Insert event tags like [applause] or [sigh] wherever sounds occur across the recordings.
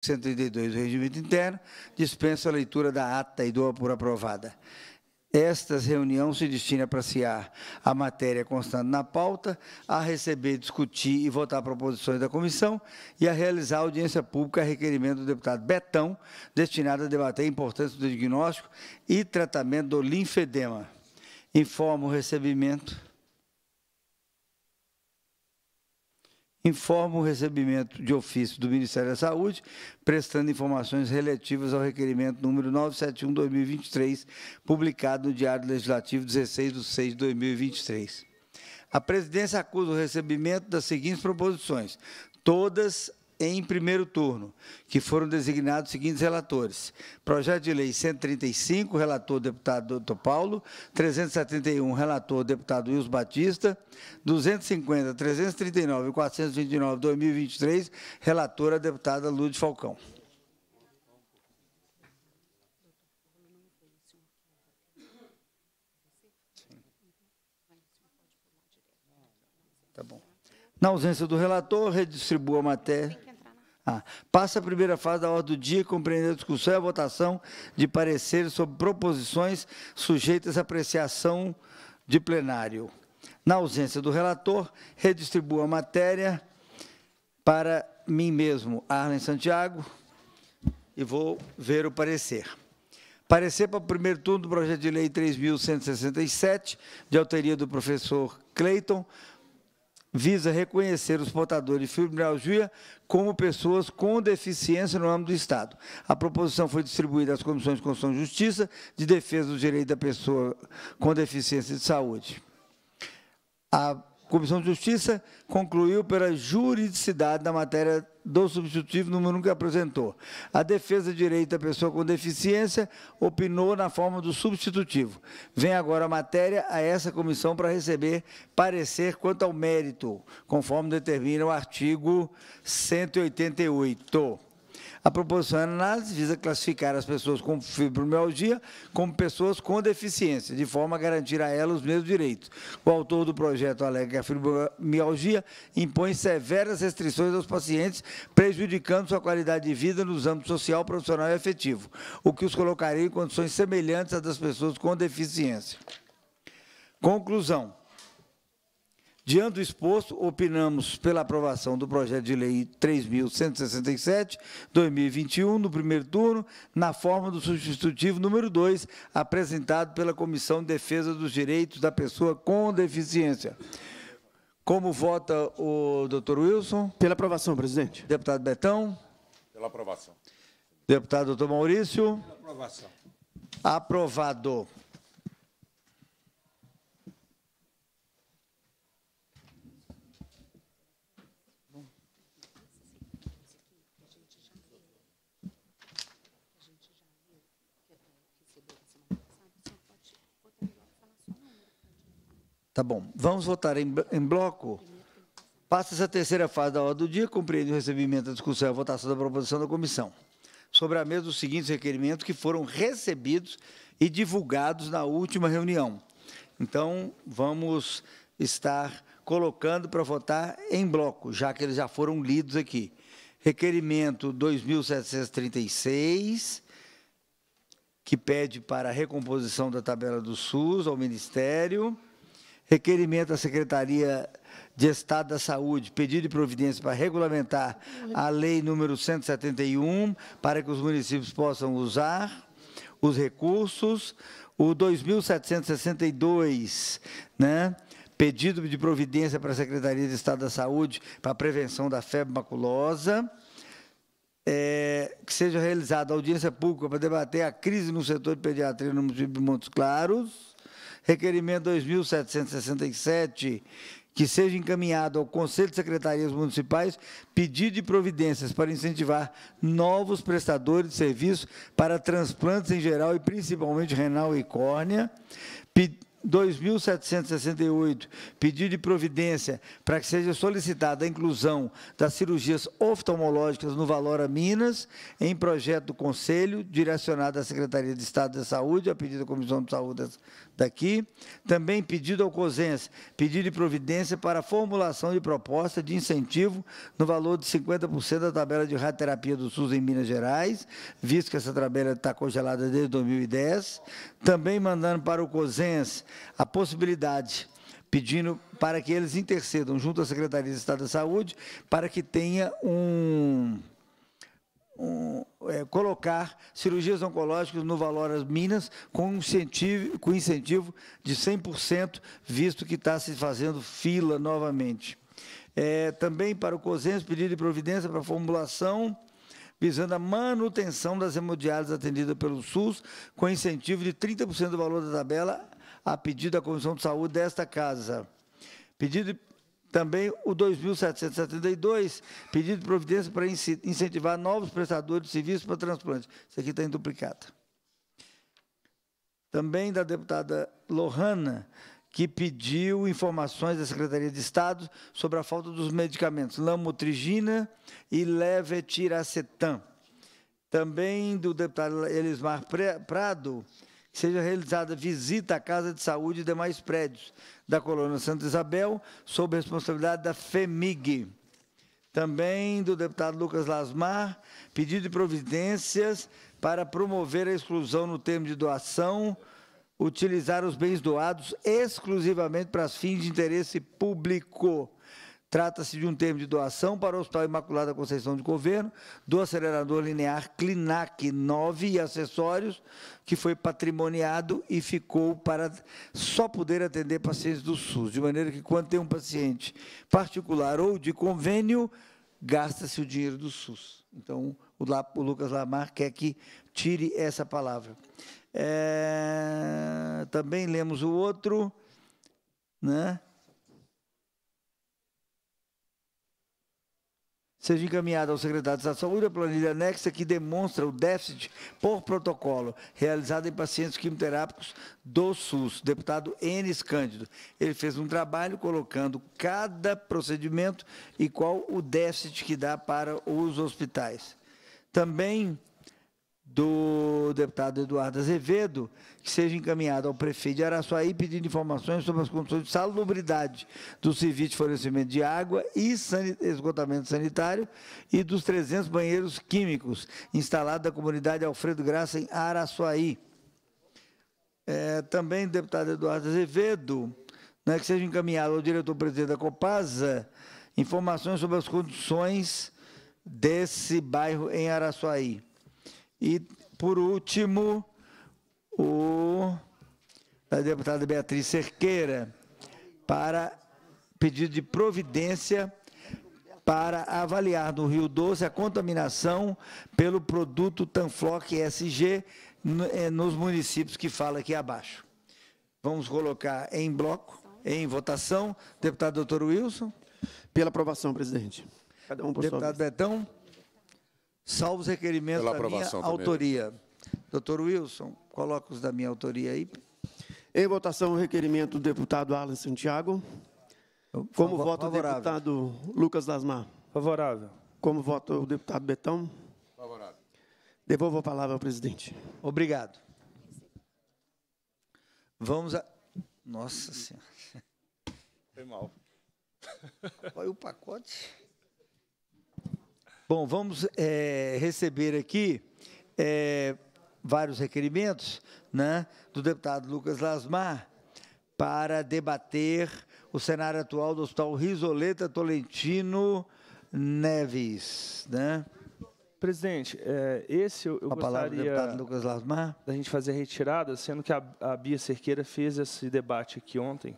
132 do Regimento Interno, dispensa a leitura da ata e doa por aprovada. Esta reunião se destina a apreciar a matéria constante na pauta, a receber, discutir e votar proposições da comissão e a realizar audiência pública a requerimento do deputado Betão, destinada a debater a importância do diagnóstico e tratamento do linfedema. Informo o recebimento informa o recebimento de ofício do Ministério da Saúde, prestando informações relativas ao requerimento número 971-2023, publicado no Diário Legislativo 16 de 6 de 2023. A presidência acusa o recebimento das seguintes proposições, todas em primeiro turno, que foram designados os seguintes relatores. Projeto de lei 135, relator deputado Dr. Paulo, 371, relator deputado Wilson Batista, 250, 339 e 429, 2023, relatora deputada lúcia Falcão. Tá bom. Na ausência do relator, redistribua a matéria. Ah, passa a primeira fase da ordem do dia, compreendendo a discussão e a votação de pareceres sobre proposições sujeitas à apreciação de plenário. Na ausência do relator, redistribuo a matéria para mim mesmo, Arlen Santiago, e vou ver o parecer. Parecer para o primeiro turno do projeto de lei 3.167, de autoria do professor Cleiton, visa reconhecer os portadores de fibromialgia como pessoas com deficiência no âmbito do Estado. A proposição foi distribuída às Comissões de Constituição e Justiça, de Defesa dos Direitos da Pessoa com Deficiência de Saúde. A Comissão de Justiça concluiu pela juridicidade da matéria do substitutivo número 1 que apresentou. A defesa de direito da pessoa com deficiência opinou na forma do substitutivo. Vem agora a matéria a essa comissão para receber parecer quanto ao mérito, conforme determina o artigo 188 a proposição de análise visa classificar as pessoas com fibromialgia como pessoas com deficiência, de forma a garantir a elas os mesmos direitos. O autor do projeto alega que a fibromialgia impõe severas restrições aos pacientes, prejudicando sua qualidade de vida nos âmbitos social, profissional e afetivo, o que os colocaria em condições semelhantes às das pessoas com deficiência. Conclusão. Diante do exposto, opinamos pela aprovação do projeto de lei 3.167, 2021, no primeiro turno, na forma do substitutivo número 2, apresentado pela Comissão de Defesa dos Direitos da Pessoa com Deficiência. Como vota o doutor Wilson? Pela aprovação, presidente. Deputado Betão? Pela aprovação. Deputado doutor Maurício? Pela aprovação. Aprovado. Tá bom. Vamos votar em, em bloco. Passa-se a terceira fase da ordem do dia, compreende o recebimento, a discussão e a votação da proposição da comissão. Sobre a mesa, os seguintes requerimentos que foram recebidos e divulgados na última reunião. Então, vamos estar colocando para votar em bloco, já que eles já foram lidos aqui. Requerimento 2736, que pede para a recomposição da tabela do SUS ao Ministério requerimento à Secretaria de Estado da Saúde, pedido de providência para regulamentar a lei número 171, para que os municípios possam usar os recursos, o 2762, né? Pedido de providência para a Secretaria de Estado da Saúde para a prevenção da febre maculosa. É, que seja realizada audiência pública para debater a crise no setor de pediatria no município de Montes Claros requerimento 2767, que seja encaminhado ao Conselho de Secretarias Municipais pedido de providências para incentivar novos prestadores de serviço para transplantes em geral e principalmente renal e córnea. 2.768, pedido de providência para que seja solicitada a inclusão das cirurgias oftalmológicas no Valora Minas, em projeto do Conselho, direcionado à Secretaria de Estado da Saúde, a pedido da Comissão de Saúde Daqui, tá também pedido ao COSENS, pedido de providência para a formulação de proposta de incentivo no valor de 50% da tabela de radioterapia do SUS em Minas Gerais, visto que essa tabela está congelada desde 2010. Também mandando para o COSENS a possibilidade pedindo para que eles intercedam junto à Secretaria de Estado da Saúde para que tenha um um, é, colocar cirurgias oncológicas no Valoras Minas com incentivo, com incentivo de 100%, visto que está se fazendo fila novamente. É, também para o COSENS, pedido de providência para formulação visando a manutenção das hemodiálises atendidas pelo SUS, com incentivo de 30% do valor da tabela a pedido da Comissão de Saúde desta Casa. Pedido de também o 2.772, pedido de providência para incentivar novos prestadores de serviços para transplante. Isso aqui está em duplicata. Também da deputada Lohana, que pediu informações da Secretaria de Estado sobre a falta dos medicamentos lamotrigina e levetiracetam. Também do deputado Elismar Prado, seja realizada visita à Casa de Saúde e demais prédios da Colônia Santa Isabel, sob responsabilidade da FEMIG. Também do deputado Lucas Lasmar, pedido de providências para promover a exclusão no termo de doação, utilizar os bens doados exclusivamente para fins de interesse público. Trata-se de um termo de doação para o Hospital Imaculada Conceição de Governo, do acelerador linear Clinac 9 e acessórios, que foi patrimoniado e ficou para só poder atender pacientes do SUS, de maneira que quando tem um paciente particular ou de convênio, gasta-se o dinheiro do SUS. Então, o, Lucas Lamar quer que tire essa palavra. É, também lemos o outro, né? seja encaminhada ao secretário da Saúde a planilha anexa que demonstra o déficit por protocolo realizado em pacientes quimioterápicos do SUS. Deputado Enes Cândido, ele fez um trabalho colocando cada procedimento e qual o déficit que dá para os hospitais. Também do deputado Eduardo Azevedo, que seja encaminhado ao prefeito de Araçuaí pedindo informações sobre as condições de salubridade do serviço de fornecimento de água e esgotamento sanitário e dos 300 banheiros químicos instalados na comunidade Alfredo Graça, em Araçuaí. É, também, deputado Eduardo Azevedo, né, que seja encaminhado ao diretor-presidente da Copasa informações sobre as condições desse bairro em Araçuaí. E, por último, o da deputada Beatriz Cerqueira, para pedido de providência para avaliar no Rio Doce a contaminação pelo produto Tanfloc SG eh, nos municípios que fala aqui abaixo. Vamos colocar em bloco, em votação. Deputado doutor Wilson. Pela aprovação, presidente. Cada um por Deputado sua Betão salvo os requerimentos da minha autoria. Doutor Wilson, coloca os da minha autoria aí. Em votação, o requerimento do deputado Alan Santiago. Como Favor, voto favorável. o deputado Lucas Lasmar? Favorável. Como voto o deputado Betão? Favorável. Devolvo a palavra ao presidente. Obrigado. Vamos a... Nossa Senhora. Foi mal. Olha o pacote. Bom, vamos é, receber aqui é, vários requerimentos né, do deputado Lucas Lasmar para debater o cenário atual do Hospital Risoleta Tolentino Neves. Né? Presidente, é, esse eu, eu a gostaria palavra, Lucas Lasmar. da gente fazer a retirada, sendo que a, a Bia Cerqueira fez esse debate aqui ontem.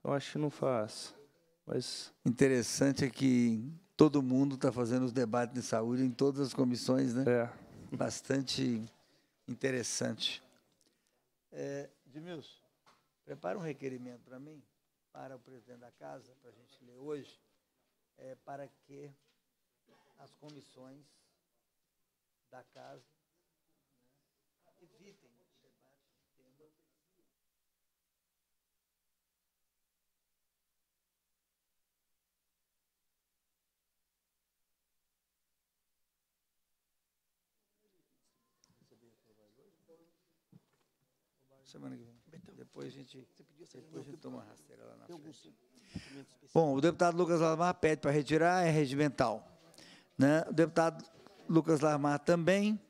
Então, acho que não faz. Mas... Interessante é que todo mundo está fazendo os debates de saúde em todas as comissões, né? É. Bastante interessante. É, Edmilson, prepara um requerimento para mim, para o presidente da casa, para a gente ler hoje, é, para que as comissões da casa evitem semana que vem. Então, depois a gente, assim, depois a gente toma rasteira lá na frente. Bom, o deputado Lucas Larmar pede para retirar, é regimental. Né? O deputado Lucas Larmar também,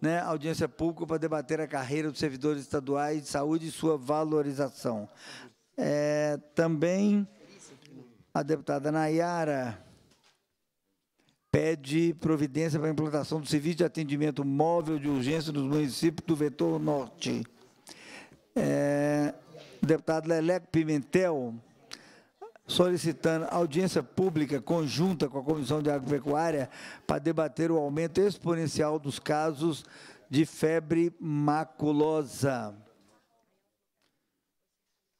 né? audiência pública para debater a carreira dos servidores estaduais de saúde e sua valorização. É, também a deputada Nayara pede providência para a implantação do serviço de atendimento móvel de urgência nos municípios do vetor norte é, o deputado Leleco Pimentel, solicitando audiência pública conjunta com a Comissão de Agropecuária para debater o aumento exponencial dos casos de febre maculosa.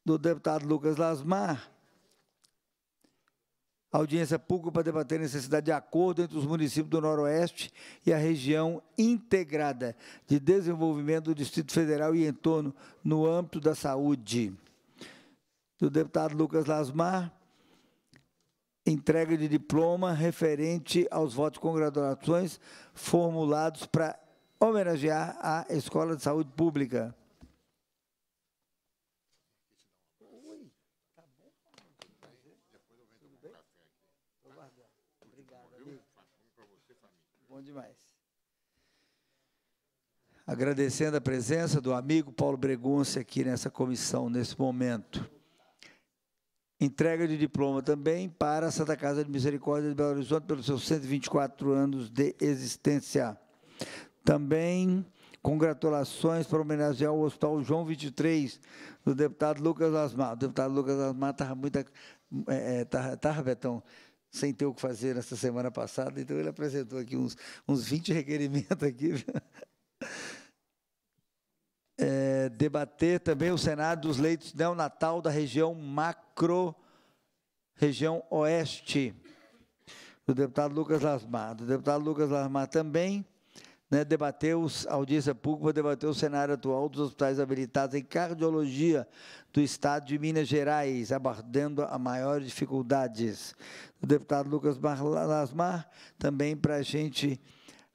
Do deputado Lucas Lasmar, audiência pública para debater a necessidade de acordo entre os municípios do Noroeste e a região integrada de desenvolvimento do Distrito Federal e entorno no âmbito da saúde. Do deputado Lucas Lasmar, entrega de diploma referente aos votos de congratulações formulados para homenagear a Escola de Saúde Pública. agradecendo a presença do amigo Paulo Bregunce aqui nessa comissão, nesse momento. Entrega de diploma também para a Santa Casa de Misericórdia de Belo Horizonte pelos seus 124 anos de existência. Também congratulações para homenagear o Hospital João 23, do deputado Lucas Asmar. O deputado Lucas Asmar estava muito. É, é, tava, tava, Betão, sem ter o que fazer nessa semana passada, então ele apresentou aqui uns, uns 20 requerimentos aqui é, debater também o cenário dos leitos neonatal da região macro, região oeste, do deputado Lucas Lasmar. Do deputado Lucas Lasmar também né, os a audiência pública debater o cenário atual dos hospitais habilitados em cardiologia do estado de Minas Gerais, abordando a maiores dificuldades. do deputado Lucas Lasmar também para a gente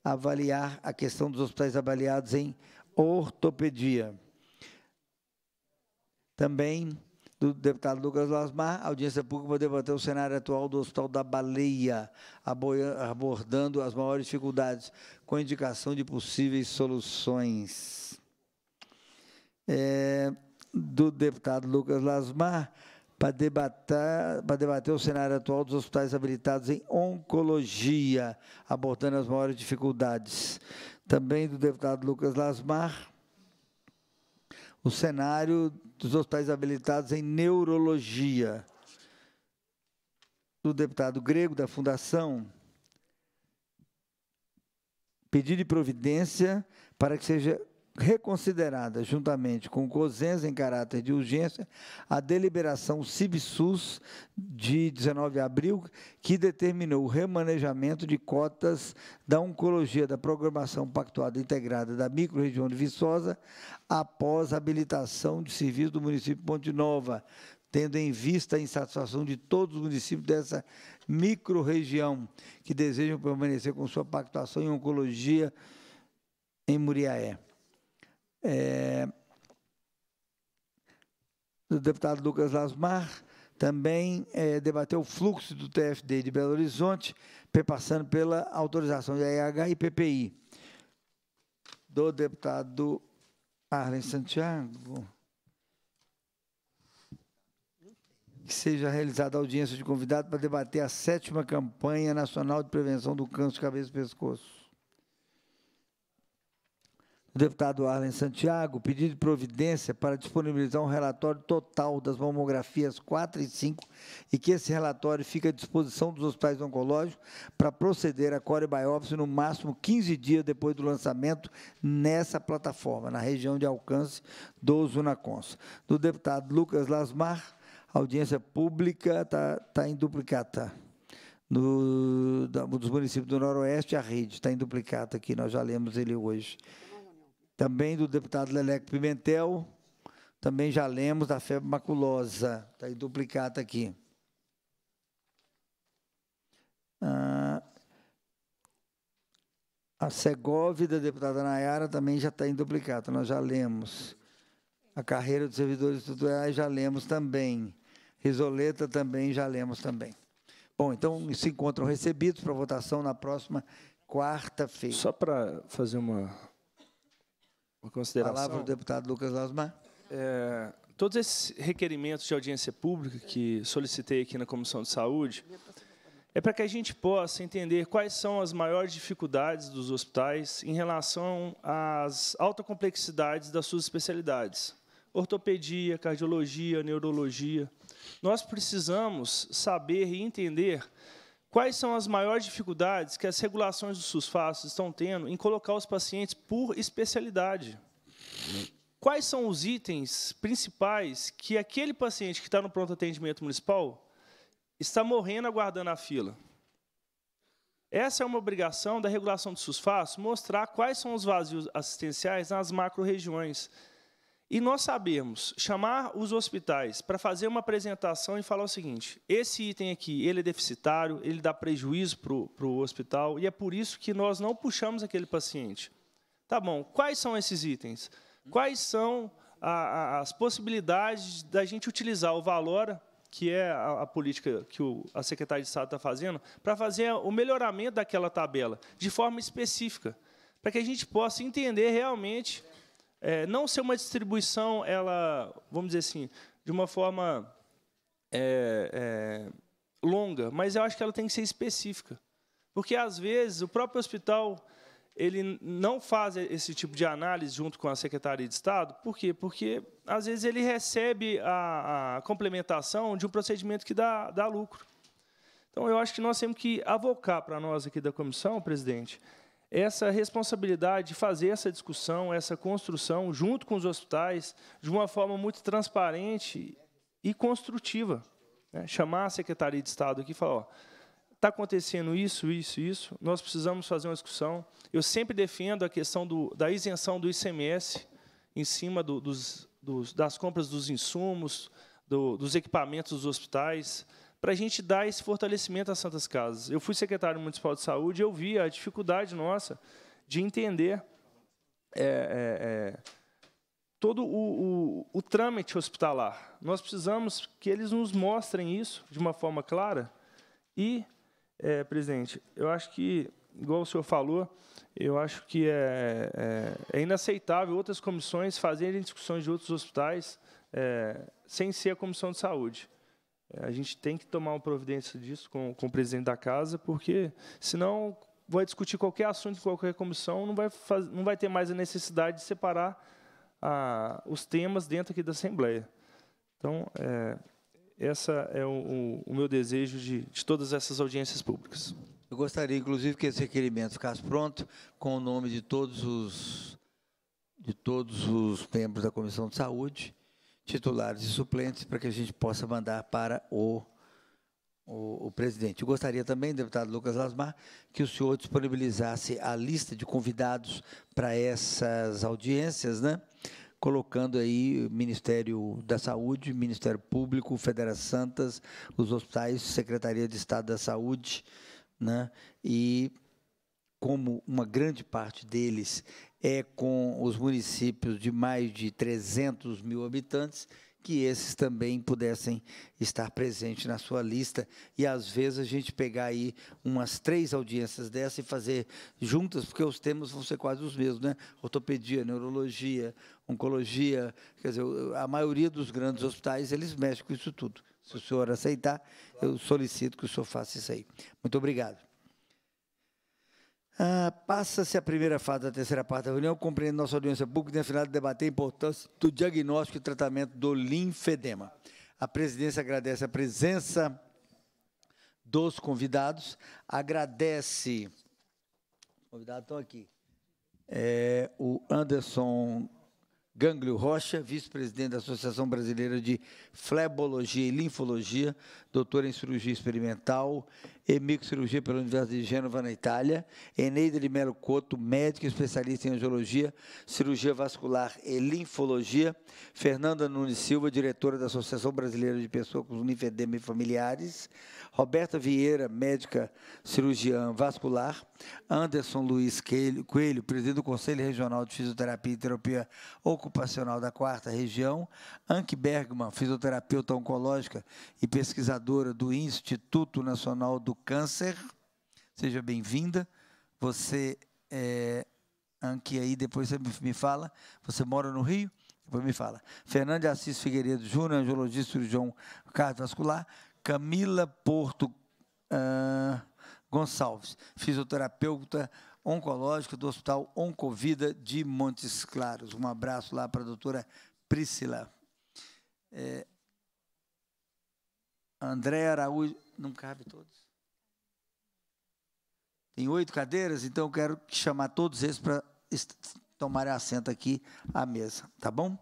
avaliar a questão dos hospitais avaliados em ortopedia. Também do deputado Lucas Lasmar, a audiência pública vai debater o cenário atual do Hospital da Baleia, abordando as maiores dificuldades, com indicação de possíveis soluções. É, do deputado Lucas Lasmar, para debater, para debater o cenário atual dos hospitais habilitados em oncologia, abordando as maiores dificuldades. Também do deputado Lucas Lasmar, o cenário dos hospitais habilitados em neurologia. Do deputado grego da Fundação, pedido de providência para que seja reconsiderada, juntamente com o COSENS, em caráter de urgência, a deliberação CIBSUS de 19 de abril, que determinou o remanejamento de cotas da oncologia da programação pactuada integrada da microrregião de Viçosa, após habilitação de serviço do município de Ponte Nova, tendo em vista a insatisfação de todos os municípios dessa microrregião que desejam permanecer com sua pactuação em oncologia em Muriaé é, do deputado Lucas Lasmar, também é, debateu o fluxo do TFD de Belo Horizonte, perpassando pela autorização de AEH e PPI. Do deputado Arlen Santiago, que seja realizada audiência de convidado para debater a sétima campanha nacional de prevenção do câncer de cabeça e pescoço do deputado Arlen Santiago, pedido de providência para disponibilizar um relatório total das mamografias 4 e 5 e que esse relatório fique à disposição dos hospitais oncológicos para proceder à biópsia no máximo 15 dias depois do lançamento nessa plataforma, na região de alcance do Zunacons. Do deputado Lucas Lasmar, audiência pública está tá em duplicata. No, da, dos municípios do Noroeste, a rede está em duplicata aqui, nós já lemos ele hoje também do deputado Leleco Pimentel, também já lemos da febre maculosa, está em duplicata aqui. Ah, a Segov da deputada Nayara também já está em duplicata, nós já lemos. A carreira dos servidores estruturais já lemos também. Risoleta também já lemos também. Bom, então se encontram recebidos para votação na próxima quarta-feira. Só para fazer uma uma consideração. Palavra do deputado Lucas Lasmar. É, todos esses requerimentos de audiência pública que solicitei aqui na Comissão de Saúde é para que a gente possa entender quais são as maiores dificuldades dos hospitais em relação às alta complexidades das suas especialidades. Ortopedia, cardiologia, neurologia. Nós precisamos saber e entender Quais são as maiores dificuldades que as regulações do SUS estão tendo em colocar os pacientes por especialidade? Quais são os itens principais que aquele paciente que está no pronto atendimento municipal está morrendo aguardando a fila? Essa é uma obrigação da regulação do SUS mostrar quais são os vazios assistenciais nas macro-regiões e nós sabemos chamar os hospitais para fazer uma apresentação e falar o seguinte: esse item aqui ele é deficitário, ele dá prejuízo para o hospital e é por isso que nós não puxamos aquele paciente. Tá bom? Quais são esses itens? Quais são a, a, as possibilidades da gente utilizar o Valora, que é a, a política que o, a secretária de Estado está fazendo, para fazer o melhoramento daquela tabela de forma específica, para que a gente possa entender realmente é, não ser uma distribuição, ela, vamos dizer assim, de uma forma é, é, longa, mas eu acho que ela tem que ser específica, porque às vezes o próprio hospital ele não faz esse tipo de análise junto com a Secretaria de Estado, por quê? Porque às vezes ele recebe a, a complementação de um procedimento que dá, dá lucro. Então, eu acho que nós temos que avocar para nós aqui da comissão, presidente, essa responsabilidade de fazer essa discussão, essa construção, junto com os hospitais, de uma forma muito transparente e construtiva. Né? Chamar a Secretaria de Estado aqui e falar: está acontecendo isso, isso, isso, nós precisamos fazer uma discussão. Eu sempre defendo a questão do, da isenção do ICMS em cima do, dos, dos, das compras dos insumos, do, dos equipamentos dos hospitais para a gente dar esse fortalecimento às Santas Casas. Eu fui secretário municipal de saúde e eu vi a dificuldade nossa de entender é, é, é, todo o, o, o trâmite hospitalar. Nós precisamos que eles nos mostrem isso de uma forma clara. E, é, presidente, eu acho que, igual o senhor falou, eu acho que é, é, é inaceitável outras comissões fazerem discussões de outros hospitais é, sem ser a comissão de saúde. É, a gente tem que tomar uma providência disso com, com o presidente da casa, porque senão vai discutir qualquer assunto em qualquer comissão, não vai, faz, não vai ter mais a necessidade de separar a, os temas dentro aqui da Assembleia. Então, é, essa é o, o meu desejo de, de, todas essas audiências públicas. Eu gostaria, inclusive, que esse requerimento ficasse pronto com o nome de todos os de todos os membros da Comissão de Saúde titulares e suplentes para que a gente possa mandar para o, o, o presidente. Eu gostaria também, deputado Lucas Lasmar, que o senhor disponibilizasse a lista de convidados para essas audiências, né? colocando aí Ministério da Saúde, Ministério Público, Federação Santas, os hospitais, Secretaria de Estado da Saúde, né? e como uma grande parte deles é com os municípios de mais de 300 mil habitantes que esses também pudessem estar presentes na sua lista e às vezes a gente pegar aí umas três audiências dessa e fazer juntas porque os temas vão ser quase os mesmos, né? Ortopedia, neurologia, oncologia, quer dizer, a maioria dos grandes hospitais eles mexem com isso tudo. Se o senhor aceitar, eu solicito que o senhor faça isso aí. Muito obrigado. Ah, Passa-se a primeira fase da terceira parte da reunião, compreendendo nossa audiência pública, tem a de debater a importância do diagnóstico e tratamento do linfedema. A presidência agradece a presença dos convidados, agradece. Os convidados estão aqui. É, o Anderson Gânglio Rocha, vice-presidente da Associação Brasileira de Flebologia e Linfologia, doutor em cirurgia experimental, e microcirurgia pela Universidade de Gênova, na Itália. Eneida de Melo Couto, médico especialista em angiologia, cirurgia vascular e linfologia. Fernanda Nunes Silva, diretora da Associação Brasileira de Pessoas com Linfedema e Familiares. Roberta Vieira, médica cirurgiã vascular. Anderson Luiz Coelho, presidente do Conselho Regional de Fisioterapia e Terapia Ocupacional da Quarta Região. Anke Bergman, fisioterapeuta oncológica e pesquisadora do Instituto Nacional do do câncer. Seja bem-vinda. Você é Anki aí, depois você me fala. Você mora no Rio? Depois me fala. Fernando Assis Figueiredo Júnior, angiologista cirurgião cardiovascular. Camila Porto uh, Gonçalves, fisioterapeuta oncológica do Hospital Oncovida de Montes Claros. Um abraço lá para a doutora Priscila. É, eh, André Araújo, não cabe todos. Tem oito cadeiras, então eu quero chamar todos eles para tomarem assento aqui à mesa, tá bom?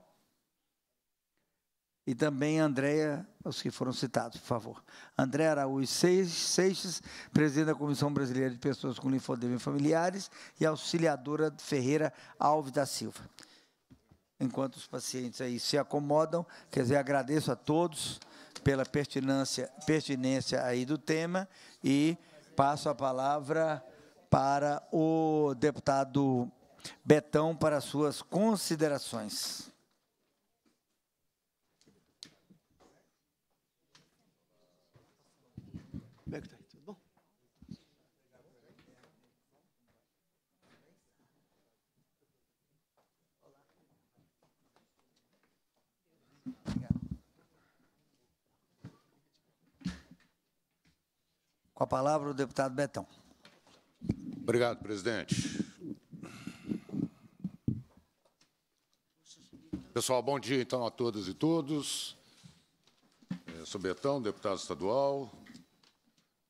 E também Andréia, os que foram citados, por favor. André Araújo Seixas, presidente da Comissão Brasileira de Pessoas com Linfodema Familiares e auxiliadora Ferreira Alves da Silva. Enquanto os pacientes aí se acomodam, quer dizer, agradeço a todos pela pertinência, pertinência aí do tema e Passo a palavra para o deputado Betão para suas considerações. Obrigado. Com a palavra o deputado Betão. Obrigado, presidente. Pessoal, bom dia então a todas e todos. É, eu sou Betão, deputado estadual.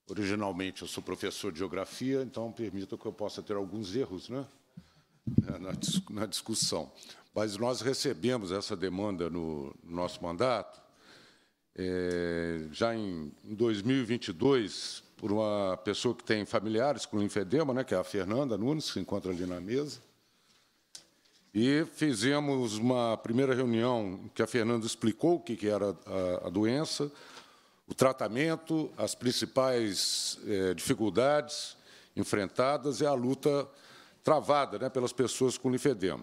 Originalmente eu sou professor de geografia, então permita que eu possa ter alguns erros né? É, na, discussão. Mas nós recebemos essa demanda no, nosso mandato. É, já em 2022, por uma pessoa que tem familiares com linfedema, né, que é a Fernanda Nunes, que se encontra ali na mesa. E fizemos uma primeira reunião que a Fernanda explicou o que era a, doença, o tratamento, as principais eh, dificuldades enfrentadas e a luta travada né, pelas pessoas com linfedema.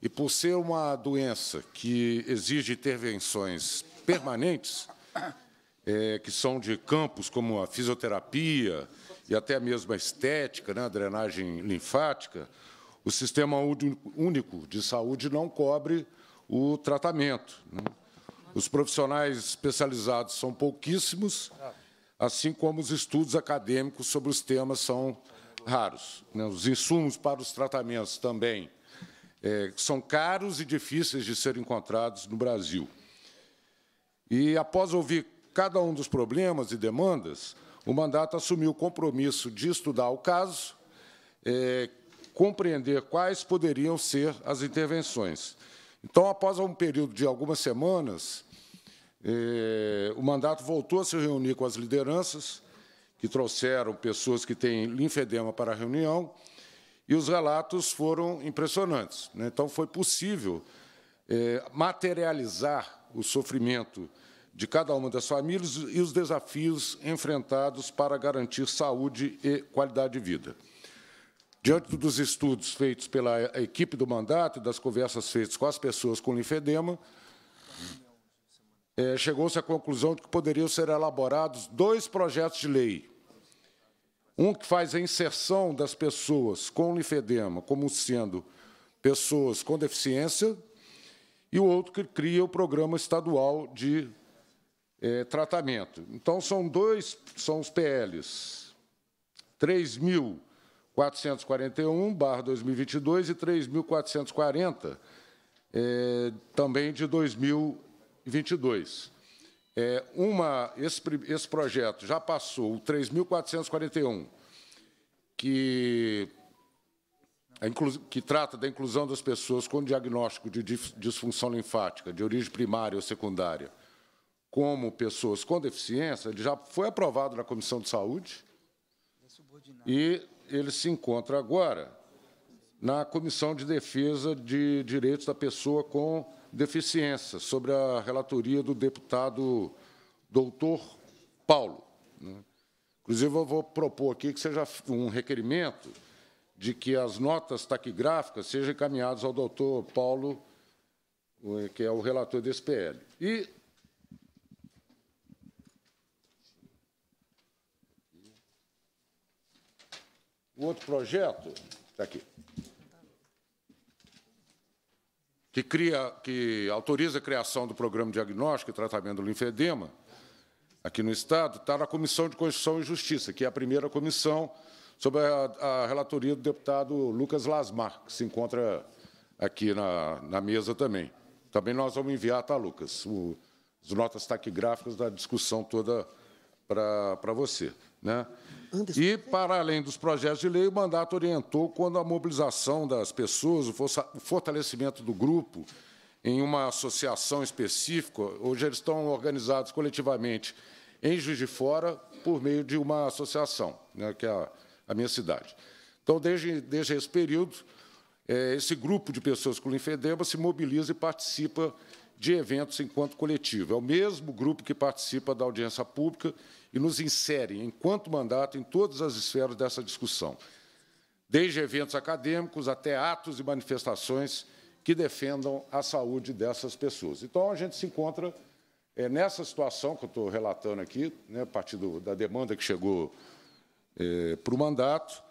E por ser uma doença que exige intervenções permanentes, é, que são de campos como a fisioterapia e até mesmo a estética, né, a drenagem linfática, o sistema único de saúde não cobre o tratamento. Né? Os profissionais especializados são pouquíssimos, assim como os estudos acadêmicos sobre os temas são raros. Né? Os insumos para os tratamentos também é, são caros e difíceis de ser encontrados no Brasil. E, após ouvir cada um dos problemas e demandas, o mandato assumiu o compromisso de estudar o caso, é, compreender quais poderiam ser as intervenções. Então, após um período de algumas semanas, é, o mandato voltou a se reunir com as lideranças, que trouxeram pessoas que têm linfedema para a reunião, e os relatos foram impressionantes. Né? Então, foi possível é, materializar o sofrimento de cada uma das famílias e os desafios enfrentados para garantir saúde e qualidade de vida. Diante dos estudos feitos pela equipe do mandato e das conversas feitas com as pessoas com linfedema, é, chegou-se à conclusão de que poderiam ser elaborados dois projetos de lei. Um que faz a inserção das pessoas com linfedema como sendo pessoas com deficiência, e o outro que cria o Programa Estadual de é, tratamento. Então, são dois, são os PLs 3.441, barra 2022, e 3.440, é, eh, também de 2022. É, eh, uma, esse, esse projeto já passou, o 3.441, que, que trata da inclusão das pessoas com diagnóstico de disfunção linfática, de origem primária ou secundária, como pessoas com deficiência, ele já foi aprovado na Comissão de Saúde e ele se encontra agora na Comissão de Defesa de Direitos da Pessoa com Deficiência, sobre a relatoria do deputado doutor Paulo. Né? Inclusive, eu vou propor aqui que seja um requerimento de que as notas taquigráficas sejam encaminhadas ao doutor Paulo, eh, que é o relator desse PL. E O outro projeto está aqui. Que, cria, que autoriza a criação do programa diagnóstico e tratamento do linfedema aqui no Estado, está na Comissão de Constituição e Justiça, que é a primeira comissão sob a, a relatoria do deputado Lucas Lasmar, que se encontra aqui na, na mesa também. Também nós vamos enviar, tá, Lucas, o, as notas taquigráficas da discussão toda para você. Né? Anderson. E, para além dos projetos de lei, o mandato orientou quando a mobilização das pessoas, o fortalecimento do grupo em uma associação específica, hoje eles estão organizados coletivamente em Juiz de Fora por meio de uma associação, né, que é a, a minha cidade. Então, desde, desde esse período, é, esse grupo de pessoas com linfedema se mobiliza e participa de eventos enquanto coletivo. É o mesmo grupo que participa da audiência pública e nos insere, enquanto mandato, em todas as esferas dessa discussão, desde eventos acadêmicos até atos e manifestações que defendam a saúde dessas pessoas. Então, a gente se encontra é, nessa situação que eu estou relatando aqui, né, a partir do, da demanda que chegou é, para o mandato,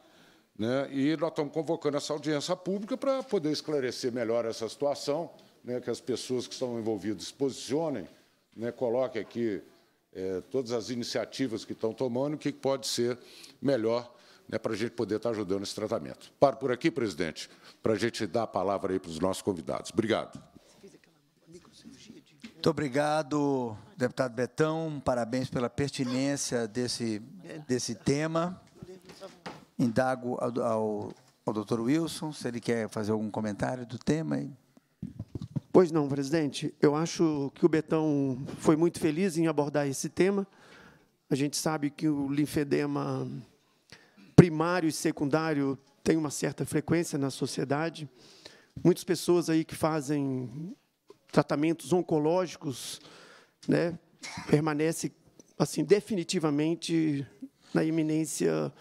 né, e nós estamos convocando essa audiência pública para poder esclarecer melhor essa situação, né, que as pessoas que estão envolvidas posicionem, né, coloquem aqui é, todas as iniciativas que estão tomando, o que pode ser melhor né, para a gente poder estar tá ajudando nesse tratamento. Paro por aqui, presidente, para a gente dar a palavra aí para os nossos convidados. Obrigado. Muito obrigado, deputado Betão. Parabéns pela pertinência desse, desse tema. Indago ao, ao, ao doutor Wilson, se ele quer fazer algum comentário do tema. Pois não, presidente. Eu acho que o Betão foi muito feliz em abordar esse tema. A gente sabe que o linfedema primário e secundário tem uma certa frequência na sociedade. Muitas pessoas aí que fazem tratamentos oncológicos, né, permanece assim definitivamente na iminência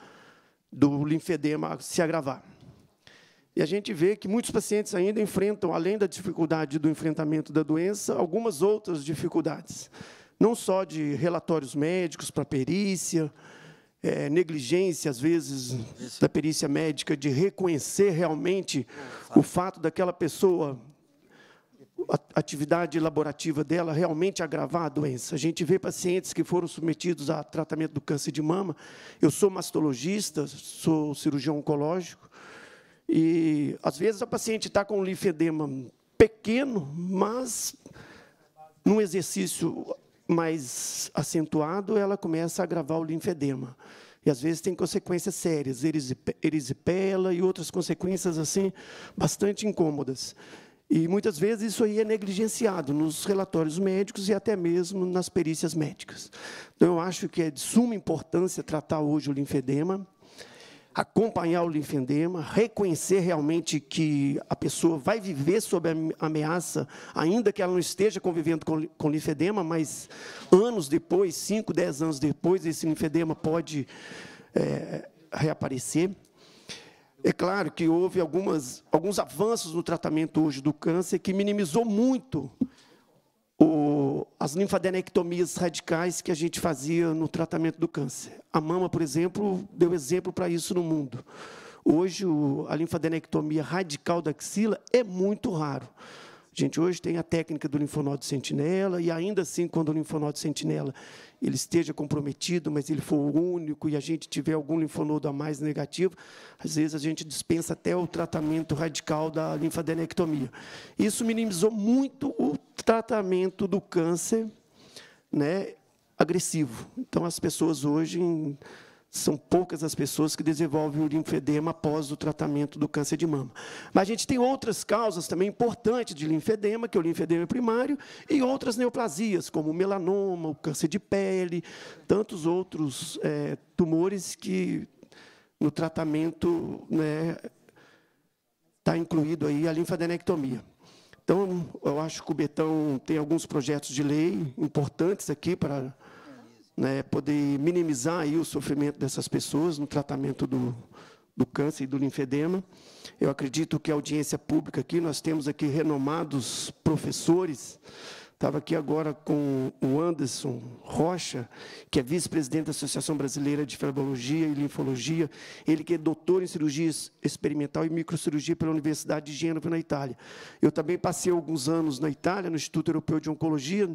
do linfedema se agravar. E a gente vê que muitos pacientes ainda enfrentam, além da dificuldade do enfrentamento da doença, algumas outras dificuldades. Não só de relatórios médicos para perícia, é, negligência, às vezes, da perícia médica, de reconhecer realmente o fato daquela pessoa, a atividade laborativa dela, realmente agravar a doença. A gente vê pacientes que foram submetidos a tratamento do câncer de mama. Eu sou mastologista, sou cirurgião oncológico, e às vezes a paciente está com um linfedema pequeno, mas num exercício mais acentuado, ela começa a agravar o linfedema. E às vezes tem consequências sérias, erisipela e outras consequências assim bastante incômodas. E muitas vezes isso aí é negligenciado nos relatórios médicos e até mesmo nas perícias médicas. Então, eu acho que é de suma importância tratar hoje o linfedema acompanhar o linfedema, reconhecer realmente que a pessoa vai viver sob a ameaça, ainda que ela não esteja convivendo com, com linfedema, mas anos depois, 5, 10 anos depois, esse linfedema pode é, reaparecer. É claro que houve algumas, alguns avanços no tratamento hoje do câncer que minimizou muito o, as linfadenectomias radicais que a gente fazia no tratamento do câncer. A mama, por exemplo, deu exemplo para isso no mundo. Hoje, o, a linfadenectomia radical da axila é muito raro gente hoje tem a técnica do linfonodo sentinela, e ainda assim, quando o linfonodo sentinela ele esteja comprometido, mas ele for o único e a gente tiver algum linfonodo a mais negativo, às vezes a gente dispensa até o tratamento radical da linfadenectomia. Isso minimizou muito o tratamento do câncer né, agressivo. Então, as pessoas hoje, são poucas as pessoas que desenvolvem o linfedema após o tratamento do câncer de mama. Mas a gente tem outras causas também importantes de linfedema, que é o linfedema é primário, e outras neoplasias, como o melanoma, o câncer de pele, tantos outros é, tumores que no tratamento né, está incluído aí a linfadenectomia. Então, eu acho que o Betão tem alguns projetos de lei importantes aqui para né, poder minimizar aí o sofrimento dessas pessoas no tratamento do, do câncer e do linfedema. Eu acredito que a audiência pública aqui, nós temos aqui renomados professores, Estava aqui agora com o Anderson Rocha, que é vice-presidente da Associação Brasileira de Fibrobiologia e Linfologia. Ele que é doutor em cirurgia experimental e microcirurgia pela Universidade de Gênova, na Itália. Eu também passei alguns anos na Itália, no Instituto Europeu de Oncologia,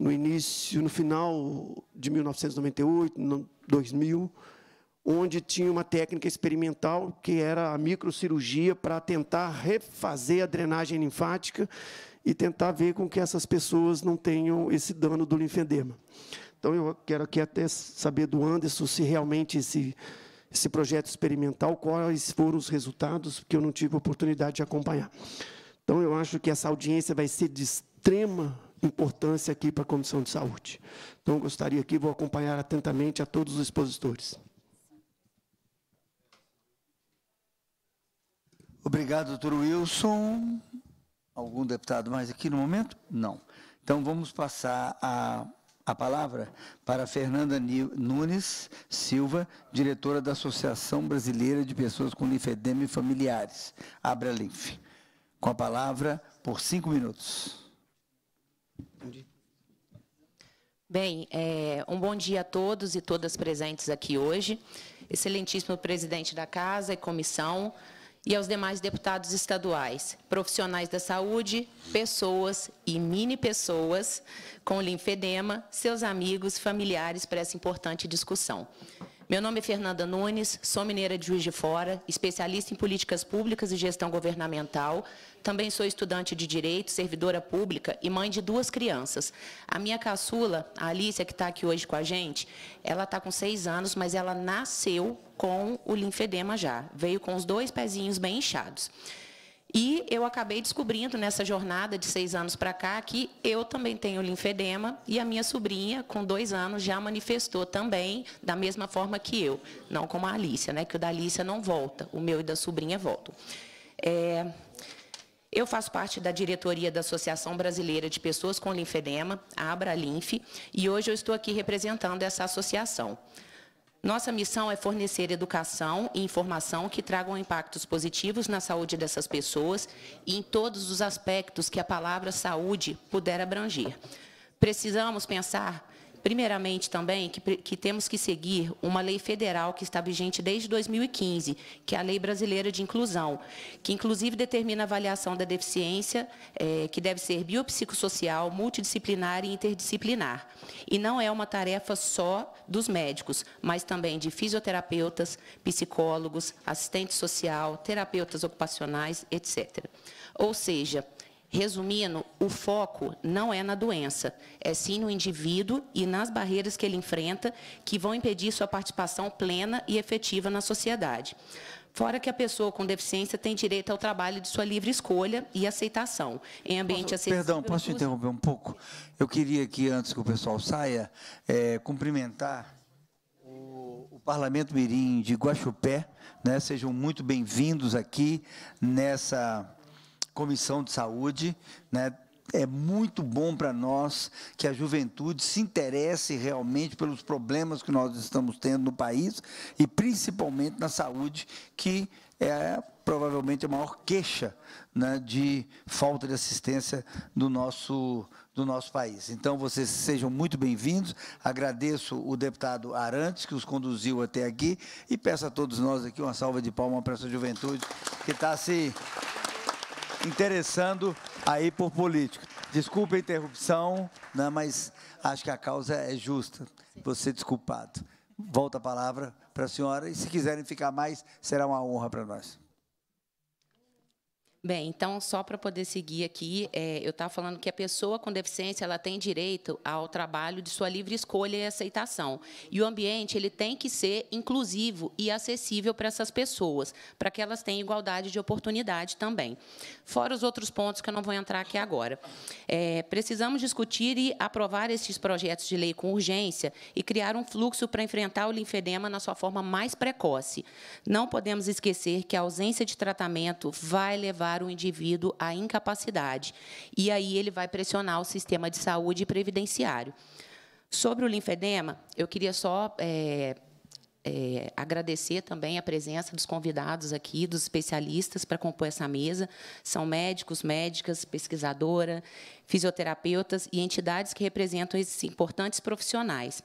no início, no final de 1998, no 2000, onde tinha uma técnica experimental que era a microcirurgia para tentar refazer a drenagem linfática e tentar ver com que essas pessoas não tenham esse dano do linfedema. Então, eu quero aqui até saber do Anderson se realmente esse, esse projeto experimental, quais foram os resultados, porque eu não tive oportunidade de acompanhar. Então, eu acho que essa audiência vai ser de extrema importância aqui para a Comissão de Saúde. Então, gostaria aqui, vou acompanhar atentamente a todos os expositores. Obrigado, doutor Wilson. Algum deputado mais aqui no momento? Não. Então, vamos passar a, a palavra para Fernanda Nunes Silva, diretora da Associação Brasileira de Pessoas com Linfedema e Familiares, Abra Linf. Com a palavra, por cinco minutos. Bem, é, um bom dia a todos e todas presentes aqui hoje. Excelentíssimo presidente da Casa e comissão, e aos demais deputados estaduais, profissionais da saúde, pessoas e mini pessoas com linfedema, seus amigos, familiares para essa importante discussão. Meu nome é Fernanda Nunes, sou mineira de Juiz de Fora, especialista em políticas públicas e gestão governamental. Também sou estudante de Direito, servidora pública e mãe de duas crianças. A minha caçula, a Alícia, que está aqui hoje com a gente, ela está com seis anos, mas ela nasceu com o linfedema já. Veio com os dois pezinhos bem inchados. E eu acabei descobrindo nessa jornada de seis anos para cá que eu também tenho linfedema e a minha sobrinha, com dois anos, já manifestou também da mesma forma que eu. Não como a Alicia, né? Que o da Alicia não volta, o meu e da sobrinha voltam. É... Eu faço parte da diretoria da Associação Brasileira de Pessoas com Linfedema, a Abralinf, e hoje eu estou aqui representando essa associação. Nossa missão é fornecer educação e informação que tragam impactos positivos na saúde dessas pessoas e em todos os aspectos que a palavra saúde puder abranger. Precisamos pensar Primeiramente, também, que, que, temos que seguir uma lei federal que está vigente desde 2015, que é a Lei Brasileira de Inclusão, que inclusive determina a avaliação da deficiência, é, que deve ser biopsicossocial, multidisciplinar e interdisciplinar. E não é uma tarefa só dos médicos, mas também de fisioterapeutas, psicólogos, assistente social, terapeutas ocupacionais, etc. Ou seja, Resumindo, o foco não é na doença, é sim no indivíduo e nas barreiras que ele enfrenta que vão impedir sua participação plena e efetiva na sociedade. Fora que a pessoa com deficiência tem direito ao trabalho de sua livre escolha e aceitação em ambiente posso, acessível. Perdão, posso te interromper um pouco? Eu queria que, antes que o pessoal saia, é, cumprimentar o, o Parlamento Mirim de Guaxupé. Né? Sejam muito bem-vindos aqui nessa Comissão de Saúde, né, é muito bom para nós que a juventude se interesse realmente pelos problemas que nós estamos tendo no país e principalmente na saúde, que é provavelmente a maior queixa né, de falta de assistência do nosso, do nosso país. Então, vocês sejam muito bem-vindos. Agradeço o deputado Arantes, que os conduziu até aqui, e peço a todos nós aqui uma salva de palmas para essa juventude que está se interessando aí por político. Desculpe a interrupção, né, mas acho que a causa é justa. Você desculpado. Volta a palavra para a senhora e se quiserem ficar mais, será uma honra para nós. Bem, então, só para poder seguir aqui, é, eu estava falando que a pessoa com deficiência ela tem direito ao trabalho de sua livre escolha e aceitação. E o ambiente ele tem que ser inclusivo e acessível para essas pessoas, para que elas tenham igualdade de oportunidade também. Fora os outros pontos que eu não vou entrar aqui agora. É, precisamos discutir e aprovar esses projetos de lei com urgência e criar um fluxo para enfrentar o linfedema na sua forma mais precoce. Não podemos esquecer que a ausência de tratamento vai levar levar o indivíduo à incapacidade. E aí ele vai pressionar o sistema de saúde e previdenciário. Sobre o linfedema, eu queria só é, é, agradecer também a presença dos convidados aqui, dos especialistas para compor essa mesa. São médicos, médicas, pesquisadora, fisioterapeutas e entidades que representam esses importantes profissionais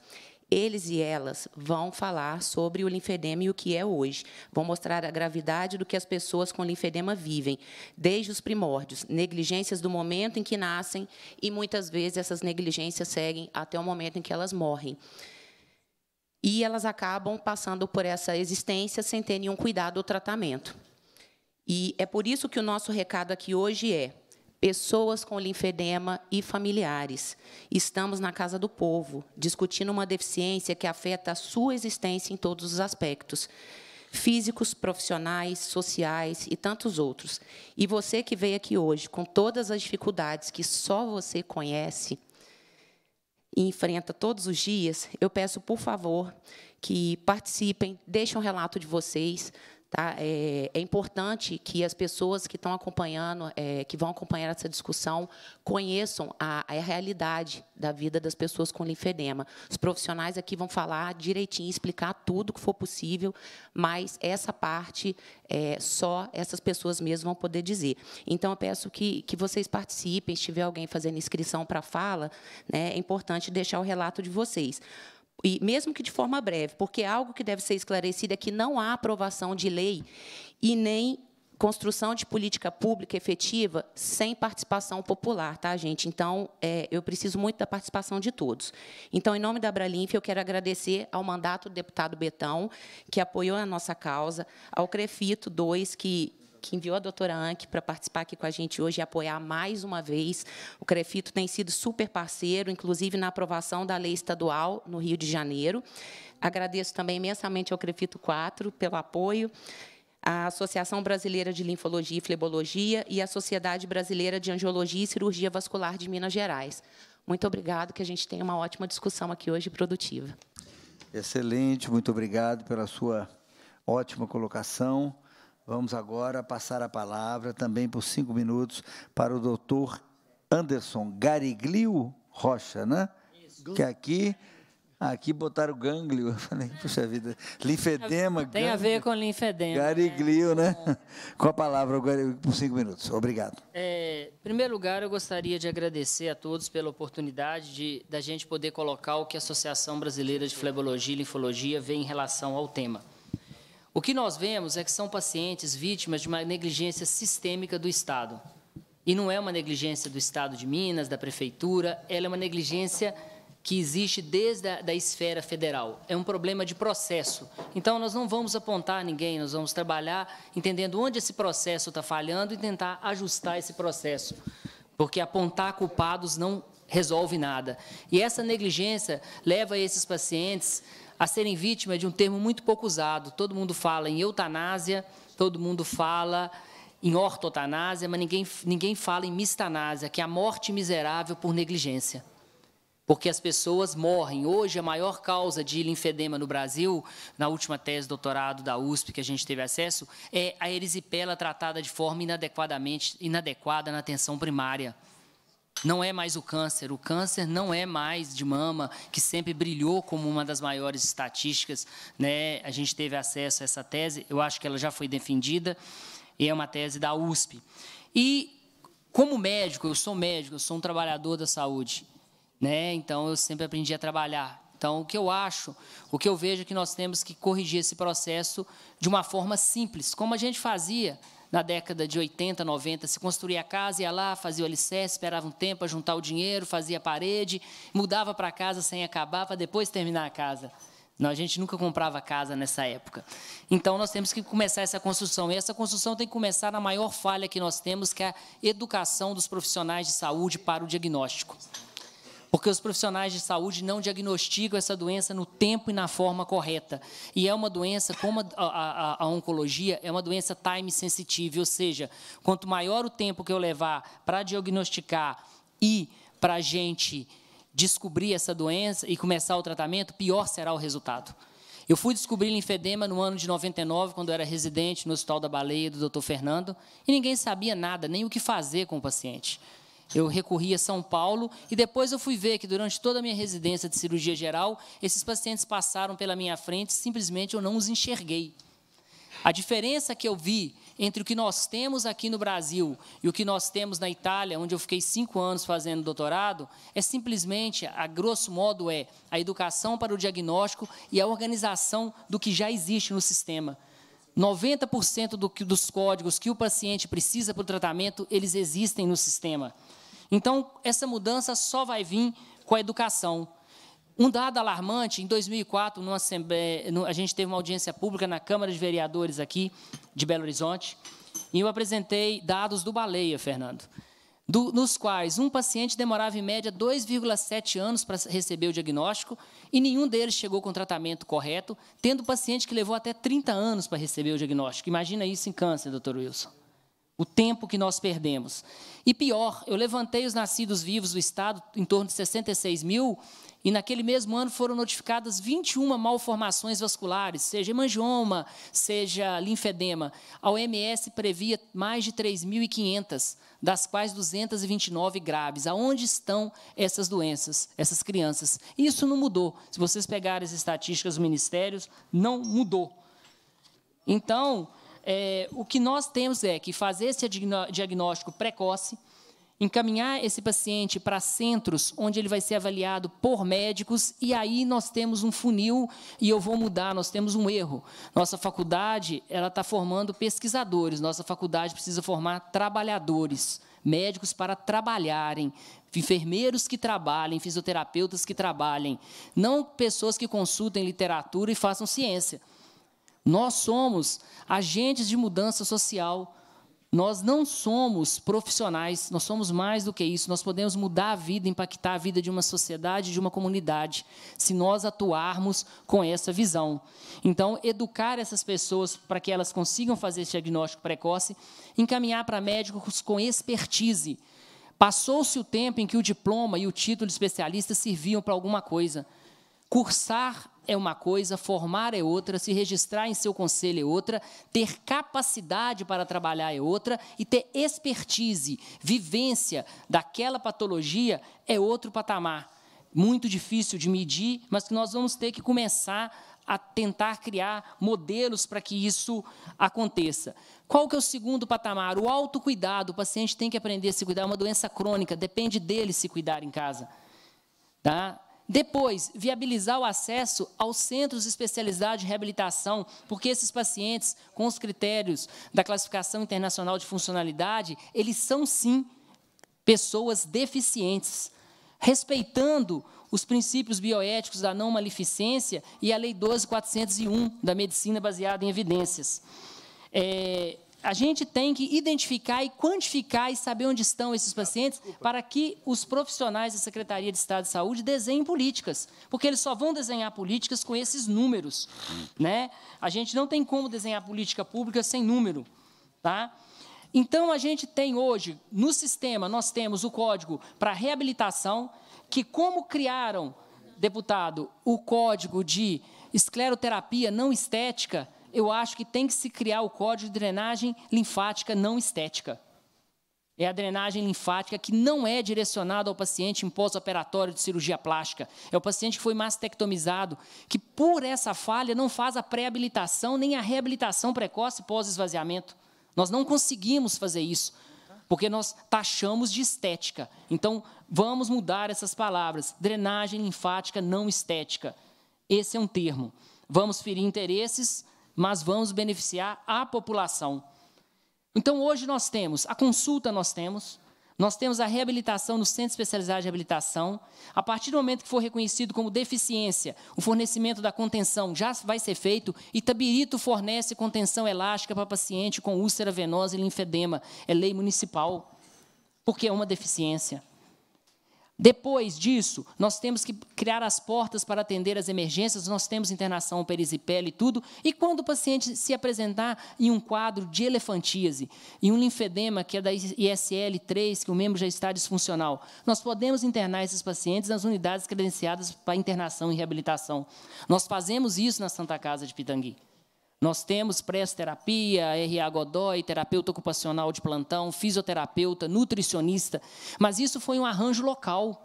eles e elas vão falar sobre o linfedema e o que é hoje. Vão mostrar a gravidade do que as pessoas com linfedema vivem, desde os primórdios, negligências do momento em que nascem e muitas vezes essas negligências seguem até o momento em que elas morrem. E elas acabam passando por essa existência sem ter nenhum cuidado ou tratamento. E é por isso que o nosso recado aqui hoje é: pessoas com linfedema e familiares. Estamos na casa do povo, discutindo uma deficiência que afeta a sua existência em todos os aspectos físicos, profissionais, sociais e tantos outros. E você que veio aqui hoje com todas as dificuldades que só você conhece e enfrenta todos os dias, eu peço, por favor, que participem, deixem um relato de vocês, Tá? É, é, importante que as pessoas que estão acompanhando, é, que vão acompanhar essa discussão, conheçam a, a, realidade da vida das pessoas com linfedema. Os profissionais aqui vão falar direitinho, explicar tudo que for possível, mas essa parte é, só essas pessoas mesmo vão poder dizer. Então, eu peço que, que vocês participem. Se tiver alguém fazendo inscrição para fala, né, é importante deixar o relato de vocês e mesmo que de forma breve, porque é algo que deve ser esclarecido é que não há aprovação de lei e nem construção de política pública efetiva sem participação popular, tá, gente? Então, é, eu preciso muito da participação de todos. Então, em nome da Abralinf, eu quero agradecer ao mandato do deputado Betão, que apoiou a nossa causa, ao Crefito 2, que que enviou a doutora Anke para participar aqui com a gente hoje e apoiar mais uma vez. O Crefito tem sido super parceiro, inclusive na aprovação da lei estadual no Rio de Janeiro. Agradeço também imensamente ao Crefito 4 pelo apoio à Associação Brasileira de Linfologia e Flebologia e à Sociedade Brasileira de Angiologia e Cirurgia Vascular de Minas Gerais. Muito obrigado, que a gente tenha uma ótima discussão aqui hoje produtiva. Excelente, muito obrigado pela sua ótima colocação. Vamos agora passar a palavra também por cinco minutos para o doutor Anderson Gariglio Rocha, né? Isso. Que aqui, aqui botaram ganglio. [laughs] Eu falei, puxa vida, linfedema. Tem a ver com linfedema. Gariglio, né? né? Com a palavra, por cinco minutos. Obrigado. É, em primeiro lugar, eu gostaria de agradecer a todos pela oportunidade de da gente poder colocar o que a Associação Brasileira de Flebologia e Linfologia vê em relação ao tema. O que nós vemos é que são pacientes vítimas de uma negligência sistêmica do Estado. E não é uma negligência do Estado de Minas, da Prefeitura, ela é uma negligência que existe desde a da esfera federal. É um problema de processo. Então, nós não vamos apontar ninguém, nós vamos trabalhar entendendo onde esse processo está falhando e tentar ajustar esse processo. Porque apontar culpados não resolve nada. E essa negligência leva esses pacientes a serem vítima de um termo muito pouco usado. Todo mundo fala em eutanásia, todo mundo fala em ortotanásia, mas ninguém, ninguém fala em mistanásia, que é a morte miserável por negligência. Porque as pessoas morrem. Hoje, a maior causa de linfedema no Brasil, na última tese de doutorado da USP que a gente teve acesso, é a erisipela tratada de forma inadequadamente inadequada na atenção primária. Não é mais o câncer. O câncer não é mais de mama, que sempre brilhou como uma das maiores estatísticas. Né? A gente teve acesso a essa tese, eu acho que ela já foi defendida, e é uma tese da USP. E, como médico, eu sou médico, eu sou um trabalhador da saúde. Né? Então, eu sempre aprendi a trabalhar. Então, o que eu acho, o que eu vejo é que nós temos que corrigir esse processo de uma forma simples, como a gente fazia na década de 80, 90, se construía a casa, ia lá, fazia o alicerce, esperava um tempo para juntar o dinheiro, fazia a parede, mudava para a casa sem acabar, para depois terminar a casa. Não, a gente nunca comprava casa nessa época. Então, nós temos que começar essa construção. E essa construção tem que começar na maior falha que nós temos, que é a educação dos profissionais de saúde para o diagnóstico. Porque os profissionais de saúde não diagnosticam essa doença no tempo e na forma correta. E é uma doença, como a, a, a oncologia, é uma doença time sensitive, ou seja, quanto maior o tempo que eu levar para diagnosticar e para a gente descobrir essa doença e começar o tratamento, pior será o resultado. Eu fui descobrir linfedema no ano de 99, quando eu era residente no Hospital da Baleia do Dr. Fernando, e ninguém sabia nada, nem o que fazer com o paciente. Eu recorri a São Paulo e depois eu fui ver que durante toda a minha residência de cirurgia geral, esses pacientes passaram pela minha frente, simplesmente eu não os enxerguei. A diferença que eu vi entre o que nós temos aqui no Brasil e o que nós temos na Itália, onde eu fiquei cinco anos fazendo doutorado, é simplesmente, a grosso modo, é a educação para o diagnóstico e a organização do que já existe no sistema. 90% do, dos códigos que o paciente precisa para o tratamento, eles existem no sistema. Então, essa mudança só vai vir com a educação. Um dado alarmante, em 2004, a gente teve uma audiência pública na Câmara de Vereadores aqui de Belo Horizonte, e eu apresentei dados do Baleia, Fernando do, nos quais um paciente demorava em média 2,7 anos para receber o diagnóstico e nenhum deles chegou com o tratamento correto, tendo paciente que levou até 30 anos para receber o diagnóstico. Imagina isso em câncer, doutor Wilson. O tempo que nós perdemos. E pior, eu levantei os nascidos vivos do Estado, em torno de 66 mil, e naquele mesmo ano foram notificadas 21 malformações vasculares, seja hemangioma, seja linfedema. A OMS previa mais de 3.500, das quais 229 graves. Aonde estão essas doenças, essas crianças? Isso não mudou. Se vocês pegarem as estatísticas dos ministérios, não mudou. Então, é, o que nós temos é que fazer esse diagnóstico precoce, encaminhar esse paciente para centros onde ele vai ser avaliado por médicos e aí nós temos um funil e eu vou mudar, nós temos um erro. Nossa faculdade, ela está formando pesquisadores, nossa faculdade precisa formar trabalhadores, médicos para trabalharem, enfermeiros que trabalhem, fisioterapeutas que trabalhem, não pessoas que consultem literatura e façam ciência. Nós somos agentes de mudança social, nós não somos profissionais, nós somos mais do que isso. Nós podemos mudar a vida, impactar a vida de uma sociedade, de uma comunidade, se nós atuarmos com essa visão. Então, educar essas pessoas para que elas consigam fazer esse diagnóstico precoce, encaminhar para médicos com expertise. Passou-se o tempo em que o diploma e o título de especialista serviam para alguma coisa. Cursar é uma coisa, formar é outra, se registrar em seu conselho é outra, ter capacidade para trabalhar é outra e ter expertise, vivência daquela patologia é outro patamar. Muito difícil de medir, mas que nós vamos ter que começar a tentar criar modelos para que isso aconteça. Qual que é o segundo patamar? O autocuidado. O paciente tem que aprender a se cuidar. É uma doença crônica, depende dele se cuidar em casa. Tá? Depois, viabilizar o acesso aos centros especializados de reabilitação, porque esses pacientes, com os critérios da classificação internacional de funcionalidade, eles são sim pessoas deficientes, respeitando os princípios bioéticos da não maleficência e a Lei 12.401 da medicina baseada em evidências. É, a gente tem que identificar e quantificar e saber onde estão esses pacientes ah, para que os profissionais da Secretaria de Estado de Saúde desenhem políticas, porque eles só vão desenhar políticas com esses números. Né? A gente não tem como desenhar política pública sem número. Tá? Então, a gente tem hoje, no sistema, nós temos o código para reabilitação, que como criaram, deputado, o código de escleroterapia não estética, eu acho que tem que se criar o código de drenagem linfática não estética. É a drenagem linfática que não é direcionada ao paciente em pós-operatório de cirurgia plástica. É o paciente que foi mastectomizado, que por essa falha não faz a pré-habilitação nem a reabilitação precoce pós-esvaziamento. Nós não conseguimos fazer isso, porque nós taxamos de estética. Então, vamos mudar essas palavras. Drenagem linfática não estética. Esse é um termo. Vamos ferir interesses mas vamos beneficiar a população. Então, hoje nós temos a consulta, nós temos, nós temos a reabilitação no Centro Especializado de Reabilitação. A partir do momento que for reconhecido como deficiência, o fornecimento da contenção já vai ser feito. Itabirito fornece contenção elástica para paciente com úlcera venosa e linfedema. É lei municipal, porque é uma deficiência. Depois disso, nós temos que criar as portas para atender as emergências, nós temos internação perisipele e tudo. E quando o paciente se apresentar em um quadro de elefantíase em um linfedema, que é da ISL3, que o membro já está disfuncional, nós podemos internar esses pacientes nas unidades credenciadas para internação e reabilitação. Nós fazemos isso na Santa Casa de Pitangui. Nós temos pré-terapia, R.A. Godoy, terapeuta ocupacional de plantão, fisioterapeuta, nutricionista, mas isso foi um arranjo local.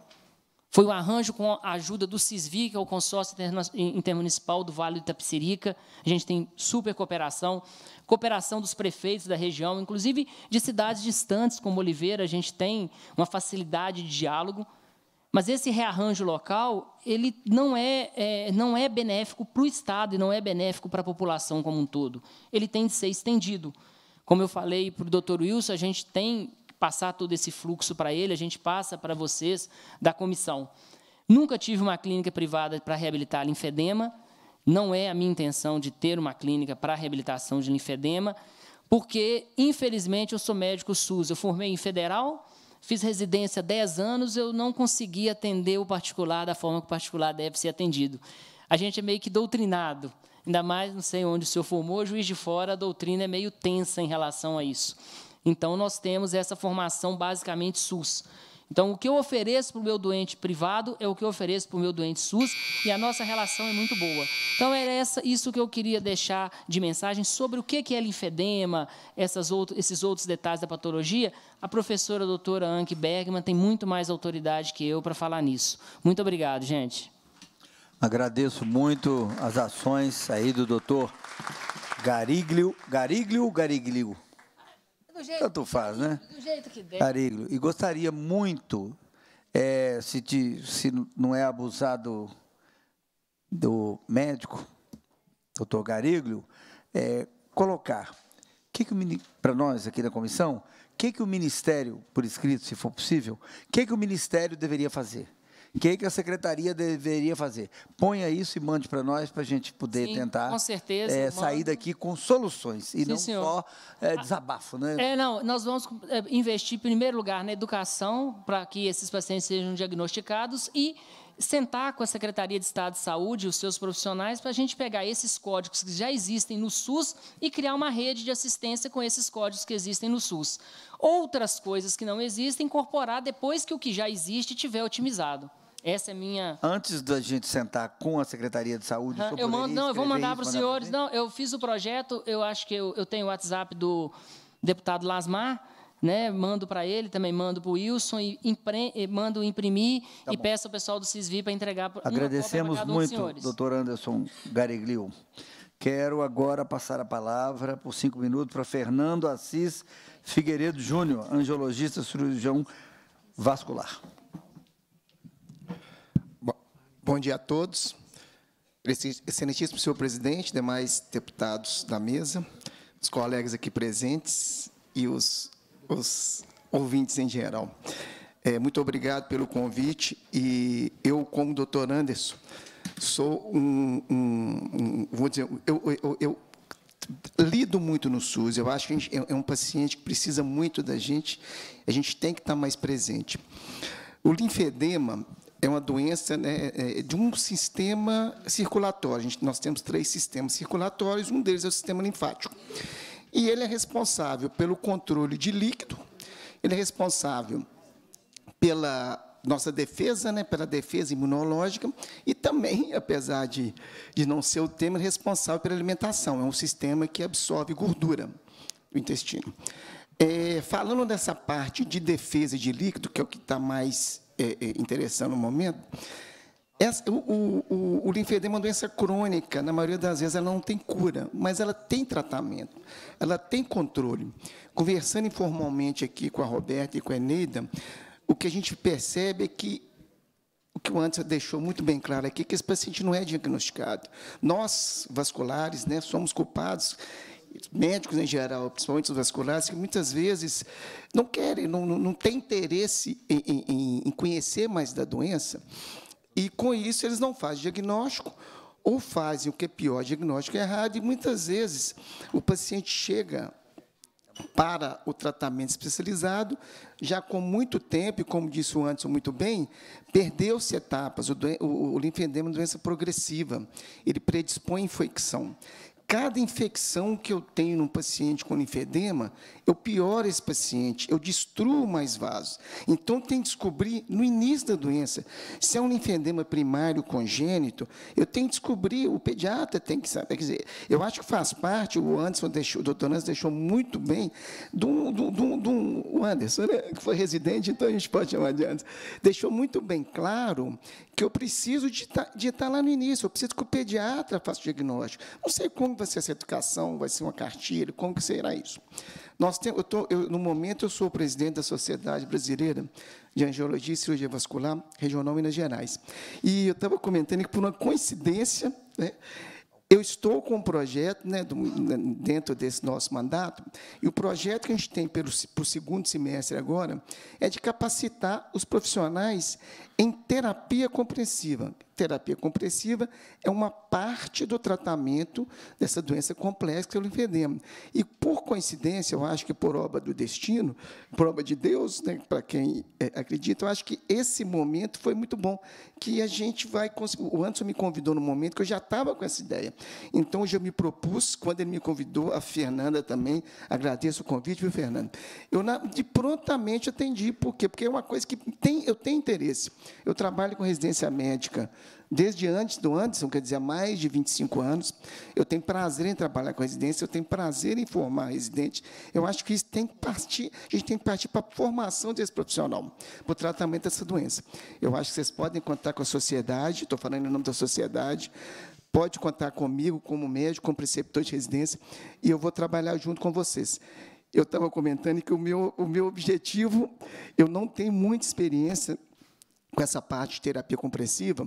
Foi um arranjo com a ajuda do CISVI, que é o consórcio intermunicipal do Vale do Itapecirica. A gente tem super cooperação, cooperação dos prefeitos da região, inclusive de cidades distantes, como Oliveira, a gente tem uma facilidade de diálogo. Mas esse rearranjo local, ele não é, é não é benéfico para o Estado e não é benéfico para a população como um todo. Ele tem de ser estendido. Como eu falei para o doutor Wilson, a gente tem que passar todo esse fluxo para ele, a gente passa para vocês da comissão. Nunca tive uma clínica privada para reabilitar linfedema, não é a minha intenção de ter uma clínica para reabilitação de linfedema, porque, infelizmente, eu sou médico SUS. Eu formei em federal, Fiz residência 10 anos, eu não consegui atender o particular da forma que o particular deve ser atendido. A gente é meio que doutrinado, ainda mais, não sei onde o senhor formou, juiz de fora, a doutrina é meio tensa em relação a isso. Então, nós temos essa formação basicamente SUS. Então, o que eu ofereço para o meu doente privado é o que eu ofereço para o meu doente SUS e a nossa relação é muito boa. Então, era essa, isso que eu queria deixar de mensagem sobre o que é linfedema, essas outro, esses outros detalhes da patologia. A professora a doutora Anke Bergman tem muito mais autoridade que eu para falar nisso. Muito obrigado, gente. Agradeço muito as ações aí do doutor Gariglio, Gariglio, Gariglio. É jeito, Tanto faz, né? É do jeito que der. e gostaria muito, é, se, te, se não é abusado do médico, doutor Gariglio, é, colocar que que para nós aqui na comissão, o que, que o Ministério, por escrito, se for possível, o que, que o Ministério deveria fazer? O que, é que a secretaria deveria fazer? Ponha isso e mande para nós para a gente poder Sim, tentar certeza, é, sair daqui com soluções e Sim, não senhor. só é, desabafo, né? É, não, nós vamos eh, investir em primeiro lugar na educação para que esses pacientes sejam diagnosticados e sentar com a Secretaria de Estado de Saúde, os seus profissionais, para a gente pegar esses códigos que já existem no SUS e criar uma rede de assistência com esses códigos que existem no SUS. Outras coisas que não existem, incorporar depois que o que já existe tiver otimizado. Essa é minha. Antes da gente sentar com a Secretaria de Saúde, uhum. eu mando, não, eu vou mandar para os senhores. Não, eu fiz o projeto, eu acho que eu, eu tenho o WhatsApp do deputado Lasmar. Né, mando para ele, também mando para o Wilson, e impre, mando imprimir tá e bom. peço ao pessoal do CISVI para entregar para Agradecemos para muito, doutor Anderson Gareglio. Quero agora passar a palavra por cinco minutos para Fernando Assis Figueiredo Júnior, angiologista cirurgião vascular. Bom dia a todos. Excelentíssimo senhor presidente, demais deputados da mesa, os colegas aqui presentes e os, os ouvintes em geral. É, muito obrigado pelo convite e eu, como doutor Anderson, sou um, um, um vou dizer, eu, eu, eu, lido muito no SUS, eu acho que gente, é, é um paciente que precisa muito da gente, a gente tem que estar mais presente. O linfedema é uma doença né, é, é, de um sistema circulatório. Gente, nós temos três sistemas circulatórios, um deles é o sistema linfático. E ele é responsável pelo controle de líquido, ele é responsável pela nossa defesa, né, pela defesa imunológica, e também, apesar de, de não ser o tema, é responsável pela alimentação. É um sistema que absorve gordura do intestino. É, falando dessa parte de defesa de líquido, que é o que está mais é, é, interessante no momento, essa, o, o, o, linfedema é uma doença crônica, na maioria das vezes ela não tem cura, mas ela tem tratamento, ela tem controle. Conversando informalmente aqui com a Roberta e com a Eneida, o que a gente percebe é que o que o Anderson deixou muito bem claro aqui, que esse paciente não é diagnosticado. Nós, vasculares, né, somos culpados médicos em geral, principalmente os vasculares, que muitas vezes não querem, não, não têm interesse em, em, em conhecer mais da doença, e com isso eles não fazem diagnóstico, ou fazem o que é pior, diagnóstico errado, e muitas vezes o paciente chega para o tratamento especializado, já com muito tempo, e como disse o Anderson muito bem, perdeu-se etapas. O, o, o linfedema é uma doença progressiva, ele predispõe infecção cada infecção que eu tenho num paciente com linfedema, eu pioro esse paciente, eu destruo mais vasos. Então, tem que descobrir no início da doença. Se é um linfedema primário congênito, eu tenho que descobrir, o pediatra tem que saber. Quer dizer, eu acho que faz parte, o Anderson deixou, o doutor Anderson deixou muito bem, do, do, do, do Anderson, né, que foi residente, então a gente pode chamar de Anderson, deixou muito bem claro que eu preciso de, tá, de estar tá lá no início, eu preciso que o pediatra faça o diagnóstico. Não sei como vai ser essa educação, vai ser uma cartilha, como que será isso. Nós tem, eu tô, eu, no momento, eu sou presidente da Sociedade Brasileira de Angiologia e Cirurgia Vascular Regional Minas Gerais. E eu estava comentando que, por uma coincidência, né, eu estou com um projeto né, do, né, dentro desse nosso mandato, e o projeto que a gente tem para o segundo semestre agora é de capacitar os profissionais em terapia compreensiva terapia compressiva é uma parte do tratamento dessa doença complexa que é o linfedema. E, por coincidência, eu acho que por obra do destino, por obra de Deus, né, para quem é, acredita, eu acho que esse momento foi muito bom, que a gente vai... O Anderson me convidou no momento que eu já estava com essa ideia. Então, eu me propus, quando ele me convidou, a Fernanda também, agradeço o convite, viu, Fernanda? Eu de prontamente atendi, por quê? Porque é uma coisa que tem, eu tenho interesse. Eu trabalho com residência médica, desde antes do Anderson, quer dizer, há mais de 25 anos. Eu tenho prazer em trabalhar com a residência, eu tenho prazer em formar residente. Eu acho que isso tem que partir, a gente tem que partir para a formação desse profissional, para o tratamento dessa doença. Eu acho que vocês podem contar com a sociedade, estou falando em nome da sociedade, pode contar comigo como médico, como preceptor de residência, e eu vou trabalhar junto com vocês eu estava comentando que o meu, o meu objetivo, eu não tenho muita experiência com essa parte de terapia compressiva,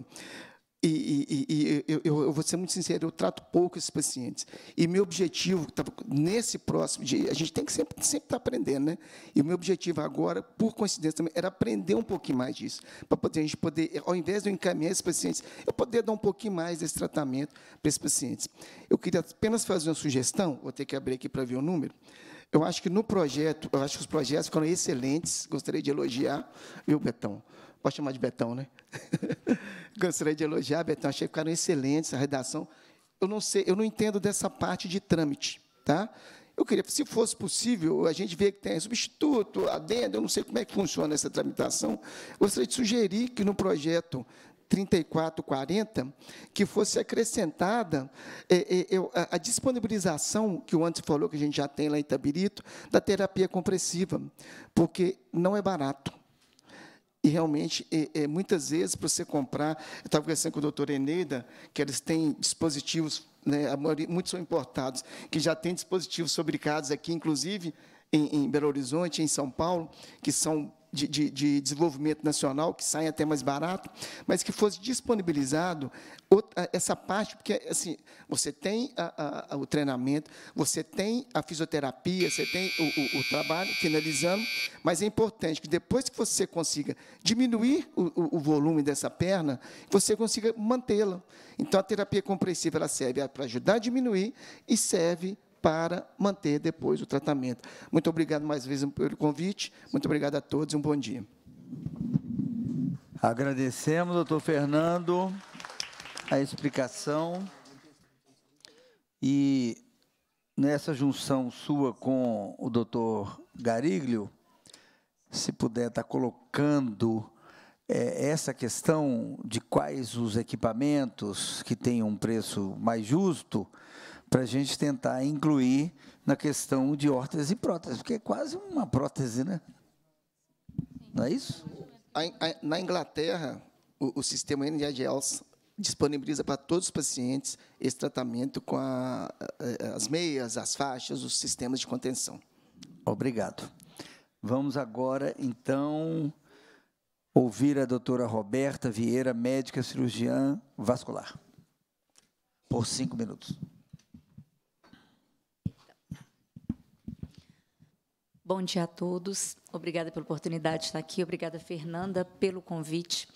e, e, e eu, eu, vou ser muito sincero, eu trato pouco esses pacientes. E meu objetivo, nesse próximo dia, a gente tem que sempre estar sempre estar tá aprendendo, né? E o meu objetivo agora, por coincidência também, era aprender um pouquinho mais disso, para poder a gente poder, ao invés de eu encaminhar esses pacientes, eu poder dar um pouquinho mais desse tratamento para esses pacientes. Eu queria apenas fazer uma sugestão, vou ter que abrir aqui para ver o número. Eu acho que no projeto, eu acho que os projetos foram excelentes, gostaria de elogiar, viu, Betão? Pode chamar de Betão, né? [laughs] Gostaria de elogiar, Betão. Achei que ficaram excelentes a redação. Eu não sei, eu não entendo dessa parte de trâmite, tá? Eu queria, se fosse possível, a gente vê que tem substituto, adendo, eu não sei como é que funciona essa tramitação. Eu Gostaria de sugerir que no projeto 3440, que fosse acrescentada é, é, a, a disponibilização, que o antes falou que a gente já tem lá em Itabirito, da terapia compressiva, porque não é barato. E realmente, é, é, muitas vezes, para você comprar, eu estava conversando com o doutor Eneida, que eles têm dispositivos, né, maioria, muitos são importados, que já têm dispositivos fabricados aqui, inclusive em, em Belo Horizonte, em São Paulo, que são de, de, de desenvolvimento nacional, que saia até mais barato, mas que fosse disponibilizado outra, ah, essa parte, porque assim, você tem a, a, o treinamento, você tem a fisioterapia, você tem o, o, o, trabalho, finalizando, mas é importante que depois que você consiga diminuir o, o volume dessa perna, você consiga mantê-la. Então, a terapia compreensiva ela serve para ajudar a diminuir e serve para manter depois o tratamento. Muito obrigado mais uma vez pelo convite, muito obrigado a todos e um bom dia. Agradecemos, doutor Fernando, a explicação. E nessa junção sua com o doutor Gariglio, se puder estar tá colocando é, essa questão de quais os equipamentos que têm um preço mais justo, para a gente tentar incluir na questão de órtese e prótese, porque é quase uma prótese, né? Não é isso? na Inglaterra, o, o sistema NDIGELS disponibiliza para todos os pacientes esse tratamento com a, as meias, as faixas, os sistemas de contenção. Obrigado. Vamos agora, então, ouvir a doutora Roberta Vieira, médica cirurgiã vascular, por cinco minutos. Bom dia a todos. Obrigada pela oportunidade de estar aqui. Obrigada, Fernanda, pelo convite.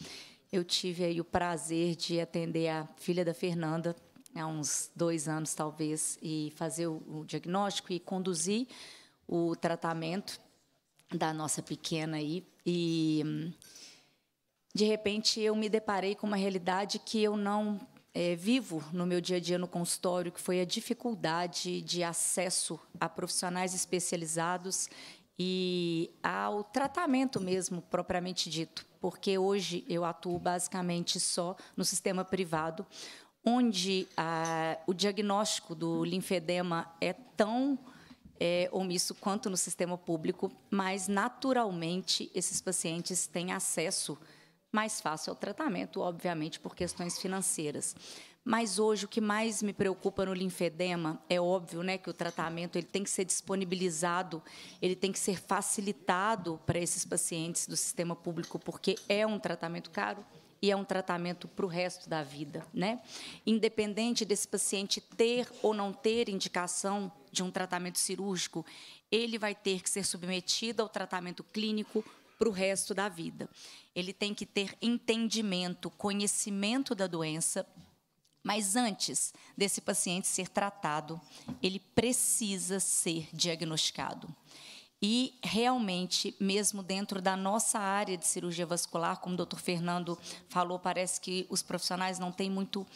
Eu tive aí o prazer de atender a filha da Fernanda há uns dois anos, talvez, e fazer o diagnóstico e conduzir o tratamento da nossa pequena aí. E, hum, de repente, eu me deparei com uma realidade que eu não é, vivo no meu dia a dia no consultório, que foi a dificuldade de acesso a profissionais especializados e ao tratamento mesmo, propriamente dito, porque hoje eu atuo basicamente só no sistema privado, onde ah, o diagnóstico do linfedema é tão é, omisso quanto no sistema público, mas naturalmente esses pacientes têm acesso a mais fácil é o tratamento, obviamente, por questões financeiras. Mas hoje o que mais me preocupa no linfedema é óbvio, né, que o tratamento ele tem que ser disponibilizado, ele tem que ser facilitado para esses pacientes do sistema público, porque é um tratamento caro e é um tratamento para o resto da vida, né? Independente desse paciente ter ou não ter indicação de um tratamento cirúrgico, ele vai ter que ser submetido ao tratamento clínico para o resto da vida. Ele tem que ter entendimento, conhecimento da doença, mas antes desse paciente ser tratado, ele precisa ser diagnosticado. E realmente, mesmo dentro da nossa área de cirurgia vascular, como o doutor Fernando falou, parece que os profissionais não têm muito.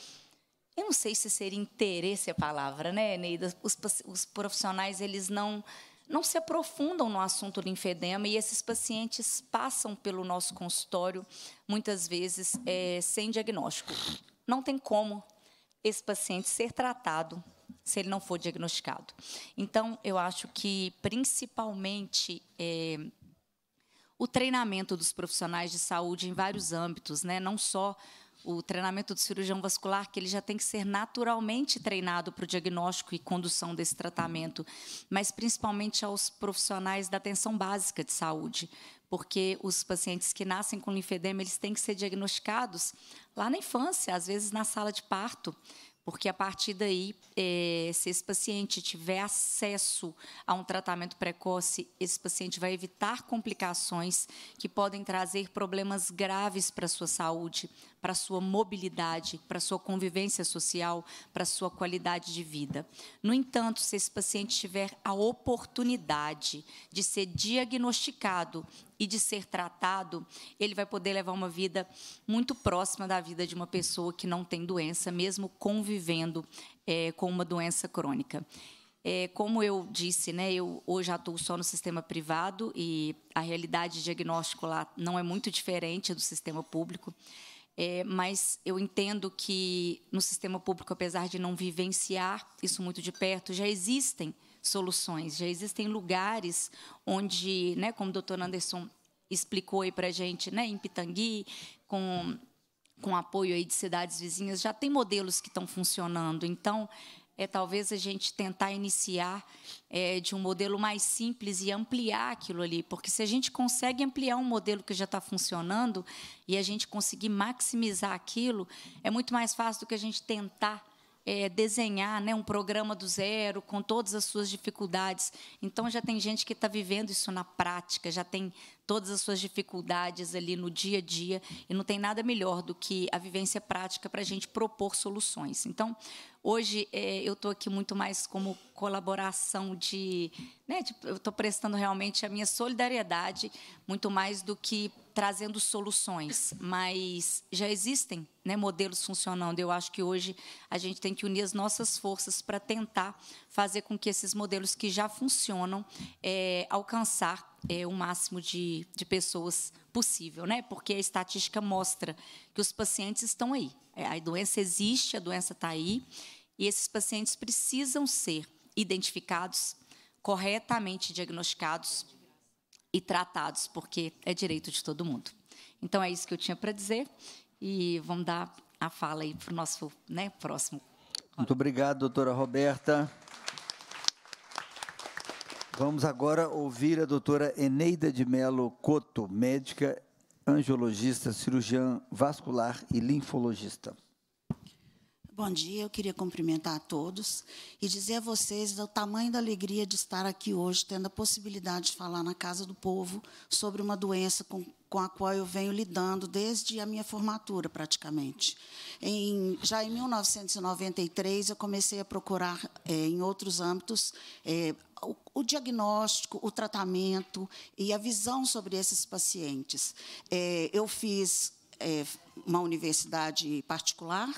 Eu não sei se seria interesse a palavra, né, Neida? Os, os profissionais, eles não não se aprofundam no assunto linfedema e esses pacientes passam pelo nosso consultório muitas vezes é, sem diagnóstico. Não tem como esse paciente ser tratado se ele não for diagnosticado. Então, eu acho que principalmente é, o treinamento dos profissionais de saúde em vários âmbitos, né? não só o treinamento do cirurgião vascular, que ele já tem que ser naturalmente treinado para o diagnóstico e condução desse tratamento, mas principalmente aos profissionais da atenção básica de saúde, porque os pacientes que nascem com linfedema, eles têm que ser diagnosticados lá na infância, às vezes na sala de parto, porque a partir daí, é, se esse paciente tiver acesso a um tratamento precoce, esse paciente vai evitar complicações que podem trazer problemas graves para a sua saúde, para sua mobilidade, para sua convivência social, para sua qualidade de vida. No entanto, se esse paciente tiver a oportunidade de ser diagnosticado e de ser tratado, ele vai poder levar uma vida muito próxima da vida de uma pessoa que não tem doença, mesmo convivendo é, com uma doença crônica. É, como eu disse, né, eu hoje atuo só no sistema privado e a realidade diagnóstica diagnóstico lá não é muito diferente do sistema público. É, mas eu entendo que no sistema público, apesar de não vivenciar isso muito de perto, já existem soluções, já existem lugares onde, né, como o doutor Anderson explicou aí para a gente, né, em Pitangui, com, com apoio aí de cidades vizinhas, já tem modelos que estão funcionando. Então, é talvez a gente tentar iniciar é, de um modelo mais simples e ampliar aquilo ali, porque se a gente consegue ampliar um modelo que já está funcionando e a gente conseguir maximizar aquilo, é muito mais fácil do que a gente tentar é, desenhar né, um programa do zero, com todas as suas dificuldades. Então, já tem gente que está vivendo isso na prática, já tem todas as suas dificuldades ali no dia a dia, e não tem nada melhor do que a vivência prática para a gente propor soluções. Então, hoje é, eu estou aqui muito mais como colaboração de, né, de eu estou prestando realmente a minha solidariedade muito mais do que trazendo soluções, mas já existem né, modelos funcionando. Eu acho que hoje a gente tem que unir as nossas forças para tentar fazer com que esses modelos que já funcionam é, alcançar é, o máximo de, de pessoas possível, né? porque a estatística mostra que os pacientes estão aí. É, a doença existe, a doença está aí, e esses pacientes precisam ser identificados, corretamente diagnosticados e tratados, porque é direito de todo mundo. Então, é isso que eu tinha para dizer, e vamos dar a fala aí para o nosso né, próximo. Muito obrigado, doutora Roberta. Vamos agora ouvir a doutora Eneida de Melo Coto, médica angiologista, cirurgiã vascular e linfologista. Bom dia, eu queria cumprimentar a todos e dizer a vocês o tamanho da alegria de estar aqui hoje, tendo a possibilidade de falar na Casa do Povo sobre uma doença com, com a qual eu venho lidando desde a minha formatura, praticamente. Em, já em 1993, eu comecei a procurar, é, em outros âmbitos, é, o, diagnóstico, o tratamento e a visão sobre esses pacientes. É, eu fiz é, uma universidade particular,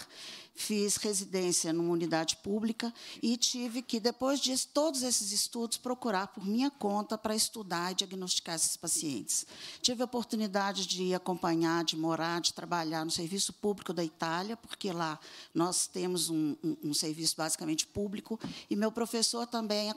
fiz residência numa unidade pública e tive que, depois de todos esses estudos, procurar por minha conta para estudar e diagnosticar esses pacientes. Tive a oportunidade de acompanhar, de morar, de trabalhar no serviço público da Itália, porque lá nós temos um, um, um serviço basicamente público, e meu professor também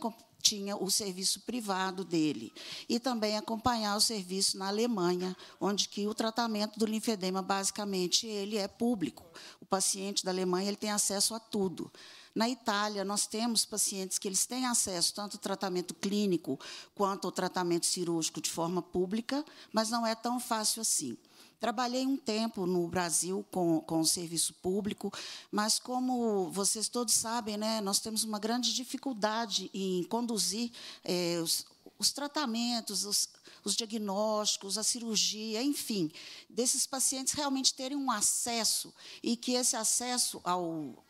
tinha o serviço privado dele e também acompanhar o serviço na Alemanha, onde que o tratamento do linfedema basicamente ele é público. O paciente da Alemanha ele tem acesso a tudo. Na Itália, nós temos pacientes que eles têm acesso tanto ao tratamento clínico quanto ao tratamento cirúrgico de forma pública, mas não é tão fácil assim. Trabalhei um tempo no Brasil com, com o serviço público, mas como vocês todos sabem, né, nós temos uma grande dificuldade em conduzir é, os, os tratamentos, os, os diagnósticos, a cirurgia, enfim, desses pacientes realmente terem um acesso e que esse acesso ao,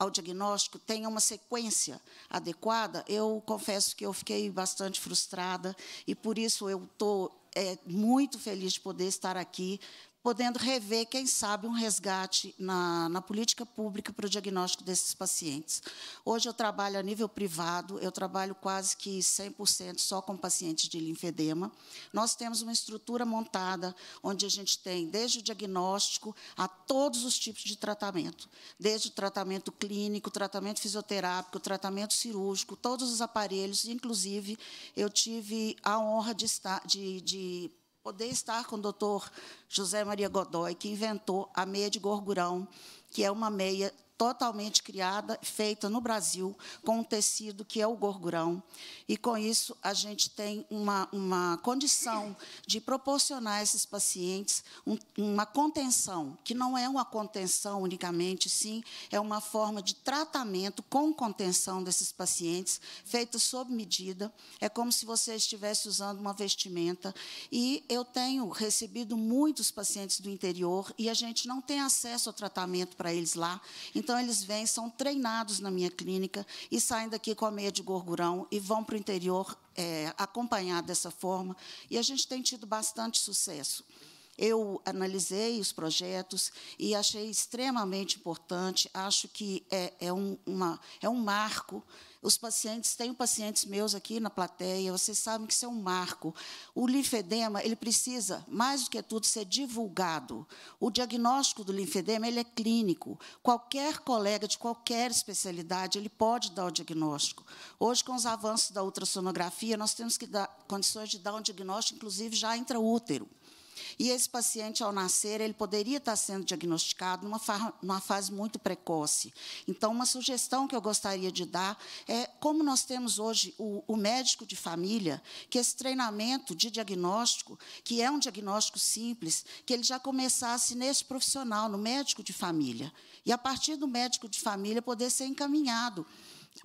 ao diagnóstico tenha uma sequência adequada, eu confesso que eu fiquei bastante frustrada e por isso eu estou é muito feliz de poder estar aqui podendo rever, quem sabe, um resgate na, na política pública para o diagnóstico desses pacientes. Hoje eu trabalho a nível privado, eu trabalho quase que 100% só com pacientes de linfedema. Nós temos uma estrutura montada, onde a gente tem desde o diagnóstico a todos os tipos de tratamento, desde o tratamento clínico, tratamento fisioterápico, tratamento cirúrgico, todos os aparelhos, inclusive eu tive a honra de, estar, de, de poder estar com o doutor José Maria Godoy, que inventou a meia de gorgurão, que é uma meia totalmente criada, feita no Brasil, com um tecido que é o gorgurão. E, com isso, a gente tem uma, uma condição de proporcionar a esses pacientes um, uma contenção, que não é uma contenção unicamente, sim, é uma forma de tratamento com contenção desses pacientes, feita sob medida. É como se você estivesse usando uma vestimenta. E eu tenho recebido muitos pacientes do interior e a gente não tem acesso ao tratamento para eles lá. Então, então, eles vêm, são treinados na minha clínica e saem daqui com a meia de gorgurão e vão para o interior é, acompanhar dessa forma. E a gente tem tido bastante sucesso. Eu analisei os projetos e achei extremamente importante, acho que é, é, um, uma, é um marco. Os pacientes, tenho pacientes meus aqui na plateia, vocês sabem que isso é um marco. O linfedema, ele precisa, mais do que tudo, ser divulgado. O diagnóstico do linfedema, ele é clínico. Qualquer colega de qualquer especialidade, ele pode dar o diagnóstico. Hoje, com os avanços da ultrassonografia, nós temos que dar condições de dar um diagnóstico, inclusive, já intraútero. útero e esse paciente, ao nascer, ele poderia estar sendo diagnosticado numa, numa fase muito precoce. Então, uma sugestão que eu gostaria de dar é como nós temos hoje o, o médico de família, que esse treinamento de diagnóstico, que é um diagnóstico simples, que ele já começasse nesse profissional, no médico de família. E, a partir do médico de família, poder ser encaminhado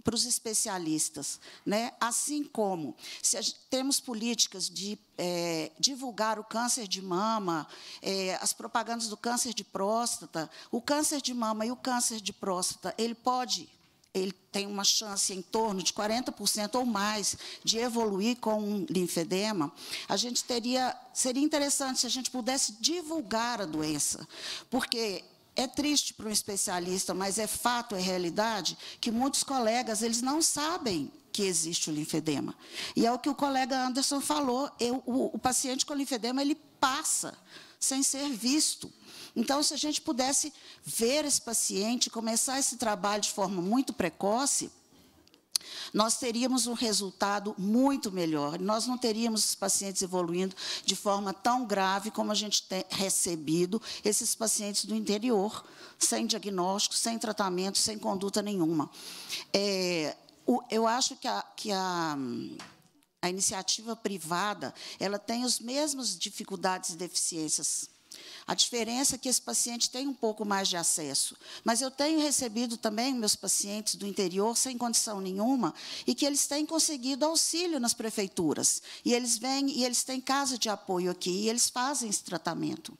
para os especialistas. Né? Assim como se temos políticas de é, divulgar o câncer de mama, é, as propagandas do câncer de próstata, o câncer de mama e o câncer de próstata, ele pode ele tem uma chance em torno de 40% ou mais de evoluir com um linfedema, a gente teria seria interessante se a gente pudesse divulgar a doença, porque é triste para um especialista, mas é fato, é realidade, que muitos colegas eles não sabem que existe o linfedema. E é o que o colega Anderson falou, eu, o, o paciente com linfedema ele passa sem ser visto. Então, se a gente pudesse ver esse paciente, começar esse trabalho de forma muito precoce, nós teríamos um resultado muito melhor. Nós não teríamos os pacientes evoluindo de forma tão grave como a gente tem recebido esses pacientes do interior, sem diagnóstico, sem tratamento, sem conduta nenhuma. É, o, eu acho que a, que a a iniciativa privada ela tem as mesmas dificuldades e deficiências a diferença é que esse paciente tem um pouco mais de acesso. Mas eu tenho recebido também meus pacientes do interior sem condição nenhuma e que eles têm conseguido auxílio nas prefeituras. E eles vêm e eles têm casa de apoio aqui e eles fazem esse tratamento.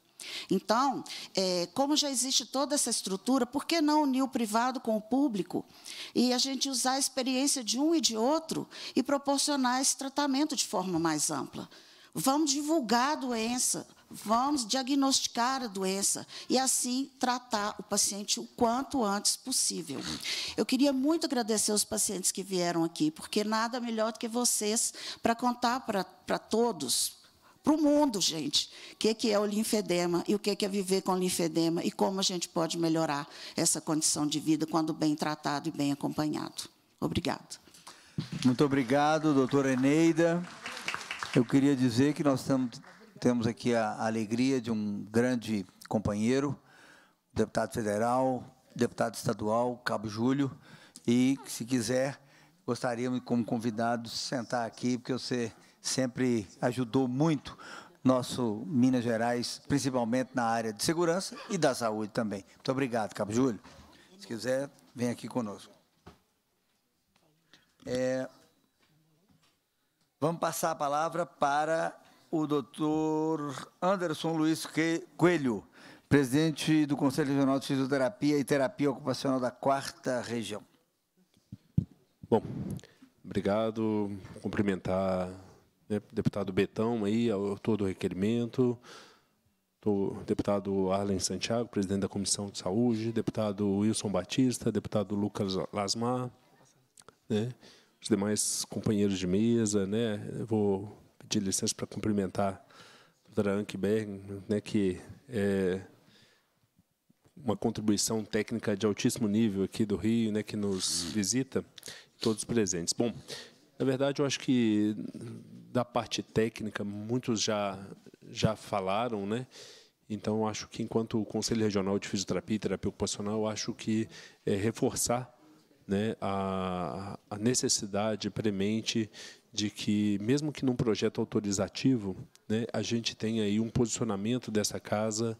Então, é, como já existe toda essa estrutura, por que não unir o privado com o público e a gente usar a experiência de um e de outro e proporcionar esse tratamento de forma mais ampla? Vamos divulgar a doença, vamos diagnosticar a doença e, assim, tratar o paciente o quanto antes possível. Eu queria muito agradecer os pacientes que vieram aqui, porque nada melhor do que vocês para contar para todos, para o mundo, gente, o que, que é o linfedema e o que, que é viver com linfedema e como a gente pode melhorar essa condição de vida quando bem tratado e bem acompanhado. Obrigado. Muito obrigado, doutora Eneida. Eu queria dizer que nós estamos temos aqui a alegria de um grande companheiro, deputado federal, deputado estadual, Cabo Júlio, e se quiser, gostaríamos como convidado de sentar aqui, porque você sempre ajudou muito nosso Minas Gerais, principalmente na área de segurança e da saúde também. Muito obrigado, Cabo Júlio. Se quiser, vem aqui conosco. É, vamos passar a palavra para o doutor Anderson Luiz Coelho, presidente do Conselho Regional de Fisioterapia e Terapia Ocupacional da Quarta Região. Bom, obrigado. Cumprimentar né, deputado Betão aí, autor do requerimento, o deputado Arlen Santiago, presidente da Comissão de Saúde, deputado Wilson Batista, deputado Lucas Lasmar, né, os demais companheiros de mesa, né, vou pedir licença para cumprimentar a doutora Berg, né, que é uma contribuição técnica de altíssimo nível aqui do Rio, né, que nos visita, todos presentes. Bom, na verdade, eu acho que da parte técnica, muitos já, já falaram, né? Então, acho que enquanto o Conselho Regional de Fisioterapia e Terapia Ocupacional, acho que é, reforçar né, a, a necessidade premente de que, mesmo que num projeto autorizativo, né, a gente tenha aí um posicionamento dessa casa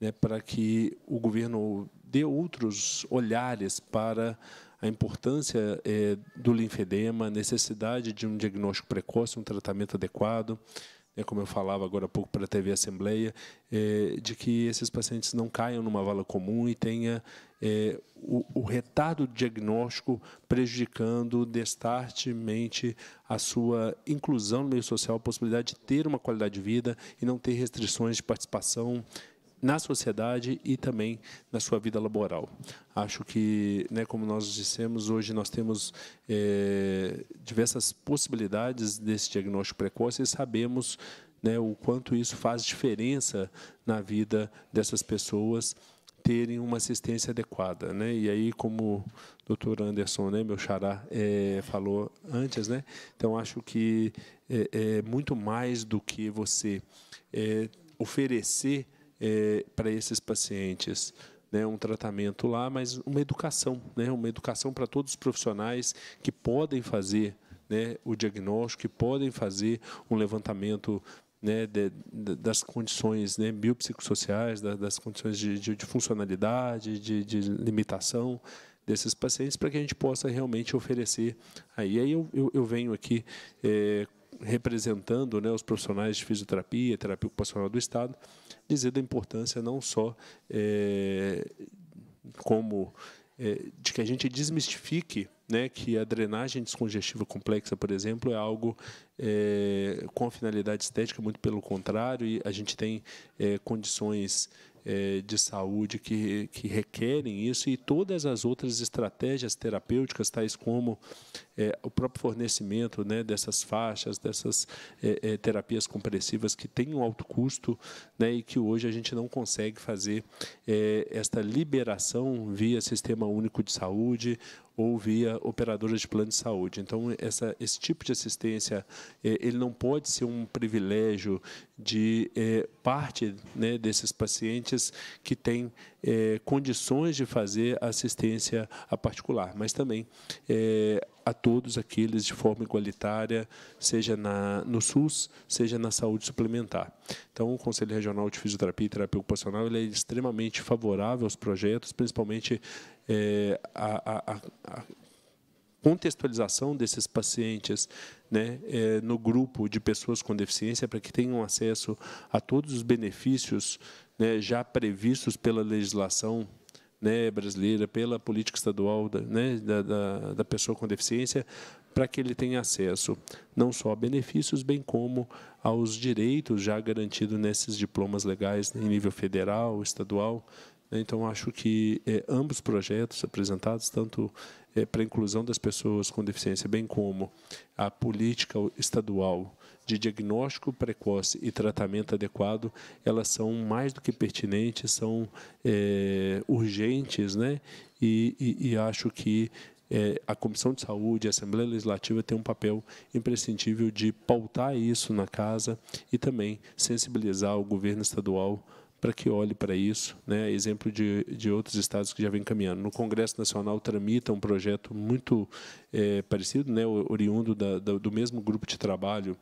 né, para que o governo dê outros olhares para a importância é, do linfedema, a necessidade de um diagnóstico precoce, um tratamento adequado, né, como eu falava agora há pouco para a TV Assembleia, é, de que esses pacientes não caiam numa vala comum e tenha é, o, o, retardo diagnóstico prejudicando destartemente a sua inclusão no meio social, a possibilidade de ter uma qualidade de vida e não ter restrições de participação na sociedade e também na sua vida laboral. Acho que, né, como nós dissemos, hoje nós temos é, diversas possibilidades desse diagnóstico precoce e sabemos né, o quanto isso faz diferença na vida dessas pessoas terem uma assistência adequada, né? E aí, como o Dr. Anderson, né, meu xará, é, falou antes, né? Então acho que é, é muito mais do que você é, oferecer é, para esses pacientes né, um tratamento lá, mas uma educação, né? Uma educação para todos os profissionais que podem fazer né, o diagnóstico, que podem fazer um levantamento né, de, de, das condições né, biopsicossociais, da, das condições de, de funcionalidade, de, limitação desses pacientes, para que a gente possa realmente oferecer. Aí, aí eu, eu, eu venho aqui é, representando né, os profissionais de fisioterapia, terapia ocupacional do Estado, dizer da importância não só é, como é, de que a gente desmistifique né, que a drenagem descongestiva complexa, por exemplo, é algo é, com finalidade estética, muito pelo contrário, e a gente tem é, condições é, de saúde que, que requerem isso e todas as outras estratégias terapêuticas, tais como é, o próprio fornecimento né, dessas faixas, dessas é, é terapias compressivas que têm um alto custo né, e que hoje a gente não consegue fazer é, esta liberação via Sistema Único de Saúde ou via operadoras de plano de saúde. Então, essa, esse tipo de assistência, é, ele não pode ser um privilégio de é, parte né, desses pacientes que têm é, condições de fazer assistência a particular, mas também é, a todos aqueles de forma igualitária, seja na, no SUS, seja na saúde suplementar. Então, o Conselho Regional de Fisioterapia e Terapia Ocupacional ele é extremamente favorável aos projetos, principalmente é, a, a, a contextualização desses pacientes né, é, no grupo de pessoas com deficiência para que tenham acesso a todos os benefícios né, já previstos pela legislação né, brasileira, pela política estadual da, né, da, da, da pessoa com deficiência, para que ele tenha acesso não só a benefícios, bem como aos direitos já garantidos nesses diplomas legais né, em nível federal, estadual. Né. Então, acho que é, ambos projetos apresentados, tanto é, para a inclusão das pessoas com deficiência, bem como a política estadual de diagnóstico precoce e tratamento adequado, elas são mais do que pertinentes, são é, urgentes, né? e, e, e acho que é, a Comissão de Saúde, a Assembleia Legislativa tem um papel imprescindível de pautar isso na casa e também sensibilizar o governo estadual para que olhe para isso. Né? Exemplo de, de outros estados que já vem caminhando. No Congresso Nacional tramita um projeto muito é, parecido, né? oriundo da, da, do mesmo grupo de trabalho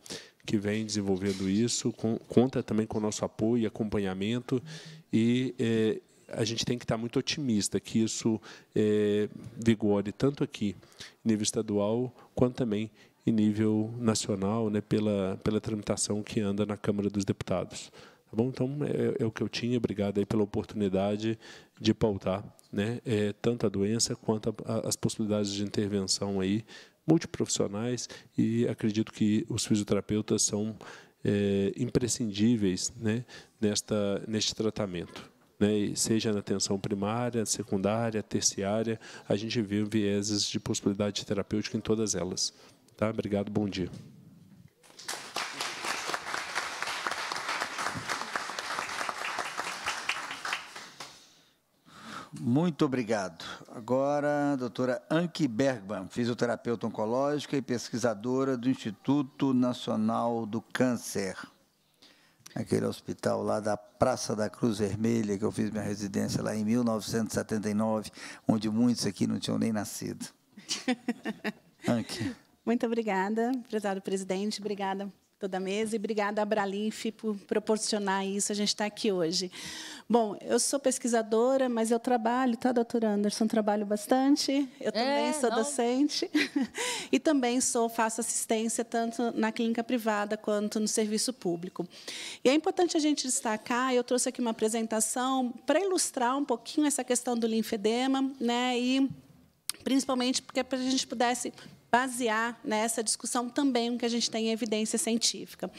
que vem desenvolvendo isso, com, conta também com o nosso apoio e acompanhamento, e é, a gente tem que estar muito otimista que isso é, vigore tanto aqui, nível estadual, quanto também em nível nacional, né, pela, pela tramitação que anda na Câmara dos Deputados. Tá bom? Então, é, é, o que eu tinha. Obrigado aí pela oportunidade de pautar né, é, tanto a doença quanto a, a, as possibilidades de intervenção aí, multiprofissionais, e acredito que os fisioterapeutas são é, imprescindíveis né, nesta, neste tratamento. Né, seja na atenção primária, secundária, terciária, a gente vê vieses de possibilidade terapêutica em todas elas. Tá? Obrigado, bom dia. Muito obrigado. Agora, a doutora Anki Bergman, fisioterapeuta oncológica e pesquisadora do Instituto Nacional do Câncer. Aquele hospital lá da Praça da Cruz Vermelha, que eu fiz minha residência lá em 1979, onde muitos aqui não tinham nem nascido. [laughs] Anki. Muito obrigada, prezado presidente. Obrigada toda mesa. E obrigada a Bralinf por proporcionar isso, a gente está aqui hoje. Bom, eu sou pesquisadora, mas eu trabalho, tá, doutora Anderson? Trabalho bastante. Eu é, também é, sou não. docente. [laughs] e também sou, faço assistência tanto na clínica privada quanto no serviço público. E é importante a gente destacar, eu trouxe aqui uma apresentação para ilustrar um pouquinho essa questão do linfedema, né? E principalmente porque é para a gente pudesse basear nessa discussão também o que a gente tem em evidência científica.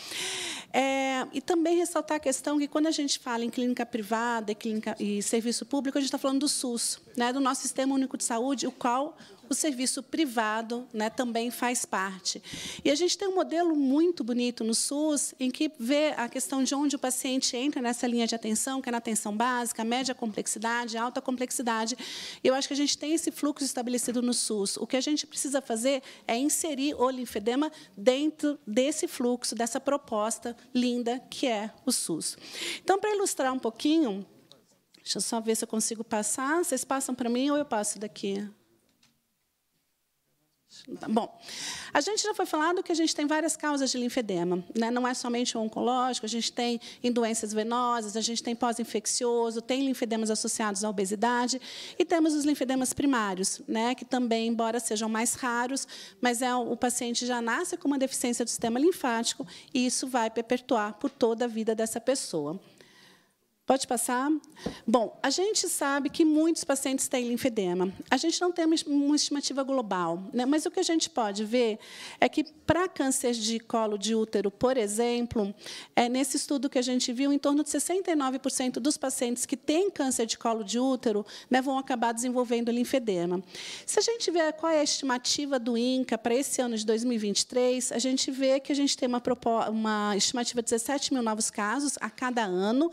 É, e também ressaltar a questão que, quando a gente fala em clínica privada e, clínica, e serviço público, a gente está falando do SUS, né, do nosso Sistema Único de Saúde, o qual o serviço privado né, também faz parte. E a gente tem um modelo muito bonito no SUS, em que vê a questão de onde o paciente entra nessa linha de atenção, que é na atenção básica, média complexidade, alta complexidade. Eu acho que a gente tem esse fluxo estabelecido no SUS. O que a gente precisa fazer é inserir o linfedema dentro desse fluxo, dessa proposta linda que é o SUS. Então, para ilustrar um pouquinho, deixa eu só ver se eu consigo passar. Vocês passam para mim ou eu passo daqui? Tá bom, a gente já foi falado que a gente tem várias causas de linfedema, né? não é somente o oncológico, a gente tem em doenças venosas, a gente tem pós-infeccioso, tem linfedemas associados à obesidade e temos os linfedemas primários, né? que também, embora sejam mais raros, mas é o paciente já nasce com uma deficiência do sistema linfático e isso vai perpetuar por toda a vida dessa pessoa. Pode passar? Bom, a gente sabe que muitos pacientes têm linfedema. A gente não tem uma estimativa global, né? mas o que a gente pode ver é que para câncer de colo de útero, por exemplo, é, nesse estudo que a gente viu, em torno de 69% dos pacientes que têm câncer de colo de útero né, vão acabar desenvolvendo linfedema. Se a gente ver qual é a estimativa do INCA para esse ano de 2023, a gente vê que a gente tem uma, uma estimativa de 17 mil novos casos a cada ano.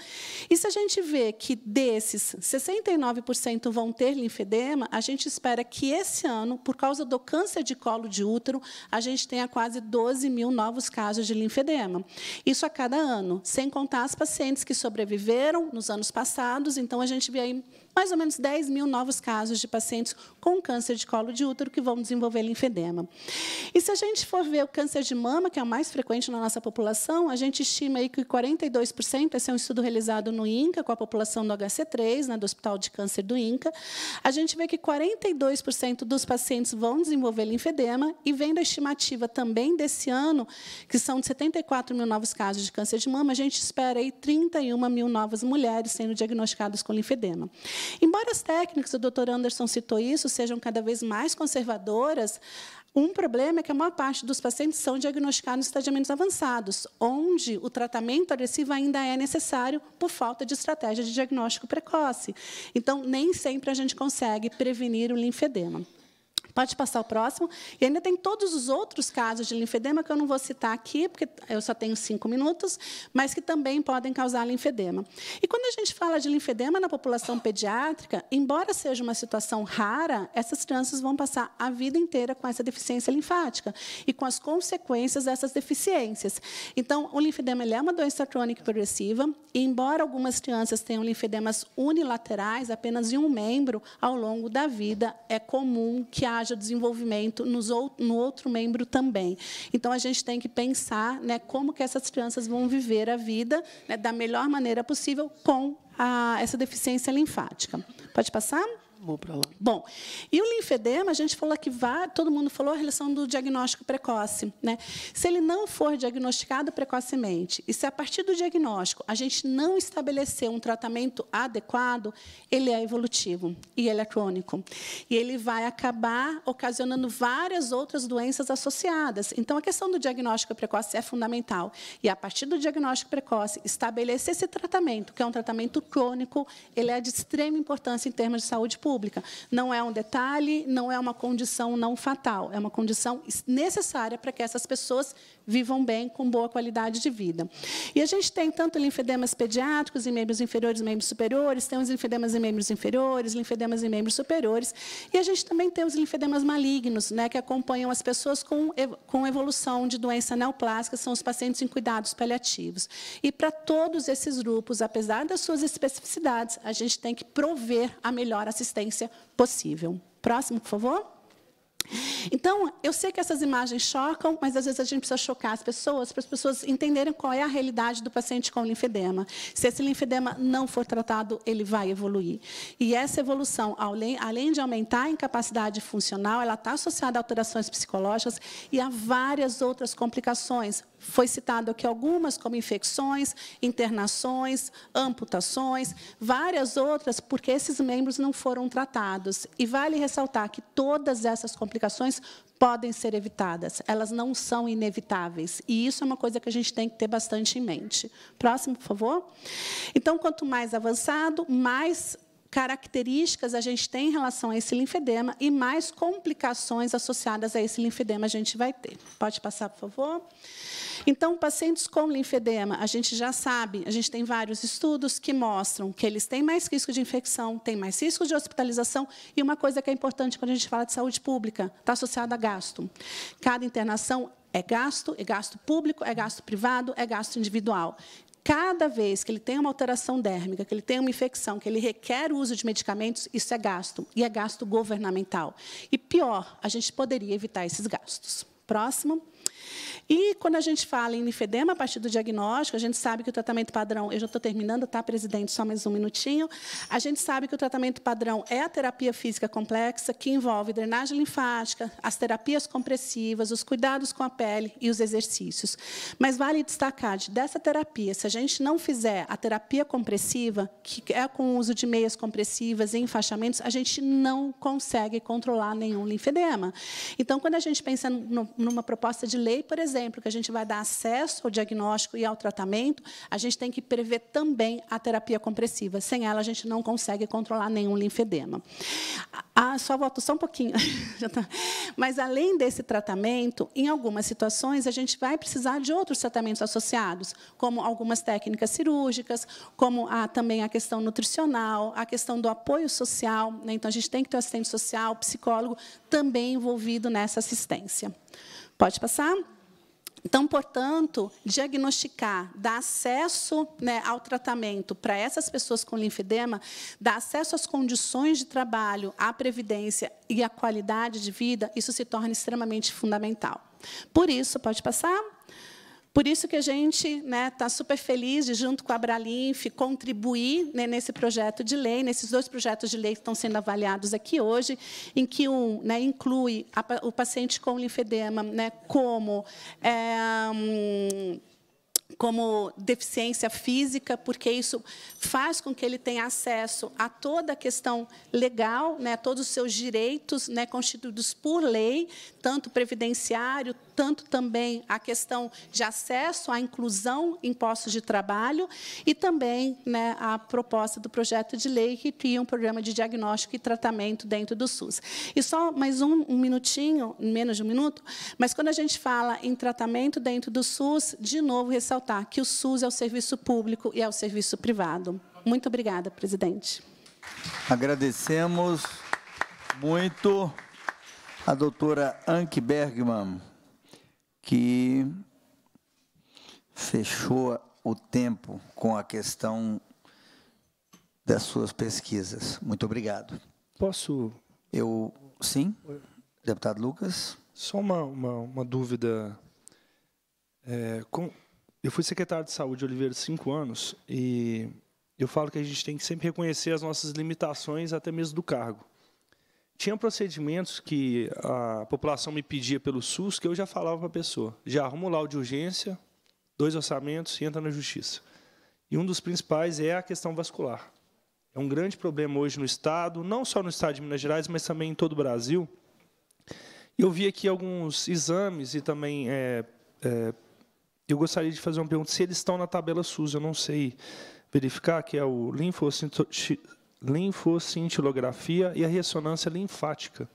E se a gente vê que desses 69% vão ter linfedema, a gente espera que esse ano, por causa do câncer de colo de útero, a gente tenha quase 12 mil novos casos de linfedema. Isso a cada ano, sem contar as pacientes que sobreviveram nos anos passados. Então, a gente vê aí mais ou menos 10 mil novos casos de pacientes com câncer de colo de útero que vão desenvolver linfedema. E se a gente for ver o câncer de mama, que é o mais frequente na nossa população, a gente estima aí que 42%, esse é um estudo realizado no INCA, com a população do HC3, né, do Hospital de Câncer do INCA, a gente vê que 42% dos pacientes vão desenvolver linfedema e vendo a estimativa também desse ano, que são de 74 mil novos casos de câncer de mama, a gente espera aí 31 mil novas mulheres sendo diagnosticadas com linfedema. Embora as técnicas, o doutor Anderson citou isso, sejam cada vez mais conservadoras, um problema é que a maior parte dos pacientes são diagnosticados em estadiamentos avançados, onde o tratamento agressivo ainda é necessário por falta de estratégia de diagnóstico precoce. Então, nem sempre a gente consegue prevenir o linfedema. Pode passar o próximo. E ainda tem todos os outros casos de linfedema que eu não vou citar aqui, porque eu só tenho cinco minutos, mas que também podem causar linfedema. E quando a gente fala de linfedema na população pediátrica, embora seja uma situação rara, essas crianças vão passar a vida inteira com essa deficiência linfática e com as consequências dessas deficiências. Então, o linfedema é uma doença crônica e progressiva, e embora algumas crianças tenham linfedemas unilaterais, apenas em um membro, ao longo da vida é comum que haja haja desenvolvimento nos ou, no outro membro também. Então, a gente tem que pensar né, como que essas crianças vão viver a vida né, da melhor maneira possível com a, essa deficiência linfática. Pode passar? para lá. Bom, e o linfedema, a gente falou que vai, todo mundo falou a relação do diagnóstico precoce. Né? Se ele não for diagnosticado precocemente, e se a partir do diagnóstico a gente não estabelecer um tratamento adequado, ele é evolutivo e ele é crônico. E ele vai acabar ocasionando várias outras doenças associadas. Então, a questão do diagnóstico precoce é fundamental. E a partir do diagnóstico precoce, estabelecer esse tratamento, que é um tratamento crônico, ele é de extrema importância em termos de saúde pública pública. Não é um detalhe, não é uma condição não fatal, é uma condição necessária para que essas pessoas vivam bem, com boa qualidade de vida. E a gente tem tanto linfedemas pediátricos em membros inferiores e membros superiores, tem os linfedemas em membros inferiores, linfedemas em membros superiores, e a gente também tem os linfedemas malignos, né, que acompanham as pessoas com, com evolução de doença neoplásica, são os pacientes em cuidados paliativos. E para todos esses grupos, apesar das suas especificidades, a gente tem que prover a melhor assistência possível. Próximo, por favor. Então, eu sei que essas imagens chocam, mas às vezes a gente precisa chocar as pessoas para as pessoas entenderem qual é a realidade do paciente com linfedema. Se esse linfedema não for tratado, ele vai evoluir. E essa evolução, além de aumentar a incapacidade funcional, ela está associada a alterações psicológicas e a várias outras complicações, foi citado aqui algumas, como infecções, internações, amputações, várias outras, porque esses membros não foram tratados. E vale ressaltar que todas essas complicações podem ser evitadas, elas não são inevitáveis. E isso é uma coisa que a gente tem que ter bastante em mente. Próximo, por favor. Então, quanto mais avançado, mais características a gente tem em relação a esse linfedema e mais complicações associadas a esse linfedema a gente vai ter. Pode passar, por favor? Então, pacientes com linfedema, a gente já sabe, a gente tem vários estudos que mostram que eles têm mais risco de infecção, têm mais risco de hospitalização e uma coisa que é importante quando a gente fala de saúde pública, está associada a gasto. Cada internação é gasto, é gasto público, é gasto privado, é gasto individual cada vez que ele tem uma alteração dérmica, que ele tem uma infecção, que ele requer o uso de medicamentos, isso é gasto, e é gasto governamental. E pior, a gente poderia evitar esses gastos. Próximo. E quando a gente fala em linfedema, a partir do diagnóstico, a gente sabe que o tratamento padrão, eu já estou terminando, tá, presidente, só mais um minutinho. A gente sabe que o tratamento padrão é a terapia física complexa, que envolve drenagem linfática, as terapias compressivas, os cuidados com a pele e os exercícios. Mas vale destacar de dessa terapia, se a gente não fizer a terapia compressiva, que é com o uso de meias compressivas e enfaixamentos, a gente não consegue controlar nenhum linfedema. Então, quando a gente pensa numa proposta de lei lei, por exemplo, que a gente vai dar acesso ao diagnóstico e ao tratamento, a gente tem que prever também a terapia compressiva. Sem ela, a gente não consegue controlar nenhum linfedema. Ah, só volto só um pouquinho. [laughs] Tá. Mas, além desse tratamento, em algumas situações, a gente vai precisar de outros tratamentos associados, como algumas técnicas cirúrgicas, como a, também a questão nutricional, a questão do apoio social. Né? Então, a gente tem que ter um assistente social, psicólogo, também envolvido nessa assistência. Pode passar? Então, portanto, diagnosticar, dar acesso né, ao tratamento para essas pessoas com linfedema, dar acesso às condições de trabalho, à previdência e à qualidade de vida, isso se torna extremamente fundamental. Por isso, pode passar? Por isso que a gente está né, tá super feliz de, junto com a Abralinf, contribuir né, nesse projeto de lei, nesses dois projetos de lei que estão sendo avaliados aqui hoje, em que um né, inclui a, o paciente com linfedema né, como... É, um, como deficiência física, porque isso faz com que ele tenha acesso a toda a questão legal, né, todos os seus direitos né, constituídos por lei, tanto previdenciário, tanto também a questão de acesso à inclusão em postos de trabalho e também né, a proposta do projeto de lei que cria um programa de diagnóstico e tratamento dentro do SUS. E só mais um, um minutinho, menos de um minuto, mas quando a gente fala em tratamento dentro do SUS, de novo ressaltar que o SUS é o serviço público e é o serviço privado. Muito obrigada, presidente. Agradecemos muito a doutora Anke Bergman que fechou o tempo com a questão das suas pesquisas. Muito obrigado. Posso? Eu, sim, deputado Lucas. Só uma, uma, uma dúvida. É, com, eu fui secretário de saúde de Oliveira cinco anos e eu falo que a gente tem que sempre reconhecer as nossas limitações, até mesmo do cargo. Tinha procedimentos que a população me pedia pelo SUS que eu já falava para a pessoa. Já arruma o laudo de urgência, dois orçamentos e entra na justiça. E um dos principais é a questão vascular. É um grande problema hoje no Estado, não só no Estado de Minas Gerais, mas também em todo o Brasil. Eu vi aqui alguns exames e também é, é, eu gostaria de fazer uma pergunta se eles estão na tabela SUS. Eu não sei verificar, que é o linfocito linfocintilografia e a ressonância linfática.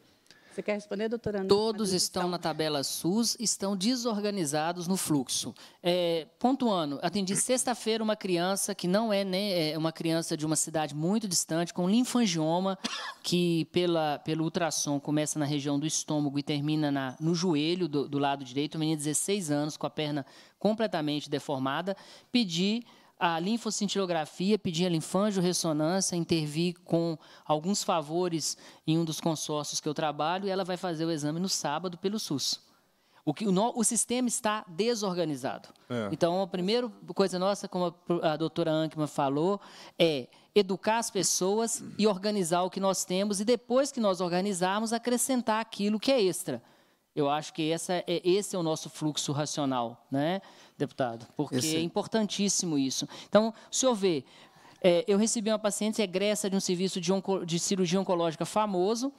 Você quer responder, doutora? Ana? Todos estão então- na tabela SUS, estão desorganizados no fluxo. É, pontuando, atendi sexta-feira uma criança que não é, né, é uma criança de uma cidade muito distante, com linfangioma, que pela, pelo ultrassom começa na região do estômago e termina na, no joelho do, do lado direito, uma menina de 16 anos, com a perna completamente deformada. Pedi a linfocintilografia, pedi a linfangio-ressonância, intervi com alguns favores em um dos consórcios que eu trabalho, e ela vai fazer o exame no sábado pelo SUS. O, que, o, o sistema está desorganizado. É. Então, a primeira coisa nossa, como a, a doutora Ankman falou, é educar as pessoas e organizar o que nós temos, e depois que nós organizarmos, acrescentar aquilo que é extra. Eu acho que essa, é, esse é o nosso fluxo racional, né, deputado? Porque esse... É, é importantíssimo isso. Então, o senhor vê, é, eu recebi uma paciente egressa de um serviço de, onco, de cirurgia oncológica famoso,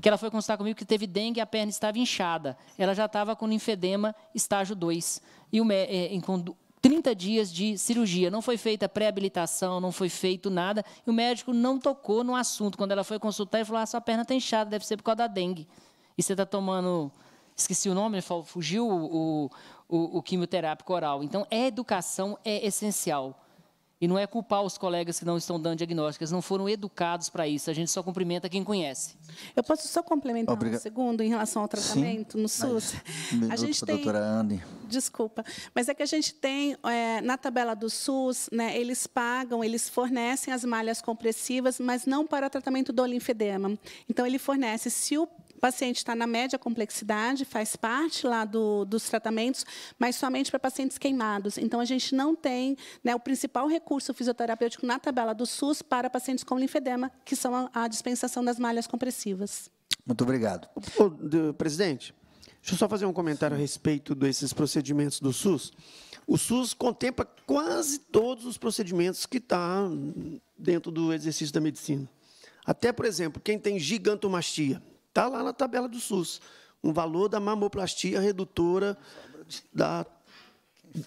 que ela foi consultar comigo que teve dengue e a perna estava inchada. Ela já estava com linfedema estágio 2. E o, é, em, com 30 dias de cirurgia. Não foi feita pré-habilitação, não foi feito nada. E o médico não tocou no assunto. Quando ela foi consultar, ele falou: ah, sua perna está inchada, deve ser por causa da dengue. E você está tomando esqueci o nome, fugiu o, o, o quimioterápico oral. Então, a é educação é essencial. E não é culpar os colegas que não estão dando diagnósticos, não foram educados para isso. A gente só cumprimenta quem conhece. Eu posso só complementar Obrigado. um segundo em relação ao tratamento Sim, no SUS? a gente tem, doutora Anne. Desculpa, mas é que a gente tem, é, na tabela do SUS, né, eles pagam, eles fornecem as malhas compressivas, mas não para tratamento do linfedema. Então, ele fornece, se o paciente está na média complexidade, faz parte lá do, dos tratamentos, mas somente para pacientes queimados. Então, a gente não tem né, o principal recurso fisioterapêutico na tabela do SUS para pacientes com linfedema, que são a, a dispensação das malhas compressivas. Muito obrigado. Ô, presidente, deixa eu só fazer um comentário a respeito desses procedimentos do SUS. O SUS contempla quase todos os procedimentos que está dentro do exercício da medicina. Até, por exemplo, quem tem gigantomastia, Está lá na tabela do SUS. Um valor da mamoplastia redutora da,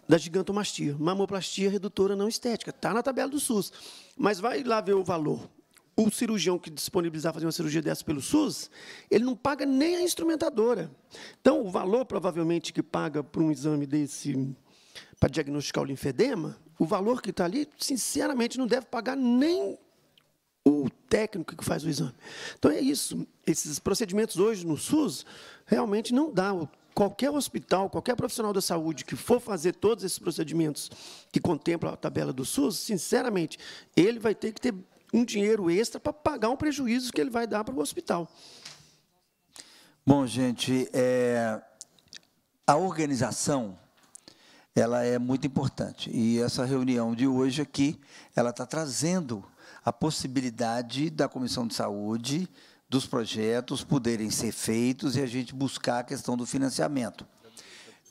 da gigantomastia. Mamoplastia redutora não estética. Está na tabela do SUS. Mas vai lá ver o valor. O cirurgião que disponibilizar fazer uma cirurgia dessa pelo SUS, ele não paga nem a instrumentadora. Então, o valor, provavelmente, que paga por um exame desse para diagnosticar o linfedema, o valor que está ali, sinceramente, não deve pagar nem o técnico que faz o exame. Então é isso. Esses procedimentos hoje no SUS realmente não dá. Qualquer hospital, qualquer profissional da saúde que for fazer todos esses procedimentos que contempla a tabela do SUS, sinceramente, ele vai ter que ter um dinheiro extra para pagar um prejuízo que ele vai dar para o hospital. Bom, gente, é, a organização ela é muito importante. E essa reunião de hoje aqui, ela está trazendo a possibilidade da Comissão de Saúde, dos projetos poderem ser feitos e a gente buscar a questão do financiamento.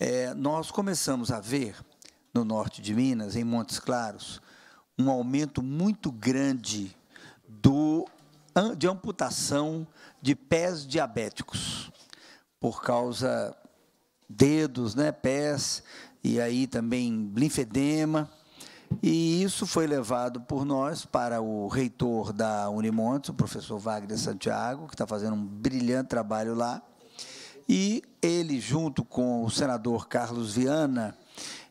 É, nós começamos a ver, no norte de Minas, em Montes Claros, um aumento muito grande do, de amputação de pés diabéticos, por causa dedos, né, pés, e aí também linfedema. E isso foi levado por nós para o reitor da Unimontes, o professor Wagner Santiago, que está fazendo um brilhante trabalho lá. E ele, junto com o senador Carlos Viana,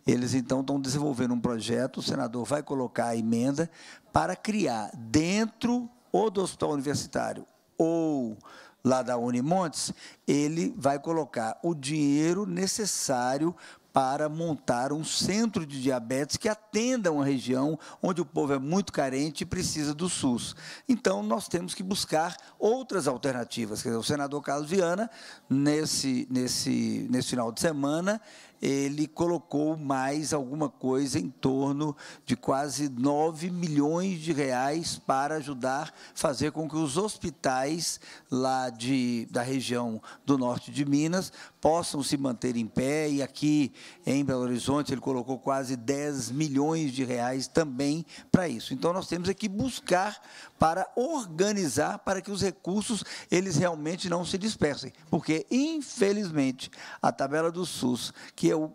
eles então estão desenvolvendo um projeto. O senador vai colocar a emenda para criar, dentro ou do hospital universitário ou lá da Unimontes, ele vai colocar o dinheiro necessário para montar um centro de diabetes que atenda uma região onde o povo é muito carente e precisa do SUS. Então, nós temos que buscar outras alternativas. Quer dizer, o senador Carlos Viana, nesse, nesse, nesse final de semana, ele colocou mais alguma coisa em torno de quase 9 milhões de reais para ajudar a fazer com que os hospitais lá de, da região do norte de Minas possam se manter em pé. E aqui em Belo Horizonte ele colocou quase 10 milhões de reais também para isso. Então nós temos que buscar para organizar para que os recursos eles realmente não se dispersem, porque infelizmente a tabela do SUS que que eu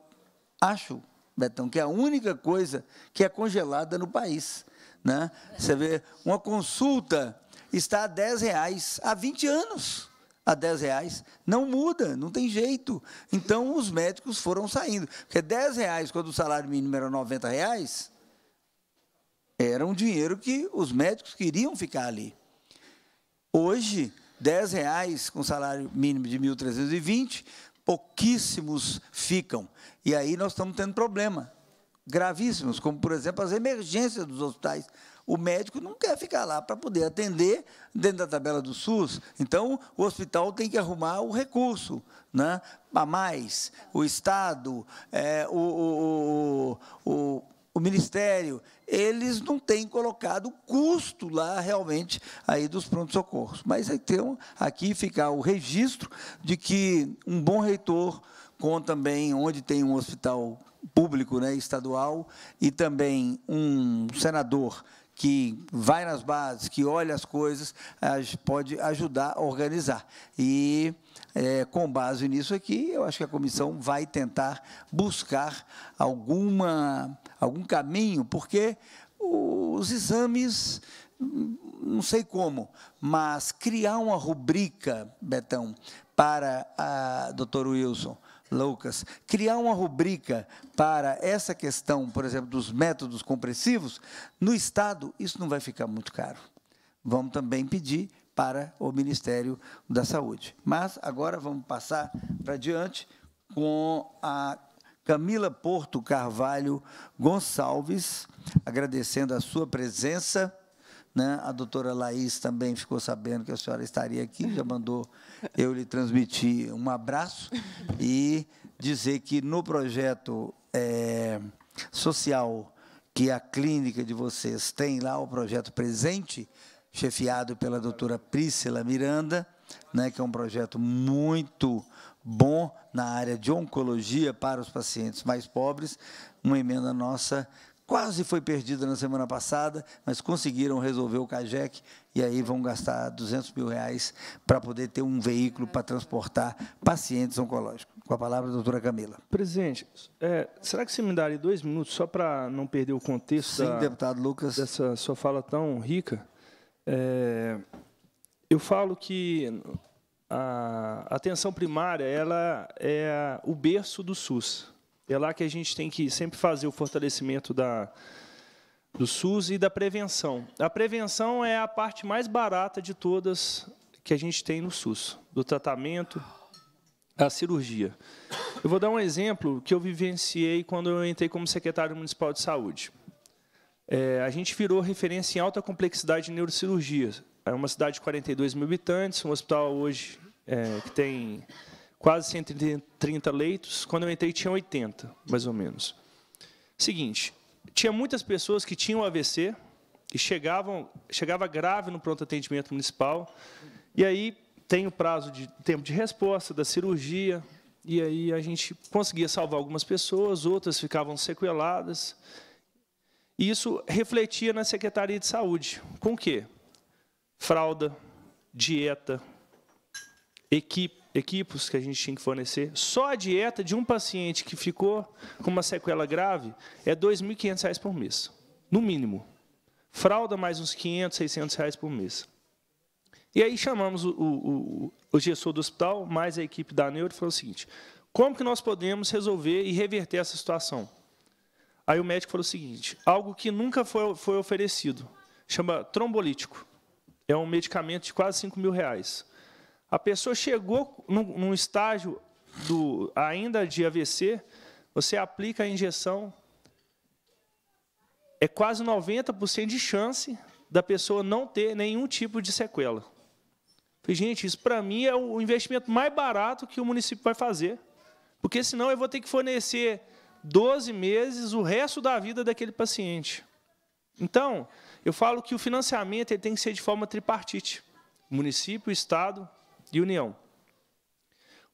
acho, Betão, que é a única coisa que é congelada no país. Né? Você vê, uma consulta está a 10 reais há 20 anos. A 10 reais não muda, não tem jeito. Então os médicos foram saindo. Porque 10 reais, quando o salário mínimo era 90 reais, era um dinheiro que os médicos queriam ficar ali. Hoje, 10 reais com salário mínimo de 1.320, pouquíssimos ficam. E aí nós estamos tendo problema gravíssimos, como por exemplo as emergências dos hospitais. O médico não quer ficar lá para poder atender dentro da tabela do SUS. Então, o hospital tem que arrumar o recurso né, a mais, o Estado, é, o, o, o, o Ministério eles não têm colocado o custo lá realmente aí dos pronto socorros. Mas então, aqui fica o registro de que um bom reitor, com também onde tem um hospital público né, estadual e também um senador que vai nas bases, que olha as coisas, pode ajudar a organizar. E, é, com base nisso aqui, eu acho que a comissão vai tentar buscar alguma algum caminho, porque os exames, não sei como, mas criar uma rubrica, Betão, para a doutor Wilson, Lucas, criar uma rubrica para essa questão, por exemplo, dos métodos compressivos, no Estado, isso não vai ficar muito caro. Vamos também pedir para o Ministério da Saúde. Mas agora vamos passar para diante com a Camila Porto Carvalho Gonçalves, agradecendo a sua presença. Né? A doutora Laís também ficou sabendo que a senhora estaria aqui, já mandou eu lhe transmitir um abraço e dizer que no projeto é, social que a clínica de vocês tem lá, o projeto presente, chefiado pela doutora Priscila Miranda, né, que é um projeto muito bom na área de oncologia para os pacientes mais pobres. Uma emenda nossa quase foi perdida na semana passada, mas conseguiram resolver o CAGEC e aí vão gastar 200 mil reais para poder ter um veículo para transportar pacientes oncológicos. Com a palavra, a doutora Camila. Presidente, é, será que você me daria dois minutos só para não perder o contexto Sim, da, deputado Lucas. dessa sua fala tão rica? É, eu falo que a atenção primária ela é o berço do SUS. É lá que a gente tem que sempre fazer o fortalecimento da, do SUS e da prevenção. A prevenção é a parte mais barata de todas que a gente tem no SUS, do tratamento à cirurgia. Eu vou dar um exemplo que eu vivenciei quando eu entrei como secretário municipal de saúde. É, a gente virou referência em alta complexidade de neurocirurgias. É uma cidade de 42 mil habitantes, um hospital hoje é, que tem quase 130 leitos. Quando eu entrei, tinha 80, mais ou menos. Seguinte, tinha muitas pessoas que tinham AVC e chegavam, chegava grave no pronto atendimento municipal. E aí tem o prazo de tempo de resposta da cirurgia. E aí a gente conseguia salvar algumas pessoas, outras ficavam sequeladas. E isso refletia na Secretaria de Saúde. Com o quê? fralda, dieta, equipe, equipos que a gente tinha que fornecer. Só a dieta de um paciente que ficou com uma sequela grave é R$ 2.500 por mês, no mínimo. Fralda mais uns 500, 600 reais por mês. E aí chamamos o, o, o gestor do hospital, mais a equipe da Neuro, e falou o seguinte, como que nós podemos resolver e reverter essa situação? Aí o médico falou o seguinte, algo que nunca foi, foi oferecido, chama trombolítico é um medicamento de quase 5 mil reais. A pessoa chegou num, num estágio do, ainda de AVC, você aplica a injeção, é quase 90% de chance da pessoa não ter nenhum tipo de sequela. Falei, gente, isso para mim é o investimento mais barato que o município vai fazer, porque senão eu vou ter que fornecer 12 meses o resto da vida daquele paciente. Então, eu falo que o financiamento ele tem que ser de forma tripartite: município, Estado e União.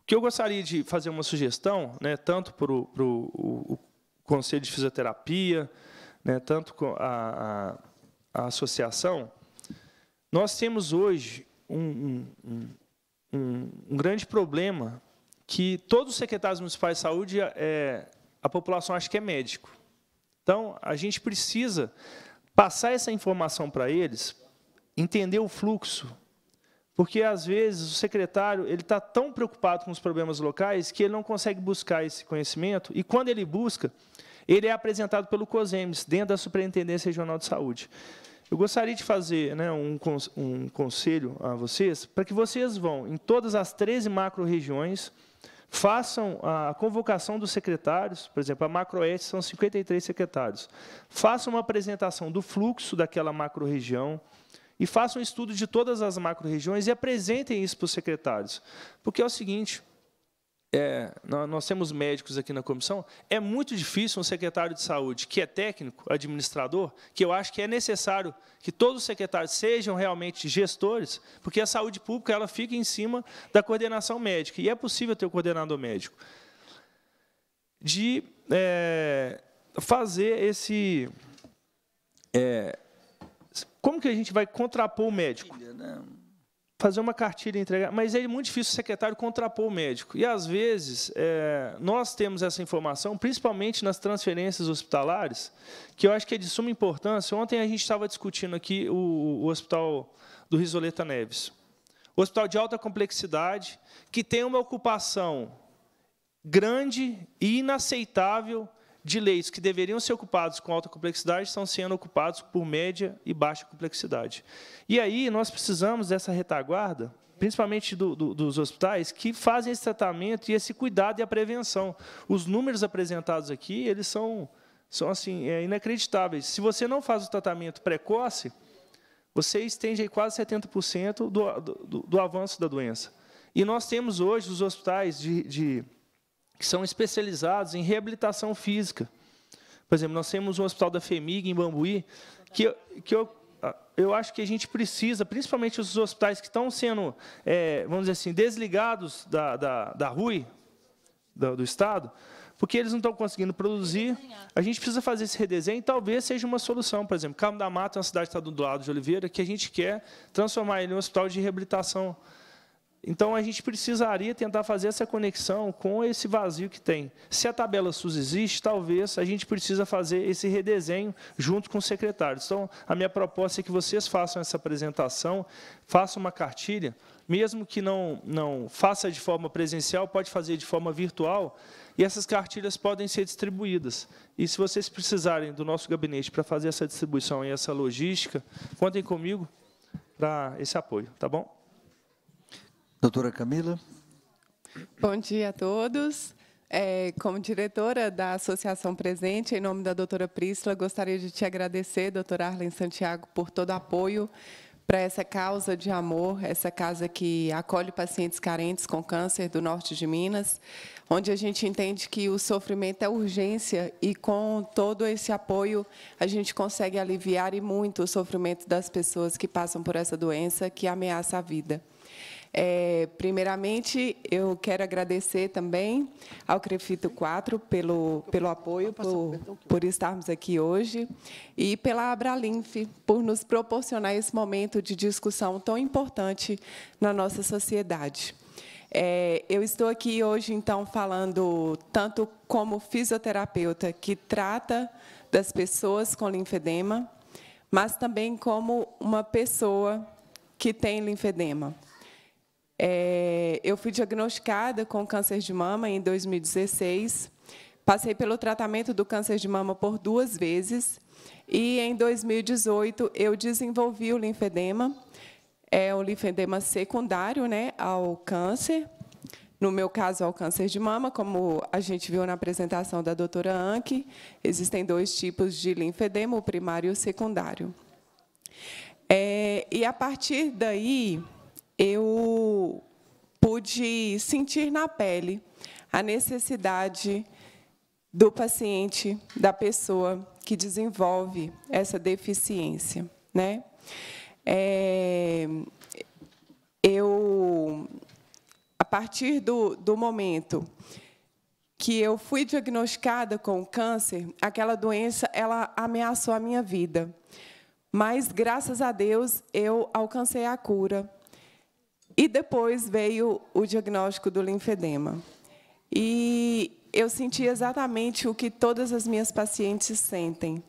O que eu gostaria de fazer uma sugestão, né, tanto para o, para o Conselho de Fisioterapia, né, tanto a, a, a, associação, nós temos hoje um, um, um, um, grande problema que todos os secretários municipais de saúde, é, a população acha que é médico. Então, a gente precisa Passar essa informação para eles, entender o fluxo, porque às vezes o secretário ele está tão preocupado com os problemas locais que ele não consegue buscar esse conhecimento e quando ele busca, ele é apresentado pelo COSEMES dentro da Superintendência Regional de Saúde. Eu gostaria de fazer né, um, um conselho a vocês para que vocês vão em todas as 13 macro-regiões Façam a convocação dos secretários, por exemplo, a macroeste são 53 secretários. Façam uma apresentação do fluxo daquela macro-região, e façam um estudo de todas as macro-regiões e apresentem isso para os secretários. Porque é o seguinte, é, nós temos médicos aqui na comissão, é muito difícil um secretário de saúde que é técnico, administrador, que eu acho que é necessário que todos os secretários sejam realmente gestores, porque a saúde pública ela fica em cima da coordenação médica, e é possível ter o um coordenador médico. De é, fazer esse... É, como que a gente vai contrapor o médico? Não né? fazer uma cartilha e entregar. Mas é muito difícil o secretário contrapor o médico. E, às vezes, é, nós temos essa informação, principalmente nas transferências hospitalares, que eu acho que é de suma importância. Ontem a gente estava discutindo aqui o, o hospital do Risoleta Neves. O hospital de alta complexidade, que tem uma ocupação grande e inaceitável de leitos que deveriam ser ocupados com alta complexidade estão sendo ocupados por média e baixa complexidade. E aí nós precisamos dessa retaguarda, principalmente do, do, dos hospitais, que fazem esse tratamento e esse cuidado e a prevenção. Os números apresentados aqui, eles são, são assim, é, inacreditáveis. Se você não faz o tratamento precoce, você estende aí quase 70% do, do, do avanço da doença. E nós temos hoje os hospitais de, de que são especializados em reabilitação física. Por exemplo, nós temos um hospital da FEMIG em Bambuí, que, que eu, ah, eu acho que a gente precisa, principalmente os hospitais que estão sendo, é, vamos dizer assim, desligados da, da, da RUI, do, do Estado, porque eles não estão conseguindo produzir. A gente precisa fazer esse redesenho e talvez seja uma solução. Por exemplo, Carmo da Mata é uma cidade que está do lado de Oliveira, que a gente quer transformar ele em um hospital de reabilitação física então a gente precisaria tentar fazer essa conexão com esse vazio que tem. Se a tabela SUS existe, talvez a gente precisa fazer esse redesenho junto com os secretários. Então a minha proposta é que vocês façam essa apresentação, façam uma cartilha, mesmo que não não faça de forma presencial, pode fazer de forma virtual, e essas cartilhas podem ser distribuídas. E se vocês precisarem do nosso gabinete para fazer essa distribuição e essa logística, contem comigo para esse apoio, tá bom? Doutora Camila. Bom dia a todos. É, como diretora da Associação Presente, em nome da doutora Priscila, gostaria de te agradecer, doutora Arlen Santiago, por todo o apoio para essa causa de amor, essa casa que acolhe pacientes carentes com câncer do norte de Minas, onde a gente entende que o sofrimento é urgência e com todo esse apoio a gente consegue aliviar e muito o sofrimento das pessoas que passam por essa doença que ameaça a vida. É, primeiramente, eu quero agradecer também ao Crefito 4 pelo, pelo apoio, por, por estarmos aqui hoje, e pela Abralinf por nos proporcionar esse momento de discussão tão importante na nossa sociedade. É, eu estou aqui hoje, então, falando tanto como fisioterapeuta que trata das pessoas com linfedema, mas também como uma pessoa que tem linfedema. É, eu fui diagnosticada com câncer de mama em 2016. Passei pelo tratamento do câncer de mama por duas vezes. E em 2018 eu desenvolvi o linfedema, é um linfedema secundário, né, ao câncer. No meu caso, ao câncer de mama, como a gente viu na apresentação da doutora Anke, existem dois tipos de linfedema, o primário e o secundário. É, e a partir daí, eu pude sentir na pele a necessidade do paciente, da pessoa que desenvolve essa deficiência, né? É, eu, a partir do, do momento que eu fui diagnosticada com câncer, aquela doença ela ameaçou a minha vida. Mas graças a Deus eu alcancei a cura e depois veio o diagnóstico do linfedema. E eu senti exatamente o que todas as minhas pacientes sentem.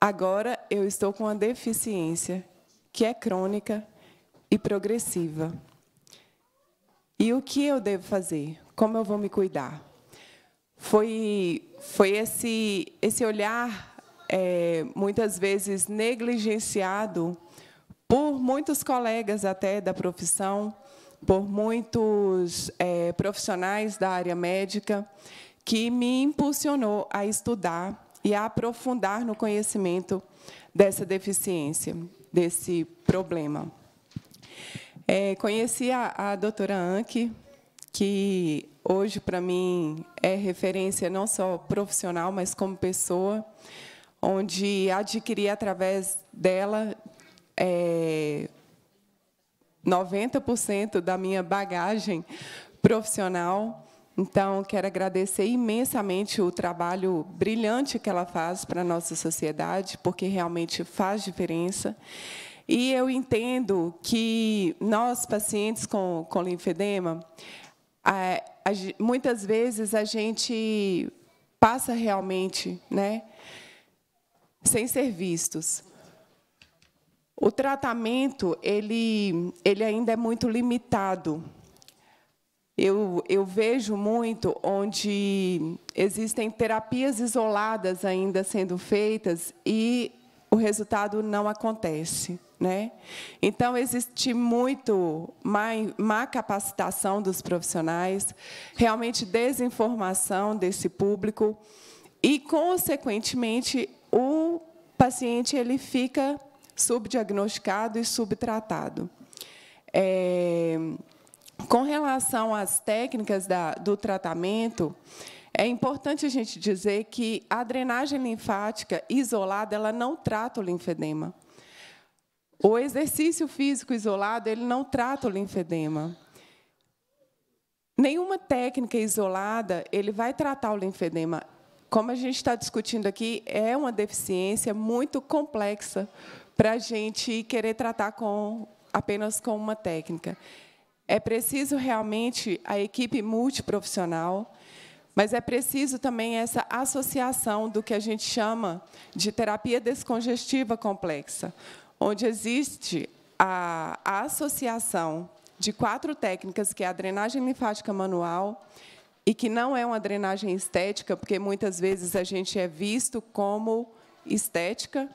Agora eu estou com uma deficiência que é crônica e progressiva. E o que eu devo fazer? Como eu vou me cuidar? Foi, foi esse, esse olhar, é, muitas vezes negligenciado, por muitos colegas até da profissão, por muitos é, profissionais da área médica, que me impulsionou a estudar e a aprofundar no conhecimento dessa deficiência, desse problema. É, conheci a, a doutora Anke, que hoje, para mim, é referência não só profissional, mas como pessoa, onde adquiri, através dela, é, 90% da minha bagagem profissional. Então, quero agradecer imensamente o trabalho brilhante que ela faz para a nossa sociedade, porque realmente faz diferença. E eu entendo que nós, pacientes com, com linfedema, a, a, muitas vezes a gente passa realmente né, sem ser vistos. O tratamento ele, ele ainda é muito limitado. Eu, eu vejo muito onde existem terapias isoladas ainda sendo feitas e o resultado não acontece. Né? Então, existe muito má, má, capacitação dos profissionais, realmente desinformação desse público e, consequentemente, o paciente ele fica subdiagnosticado e subtratado. É, com relação às técnicas da, do tratamento, é importante a gente dizer que a drenagem linfática isolada ela não trata o linfedema. O exercício físico isolado ele não trata o linfedema. Nenhuma técnica isolada ele vai tratar o linfedema. Como a gente está discutindo aqui, é uma deficiência muito complexa, para a gente querer tratar com apenas com uma técnica. É preciso realmente a equipe multiprofissional, mas é preciso também essa associação do que a gente chama de terapia descongestiva complexa, onde existe a, a associação de quatro técnicas, que é a drenagem linfática manual, e que não é uma drenagem estética, porque muitas vezes a gente é visto como estética,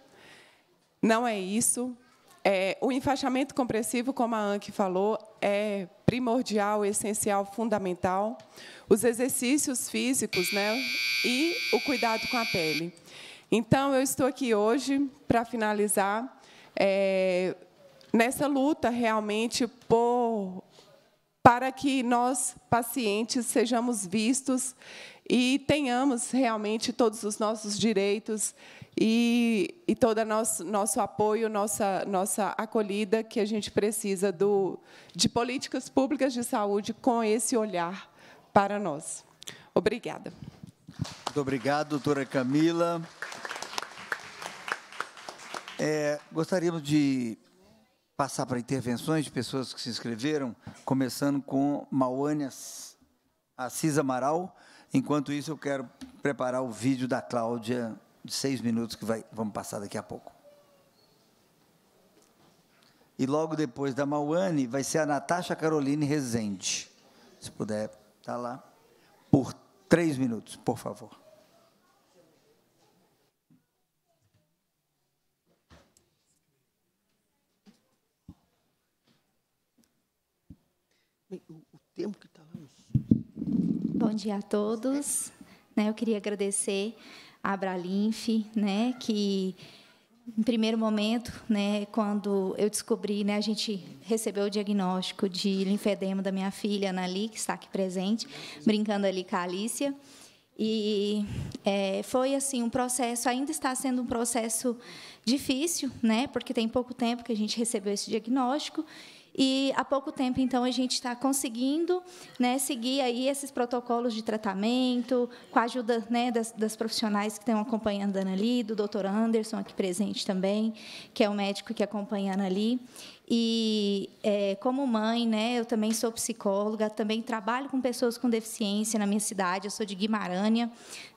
não é isso. É, o enfaixamento compressivo, como a Anke falou, é primordial, essencial, fundamental. Os exercícios físicos né, e o cuidado com a pele. Então, eu estou aqui hoje para finalizar é, nessa luta realmente por, para que nós, pacientes, sejamos vistos e tenhamos realmente todos os nossos direitos e, e todo nosso, nosso apoio, nossa, nossa acolhida que a gente precisa do, de políticas públicas de saúde com esse olhar para nós. Obrigada. Muito obrigado, doutora Camila. É, gostaríamos de passar para intervenções de pessoas que se inscreveram, começando com Mauânia Assis Amaral. Enquanto isso, eu quero preparar o vídeo da Cláudia de seis minutos que vai, vamos passar daqui a pouco. E logo depois da Mauane vai ser a Natasha Caroline Rezende. Se puder, tá lá. Por três minutos, por favor. O tempo que está lá. Bom dia a todos. Né, eu queria agradecer Abra Abralinf, né, que em primeiro momento, né, quando eu descobri, né, a gente recebeu o diagnóstico de linfedema da minha filha, Anali, que está aqui presente, brincando ali com a Alicia. E é, foi assim um processo, ainda está sendo um processo difícil, né, porque tem pouco tempo que a gente recebeu esse diagnóstico e há pouco tempo, então, a gente está conseguindo né, seguir aí esses protocolos de tratamento, com a ajuda né, das, das, profissionais que estão acompanhando a Ana do doutor Anderson, aqui presente também, que é o médico que acompanha a Ana E é, como mãe, né, eu também sou psicóloga, também trabalho com pessoas com deficiência na minha cidade. Eu sou de Guimarães,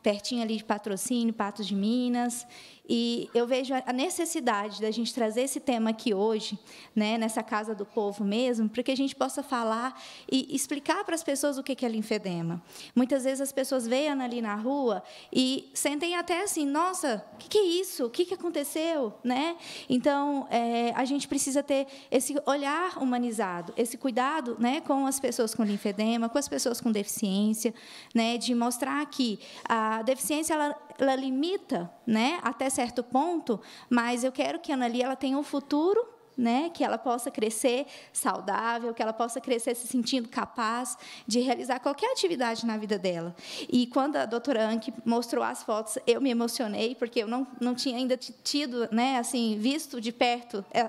pertinho ali de Patrocínio, Patos de Minas. E eu vejo a necessidade da gente trazer esse tema aqui hoje, né, nessa casa do povo mesmo, para que a gente possa falar e explicar para as pessoas o que é linfedema. Muitas vezes as pessoas veem ali na rua e sentem até assim, nossa, o que, que, é isso? O que, que aconteceu? Né? Então, é, a gente precisa ter esse olhar humanizado, esse cuidado né, com as pessoas com linfedema, com as pessoas com deficiência, né, de mostrar que a deficiência ela ela limita, né, até certo ponto, mas eu quero que a Anali ela tenha um futuro, né, que ela possa crescer saudável, que ela possa crescer se sentindo capaz de realizar qualquer atividade na vida dela. E quando a doutora Anke mostrou as fotos, eu me emocionei porque eu não, não tinha ainda tido, né, assim, visto de perto é,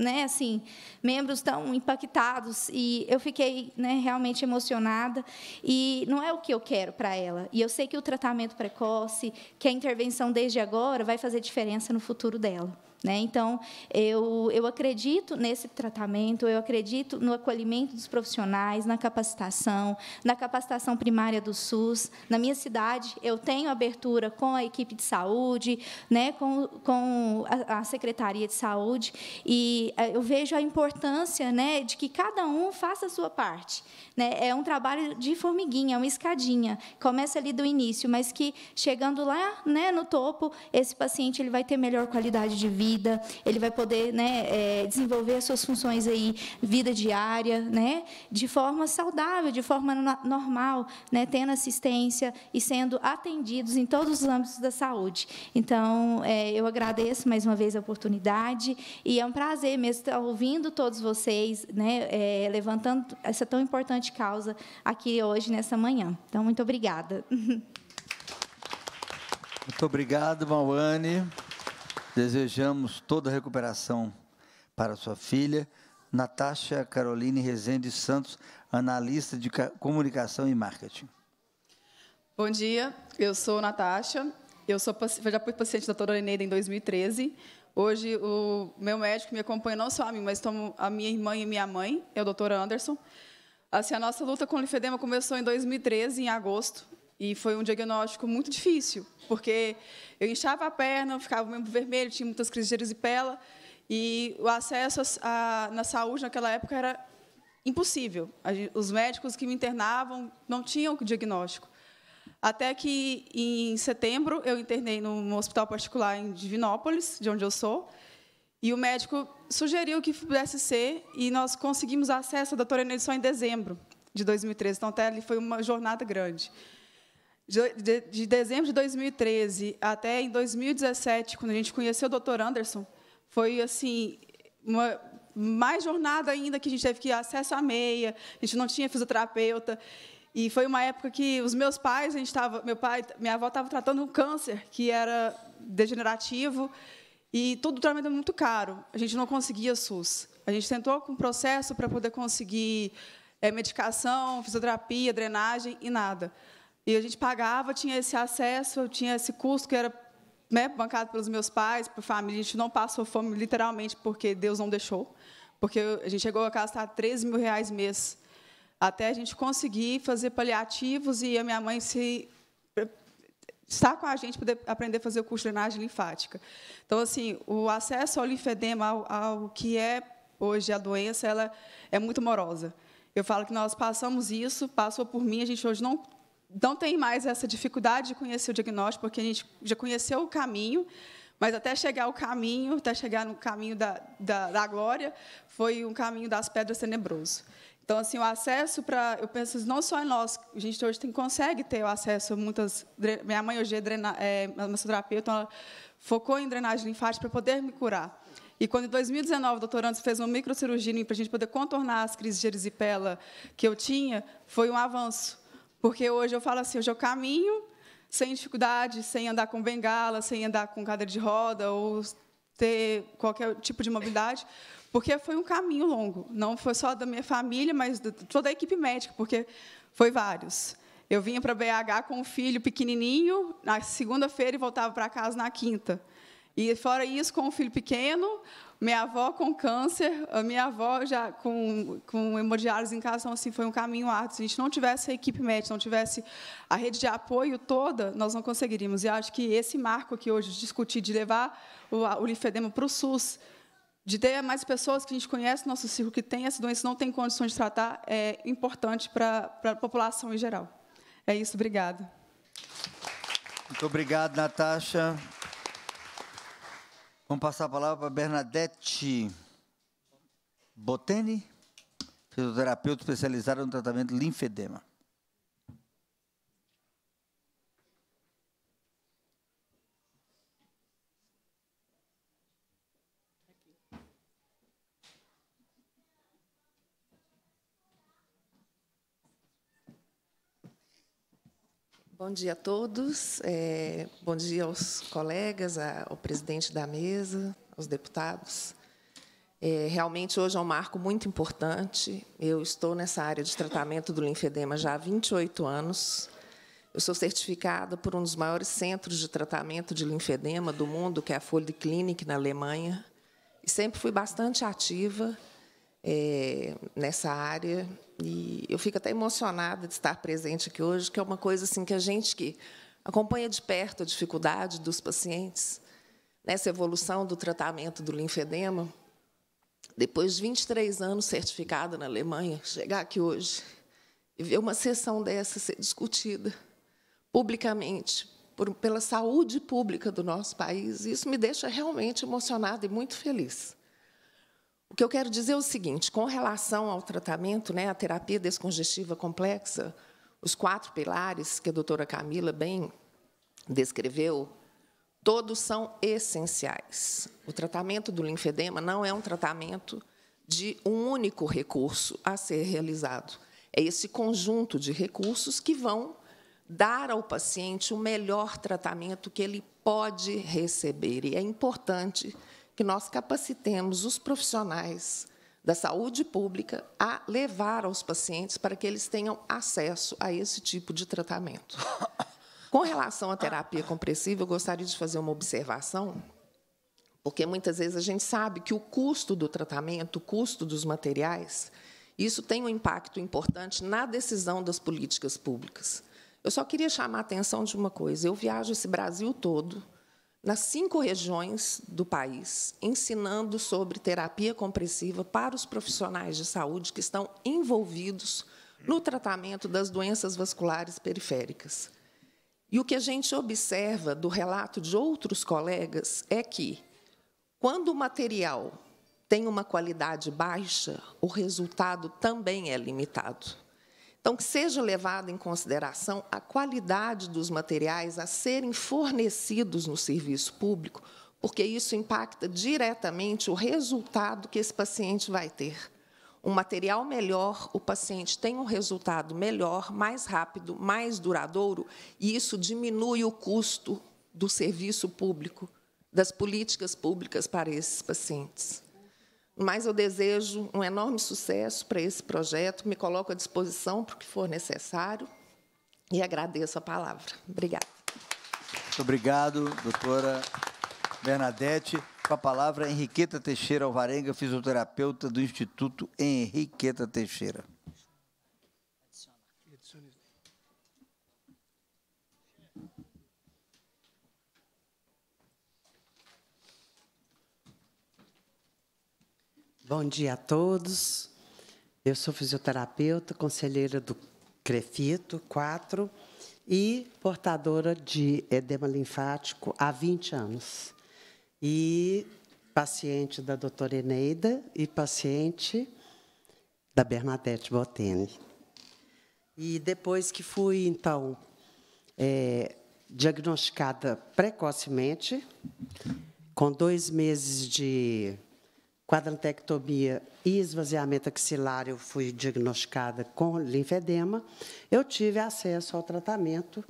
né, assim, membros tão impactados e eu fiquei, né, realmente emocionada e não é o que eu quero para ela. E eu sei que o tratamento precoce, que a intervenção desde agora vai fazer diferença no futuro dela. Né? Então, eu, eu acredito nesse tratamento, eu acredito no acolhimento dos profissionais, na capacitação, na capacitação primária do SUS. Na minha cidade, eu tenho abertura com a equipe de saúde, né, com, com a, a Secretaria de Saúde, e eh, eu vejo a importância né, de que cada um faça a sua parte. Né? É um trabalho de formiguinha, é uma escadinha, começa ali do início, mas que, chegando lá né, no topo, esse paciente ele vai ter melhor qualidade de vida, vida, ele vai poder né, é, desenvolver as suas funções aí, vida diária, né, de forma saudável, de forma normal, né, tendo assistência e sendo atendidos em todos os âmbitos da saúde. Então, é, eu agradeço mais uma vez a oportunidade e é um prazer mesmo estar ouvindo todos vocês, né, é, levantando essa tão importante causa aqui hoje, nessa manhã. Então, muito obrigada. [laughs] Muito obrigado, Mauane. Desejamos toda a recuperação para sua filha, Natasha Caroline Rezende Santos, analista de comunicação e marketing. Bom dia, eu sou Natasha, eu sou, já fui paciente da doutora Eneida em 2013. Hoje, o meu médico me acompanha não só a mim, mas como a minha irmã e minha mãe, é o doutor Anderson. Assim, a nossa luta com o linfedema começou em 2013, em agosto. E foi um diagnóstico muito difícil, porque eu inchava a perna, eu ficava membro vermelho, tinha muitas crises de erisipela, e o acesso à, na saúde naquela época era impossível. Os médicos que me internavam não tinham o diagnóstico. Até que, em setembro, eu internei num hospital particular em Divinópolis, de onde eu sou, e o médico sugeriu que pudesse ser, e nós conseguimos acesso à doutora Eneide em dezembro de 2013. Então, até ali foi uma jornada grande. De, dezembro de 2013 até em 2017, quando a gente conheceu o Dr. Anderson, foi assim uma mais jornada ainda que a gente teve que ir acesso à meia, a gente não tinha fisioterapeuta. E foi uma época que os meus pais, a gente estava, meu pai, minha avó estava tratando um câncer que era degenerativo e todo o tratamento muito caro. A gente não conseguia SUS. A gente tentou com um processo para poder conseguir é, medicação, fisioterapia, drenagem e nada. E a gente pagava, tinha esse acesso, tinha esse custo que era né, bancado pelos meus pais, por família. A gente não passou fome, literalmente, porque Deus não deixou. Porque a gente chegou a gastar 13 mil reais mês até a gente conseguir fazer paliativos e a minha mãe se eh, estar com a gente poder aprender a fazer o curso de drenagem linfática. Então, assim, o acesso ao linfedema, ao, ao que é hoje a doença, ela é muito morosa. Eu falo que nós passamos isso, passou por mim, a gente hoje não não tem mais essa dificuldade de conhecer o diagnóstico, porque a gente já conheceu o caminho, mas até chegar ao caminho, até chegar no caminho da, da, da glória, foi um caminho das pedras tenebroso. Então, assim, o acesso para. Eu penso, não só em nós, a gente hoje tem, consegue ter o acesso a muitas. Minha mãe hoje é, drena, é massoterapeuta, ela focou em drenagem linfática para poder me curar. E quando em 2019 o doutor Anderson fez uma microcirurgia para a gente poder contornar as crises de erisipela que eu tinha, foi um avanço. Porque hoje eu falo assim, hoje eu caminho sem dificuldade, sem andar com bengala, sem andar com cadeira de roda ou ter qualquer tipo de mobilidade, porque foi um caminho longo. Não foi só da minha família, mas de toda a equipe médica, porque foi vários. Eu vinha para BH com um filho pequenininho na segunda-feira e voltava para casa na quinta. E fora isso, com um filho pequeno, minha avó com câncer, a minha avó já com, com hemodiálise em casa, então, assim, foi um caminho árduo. Se a gente não tivesse a equipe médica, não tivesse a rede de apoio toda, nós não conseguiríamos. E acho que esse marco aqui hoje, discutir de levar o, o linfedema para o SUS, de ter mais pessoas que a gente conhece no nosso círculo que tem essa doença não tem condições de tratar, é importante para, para a população em geral. É isso, obrigada. Muito obrigado, Natasha. Vamos passar a palavra para Bernadette Botene, fisioterapeuta especializada no tratamento de linfedema. Bom dia a todos, é, bom dia aos colegas, ao presidente da mesa, aos deputados. É, realmente, hoje é um marco muito importante. Eu estou nessa área de tratamento do linfedema já há 28 anos. Eu sou certificada por um dos maiores centros de tratamento de linfedema do mundo, que é a Folde Clinic na Alemanha. E sempre fui bastante ativa é, nessa área. E eu fico até emocionada de estar presente aqui hoje, que é uma coisa assim que a gente que acompanha de perto a dificuldade dos pacientes, nessa evolução do tratamento do linfedema, depois de 23 anos certificada na Alemanha, chegar aqui hoje e ver uma sessão dessa ser discutida publicamente por, pela saúde pública do nosso país, isso me deixa realmente emocionada e muito feliz. O que eu quero dizer é o seguinte: com relação ao tratamento, né, a terapia descongestiva complexa, os quatro pilares que a doutora Camila bem descreveu, todos são essenciais. O tratamento do linfedema não é um tratamento de um único recurso a ser realizado. É esse conjunto de recursos que vão dar ao paciente o melhor tratamento que ele pode receber. E é importante que nós capacitemos os profissionais da saúde pública a levar aos pacientes para que eles tenham acesso a esse tipo de tratamento. [laughs] Com relação à terapia compressiva, eu gostaria de fazer uma observação, porque muitas vezes a gente sabe que o custo do tratamento, o custo dos materiais, isso tem um impacto importante na decisão das políticas públicas. Eu só queria chamar a atenção de uma coisa: eu viajo esse Brasil todo nas cinco regiões do país, ensinando sobre terapia compressiva para os profissionais de saúde que estão envolvidos no tratamento das doenças vasculares periféricas. E o que a gente observa do relato de outros colegas é que, quando o material tem uma qualidade baixa, o resultado também é limitado. Então, que seja levada em consideração a qualidade dos materiais a serem fornecidos no serviço público, porque isso impacta diretamente o resultado que esse paciente vai ter. Um material melhor, o paciente tem um resultado melhor, mais rápido, mais duradouro, e isso diminui o custo do serviço público, das políticas públicas para esses pacientes. Mas eu desejo um enorme sucesso para esse projeto, me coloco à disposição para o que for necessário e agradeço a palavra. Obrigada. Muito obrigado, doutora Bernadette. Com a palavra, Henriqueta Teixeira Alvarenga, fisioterapeuta do Instituto Henriqueta Teixeira. Bom dia a todos. Eu sou fisioterapeuta, conselheira do Crefito 4 e portadora de edema linfático há 20 anos. E paciente da doutora Eneida e paciente da Bernadette Botene. E depois que fui, então, é, diagnosticada precocemente, com dois meses de quadrantectomia e esvaziamento axilar, eu fui diagnosticada com linfedema. Eu tive acesso ao tratamento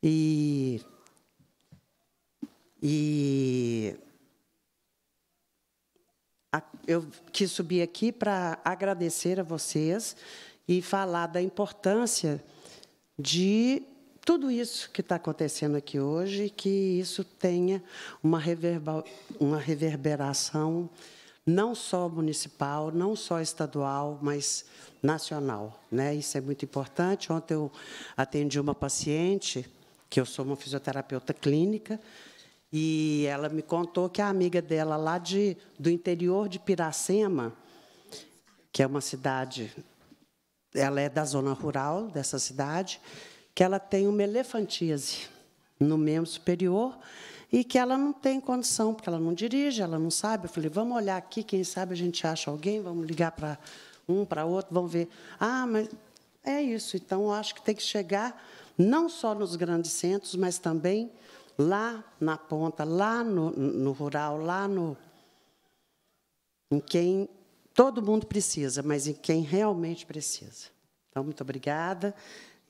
e e a, eu quis subir aqui para agradecer a vocês e falar da importância de tudo isso que está acontecendo aqui hoje, que isso tenha uma, reverba, uma reverberação não só municipal, não só estadual, mas nacional. Né? Isso é muito importante. Ontem eu atendi uma paciente, que eu sou uma fisioterapeuta clínica, e ela me contou que a amiga dela lá de, do interior de Piracema, que é uma cidade, ela é da zona rural dessa cidade, que ela tem uma elefantíase no membro superior e que ela não tem condição, porque ela não dirige, ela não sabe. Eu falei, vamos olhar aqui, quem sabe a gente acha alguém, vamos ligar para um, para outro, vamos ver. Ah, mas é isso. Então, eu acho que tem que chegar não só nos grandes centros, mas também lá na ponta, lá no, no rural, lá no em quem todo mundo precisa, mas em quem realmente precisa. Então, muito obrigada.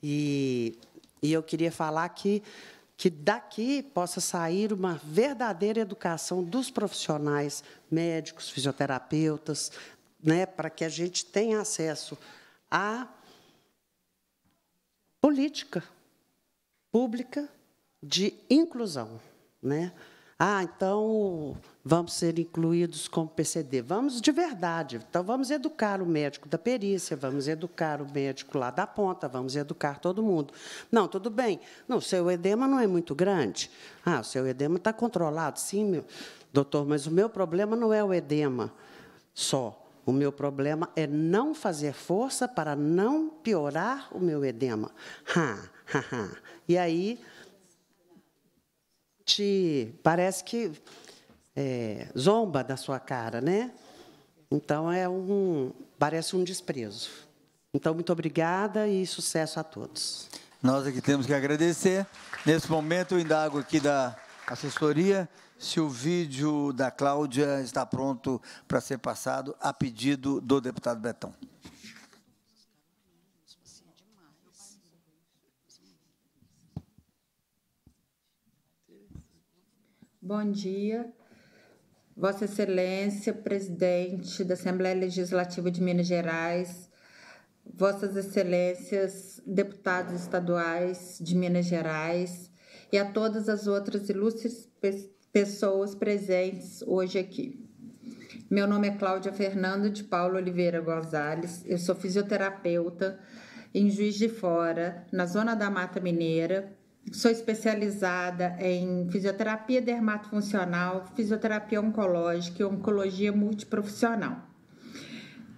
E, e eu queria falar que que daqui possa sair uma verdadeira educação dos profissionais, médicos, fisioterapeutas, né, para que a gente tenha acesso à política pública de inclusão. Né? Ah, então vamos ser incluídos como PCD. Vamos de verdade. Então, vamos educar o médico da perícia, vamos educar o médico lá da ponta, vamos educar todo mundo. Não, tudo bem. Não, o seu edema não é muito grande. Ah, o seu edema está controlado. Sim, meu, doutor, mas o meu problema não é o edema só. O meu problema é não fazer força para não piorar o meu edema. Ha, ha, ha. E aí te parece que é, zomba da sua cara, né? Então é um parece um desprezo. Então muito obrigada e sucesso a todos. Nós aqui é temos que agradecer. Nesse momento eu indago aqui da assessoria se o vídeo da Cláudia está pronto para ser passado a pedido do deputado Betão. Bom dia, Vossa Excelência, presidente da Assembleia Legislativa de Minas Gerais, Vossas Excelências, deputados estaduais de Minas Gerais e a todas as outras ilustres pessoas presentes hoje aqui. Meu nome é Cláudia Fernando de Paulo Oliveira Gonzalez, eu sou fisioterapeuta em Juiz de Fora, na Zona da Mata Mineira, Sou especializada em fisioterapia dermatofuncional, fisioterapia oncológica e oncologia multiprofissional.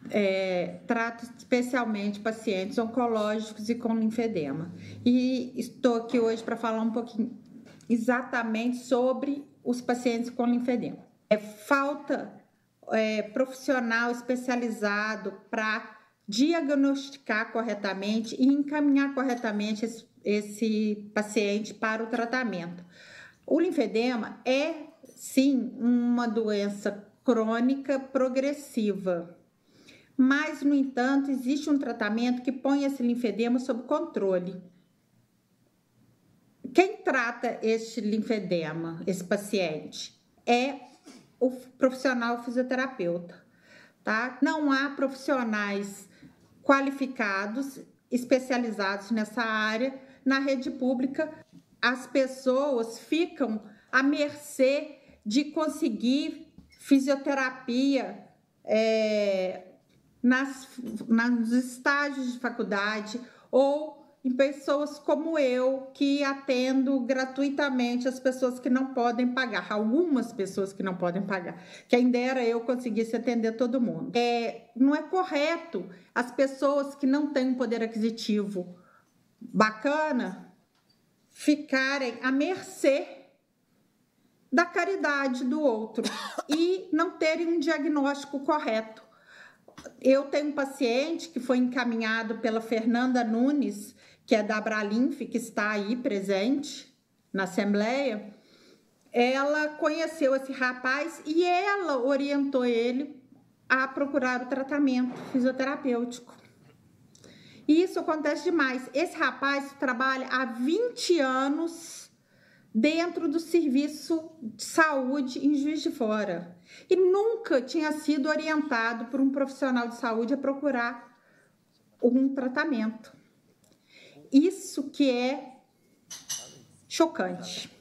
É, trato especialmente pacientes oncológicos e com linfedema. E estou aqui hoje para falar um pouquinho exatamente sobre os pacientes com linfedema. É falta é, profissional especializado para diagnosticar corretamente e encaminhar corretamente esses esse paciente para o tratamento. O linfedema é sim uma doença crônica progressiva. Mas, no entanto, existe um tratamento que põe esse linfedema sob controle. Quem trata este linfedema, esse paciente? É o profissional fisioterapeuta, tá? Não há profissionais qualificados, especializados nessa área na rede pública as pessoas ficam à mercê de conseguir fisioterapia é, nas, nos estágios de faculdade ou em pessoas como eu que atendo gratuitamente as pessoas que não podem pagar, algumas pessoas que não podem pagar. Quem dera eu conseguisse atender todo mundo. É, não é correto as pessoas que não têm poder aquisitivo bacana ficarem à mercê da caridade do outro [laughs] e não terem um diagnóstico correto. Eu tenho um paciente que foi encaminhado pela Fernanda Nunes, que é da Abralinf, que está aí presente na Assembleia. Ela conheceu esse rapaz e ela orientou ele a procurar o tratamento fisioterapêutico. Isso acontece demais. Esse rapaz trabalha há 20 anos dentro do serviço de saúde em Juiz de Fora e nunca tinha sido orientado por um profissional de saúde a procurar um tratamento. Isso que é chocante.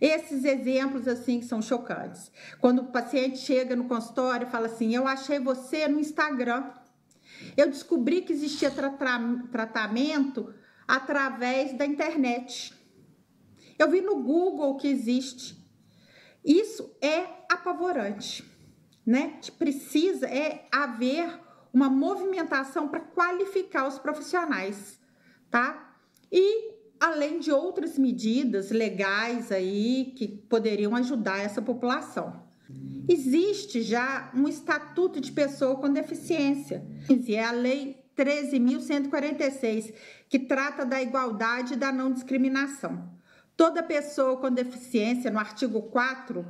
Esses exemplos assim que são chocantes. Quando o paciente chega no consultório e fala assim: "Eu achei você no Instagram". Eu descobri que existia tra tra tratamento através da internet. Eu vi no Google que existe. Isso é apavorante, né? Precisa é haver uma movimentação para qualificar os profissionais, tá? E além de outras medidas legais aí que poderiam ajudar essa população. Existe já um estatuto de pessoa com deficiência, e é a Lei 13.146, que trata da igualdade e da não discriminação. Toda pessoa com deficiência, no artigo 4,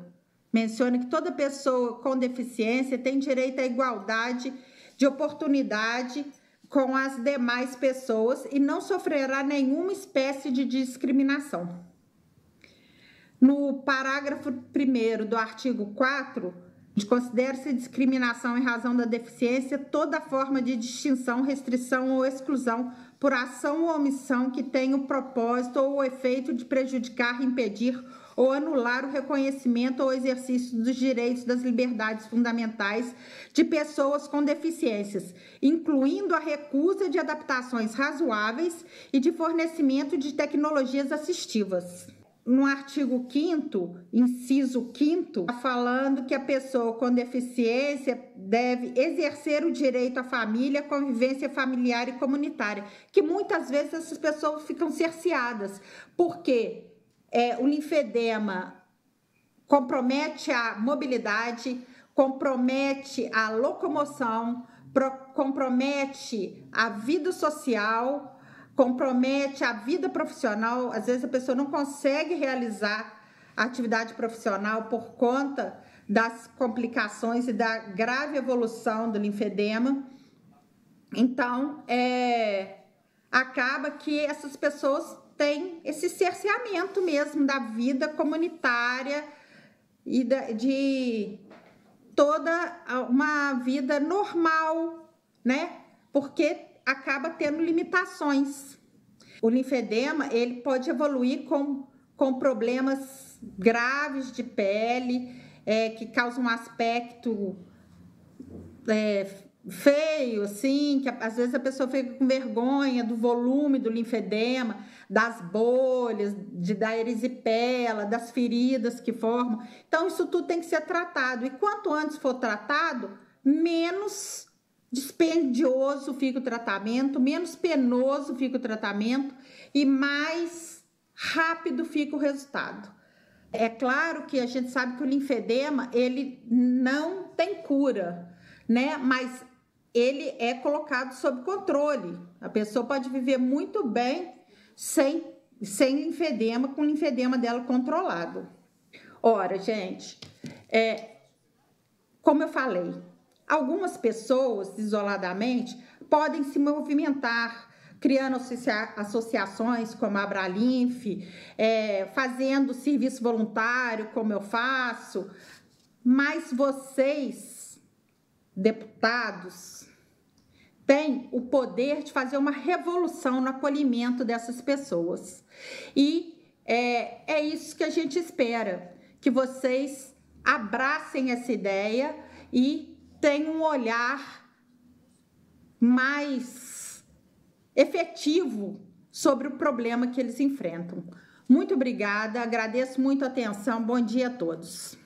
menciona que toda pessoa com deficiência tem direito à igualdade de oportunidade com as demais pessoas e não sofrerá nenhuma espécie de discriminação. No parágrafo 1 do artigo 4, considera-se discriminação em razão da deficiência toda forma de distinção, restrição ou exclusão por ação ou omissão que tenha o propósito ou o efeito de prejudicar, impedir ou anular o reconhecimento ou exercício dos direitos das liberdades fundamentais de pessoas com deficiências, incluindo a recusa de adaptações razoáveis e de fornecimento de tecnologias assistivas no artigo 5 inciso 5 tá falando que a pessoa com deficiência deve exercer o direito à família, convivência familiar e comunitária, que muitas vezes essas pessoas ficam cerceadas, porque é, o linfedema compromete a mobilidade, compromete a locomoção, compromete a vida social, compromete a vida profissional. Às vezes a pessoa não consegue realizar a atividade profissional por conta das complicações e da grave evolução do linfedema. Então, é, acaba que essas pessoas têm esse cerceamento mesmo da vida comunitária e da, de toda uma vida normal, né? Porque acaba tendo limitações. O linfedema, ele pode evoluir com, com problemas graves de pele, é, que causam um aspecto é, feio, assim, que às vezes a pessoa fica com vergonha do volume do linfedema, das bolhas, de, da erisipela, das feridas que formam. Então, isso tudo tem que ser tratado. E quanto antes for tratado, menos dispendioso fica o tratamento, menos penoso fica o tratamento e mais rápido fica o resultado. É claro que a gente sabe que o linfedema ele não tem cura, né? Mas ele é colocado sob controle. A pessoa pode viver muito bem sem sem linfedema, com o linfedema dela controlado. Ora, gente, é, como eu falei, Algumas pessoas, isoladamente, podem se movimentar, criando associa associações como a Abralinf, é, fazendo serviço voluntário, como eu faço, mas vocês, deputados, têm o poder de fazer uma revolução no acolhimento dessas pessoas. E é, é isso que a gente espera, que vocês abracem essa ideia e tem um olhar mais efetivo sobre o problema que eles enfrentam. Muito obrigada, agradeço muito a atenção, bom dia a todos.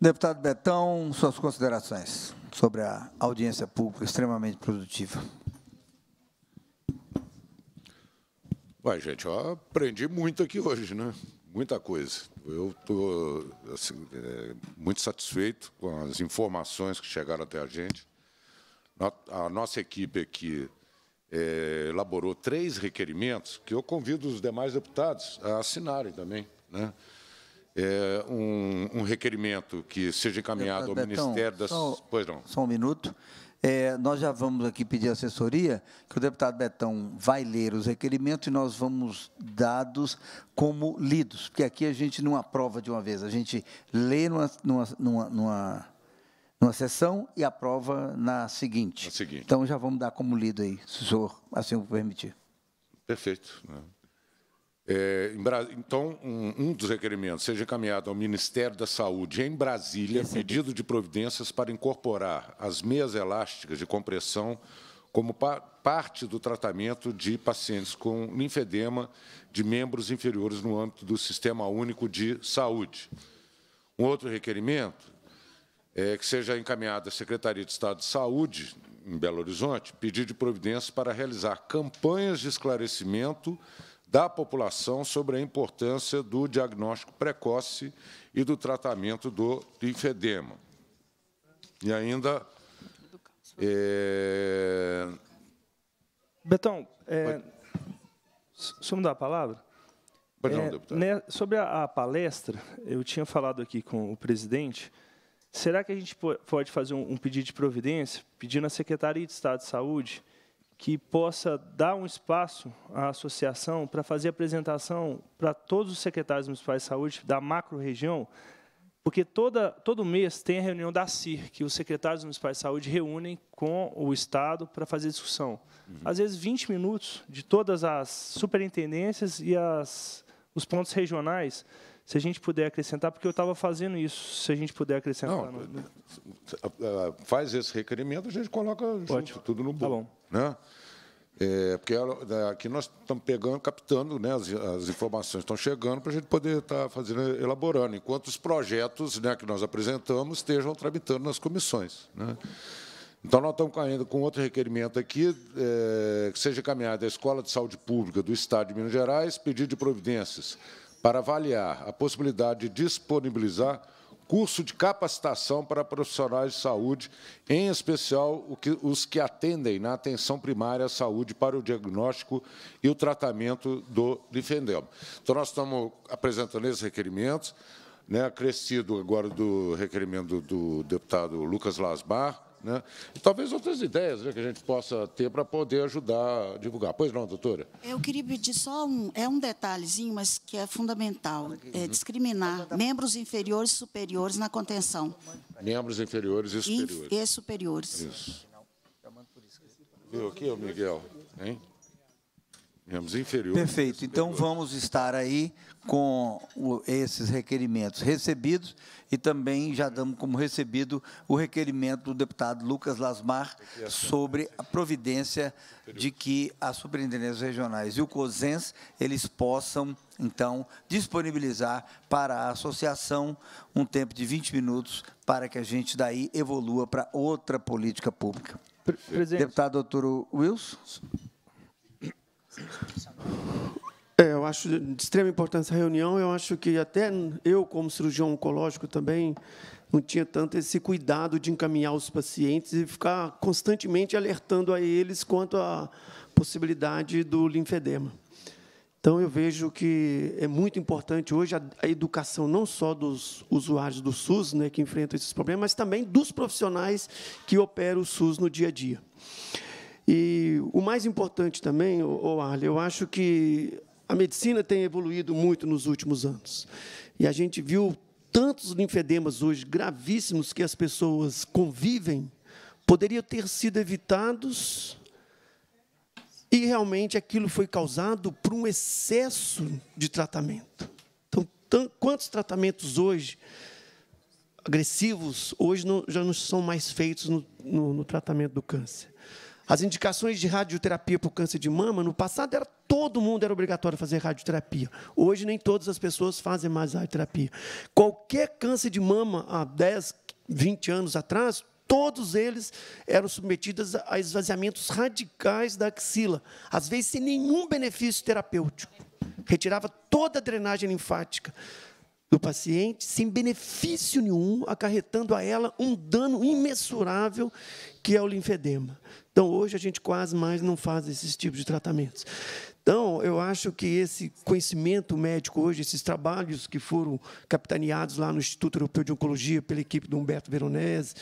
Deputado Betão, suas considerações sobre a audiência pública extremamente produtiva. Ué, gente, eu aprendi muito aqui hoje, né? muita coisa. Eu estou assim, é, muito satisfeito com as informações que chegaram até a gente. A nossa equipe aqui é, elaborou três requerimentos que eu convido os demais deputados a assinarem também. Né? É, um, um, requerimento que seja encaminhado ao Ministério das... Só, pois não. Só um minuto. É, nós já vamos aqui pedir assessoria, que o deputado Betão vai ler os requerimentos e nós vamos dados como lidos, porque aqui a gente não aprova de uma vez, a gente lê numa, numa, numa, numa, numa sessão e aprova na seguinte. na seguinte. Então já vamos dar como lido aí, se o senhor assim o permitir. Perfeito. Né? É, então, um, um, dos requerimentos seja encaminhado ao Ministério da Saúde em Brasília Esse é pedido é de providências para incorporar as meias elásticas de compressão como pa parte do tratamento de pacientes com linfedema de membros inferiores no âmbito do Sistema Único de Saúde. Um outro requerimento é que seja encaminhado à Secretaria de Estado de Saúde, em Belo Horizonte, pedido de providências para realizar campanhas de esclarecimento da população sobre a importância do diagnóstico precoce e do tratamento do linfedema. E ainda... É... Betão, é, só me a palavra? É, né, sobre a, a, palestra, eu tinha falado aqui com o presidente. Será que a gente pode fazer um, um pedido de providência, pedindo à Secretaria de Estado de Saúde que possa dar um espaço à associação para fazer apresentação para todos os secretários municipais de saúde da macro-região, porque toda, todo mês tem a reunião da CIR, que os secretários municipais de saúde reúnem com o Estado para fazer discussão. Uhum. Às vezes, 20 minutos de todas as superintendências e as, os pontos regionais se a gente puder acrescentar, porque eu estava fazendo isso, se a gente puder acrescentar. Não, Faz esse requerimento, a gente coloca junto, tudo no tá bolo. Tá bom. Né? É, porque né, aqui nós estamos pegando, captando, né, as, as informações estão chegando para a gente poder estar tá fazendo, elaborando, enquanto os projetos né, que nós apresentamos estejam tramitando nas comissões. Né. Então, nós estamos caindo com outro requerimento aqui, é, que seja encaminhado à Escola de Saúde Pública do Estado de Minas Gerais, pedido de providências para avaliar a possibilidade de disponibilizar curso de capacitação para profissionais de saúde, em especial os que atendem na atenção primária à saúde para o diagnóstico e o tratamento do linfedema. Então, nós estamos apresentando esses requerimentos, né, acrescido agora do requerimento do deputado Lucas Lasbar, né? E talvez outras ideias né, que a gente possa ter para poder ajudar a divulgar. Pois não, doutora? Eu queria pedir só um, é um detalhezinho, mas que é fundamental, é uhum. discriminar membros inferiores e superiores na contenção. Membros inferiores e superiores. E, superiores. Isso. Viu aqui, Miguel? Hein? Digamos, inferior. Perfeito. Então vamos estar aí com esses requerimentos recebidos e também já damos como recebido o requerimento do deputado Lucas Lasmar sobre a providência de que as superintendências regionais e o COSENS eles possam, então, disponibilizar para a associação um tempo de 20 minutos para que a gente daí evolua para outra política pública. Presidente. Deputado doutor Wilson. É, eu acho de extrema importância a reunião. Eu acho que até eu, como cirurgião oncológico, também não tinha tanto esse cuidado de encaminhar os pacientes e ficar constantemente alertando a eles quanto à possibilidade do linfedema. Então, eu vejo que é muito importante hoje a, educação não só dos usuários do SUS, né, que enfrentam esses problemas, mas também dos profissionais que operam o SUS no dia a dia. E o mais importante também, o Arle, eu acho que a medicina tem evoluído muito nos últimos anos. E a gente viu tantos linfedemas hoje gravíssimos que as pessoas convivem, poderiam ter sido evitados e realmente aquilo foi causado por um excesso de tratamento. Então, quantos tratamentos hoje agressivos hoje não, já não são mais feitos no, no, no tratamento do câncer? As indicações de radioterapia para o câncer de mama, no passado era todo mundo era obrigatório fazer radioterapia. Hoje nem todas as pessoas fazem mais radioterapia. Qualquer câncer de mama há 10, 20 anos atrás, todos eles eram submetidos a esvaziamentos radicais da axila, às vezes sem nenhum benefício terapêutico. Retirava toda a drenagem linfática do paciente sem benefício nenhum, acarretando a ela um dano imensurável que é o linfedema. Então, hoje a gente quase mais não faz esses tipos de tratamentos. Então, eu acho que esse conhecimento médico hoje, esses trabalhos que foram capitaneados lá no Instituto Europeu de Oncologia pela equipe do Humberto Veronese,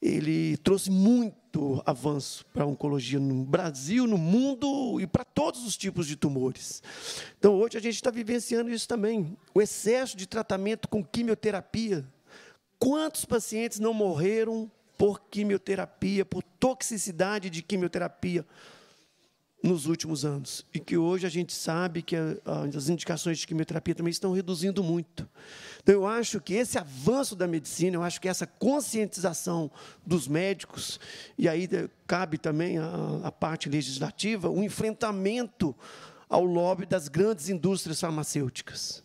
ele trouxe muito muito avanço para a oncologia no Brasil, no mundo e para todos os tipos de tumores. Então, hoje a gente está vivenciando isso também. O excesso de tratamento com quimioterapia. Quantos pacientes não morreram por quimioterapia, por toxicidade de quimioterapia? nos últimos anos e que hoje a gente sabe que as indicações de quimioterapia também estão reduzindo muito. Então, eu acho que esse avanço da medicina, eu acho que essa conscientização dos médicos, e aí cabe também a, a parte legislativa, o enfrentamento ao lobby das grandes indústrias farmacêuticas.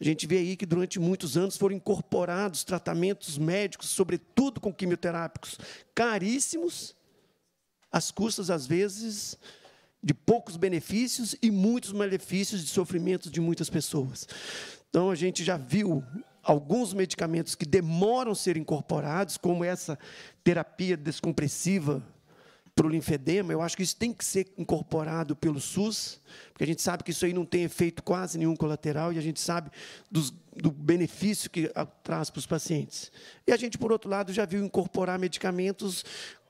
A gente vê aí que durante muitos anos foram incorporados tratamentos médicos, sobretudo com quimioterápicos, caríssimos, às custas, às vezes, de poucos benefícios e muitos malefícios de sofrimentos de muitas pessoas. Então, a gente já viu alguns medicamentos que demoram a ser incorporados, como essa terapia descompressiva para o linfedema, eu acho que isso tem que ser incorporado pelo SUS, porque a gente sabe que isso aí não tem efeito quase nenhum colateral e a gente sabe dos, do benefício que traz para os pacientes. E a gente, por outro lado, já viu incorporar medicamentos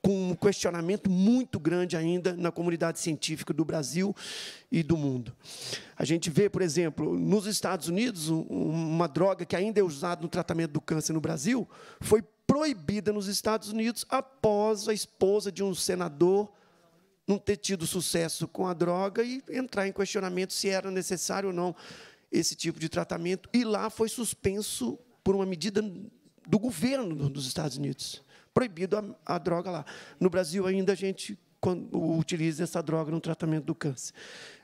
com um questionamento muito grande ainda na comunidade científica do Brasil e do mundo. A gente vê, por exemplo, nos Estados Unidos, uma droga que ainda é usada no tratamento do câncer no Brasil foi proibida nos Estados Unidos após a esposa de um senador não ter tido sucesso com a droga e entrar em questionamento se era necessário ou não esse tipo de tratamento. E lá foi suspenso por uma medida do governo dos Estados Unidos proibido a, a droga lá. No Brasil ainda a gente utiliza essa droga no tratamento do câncer.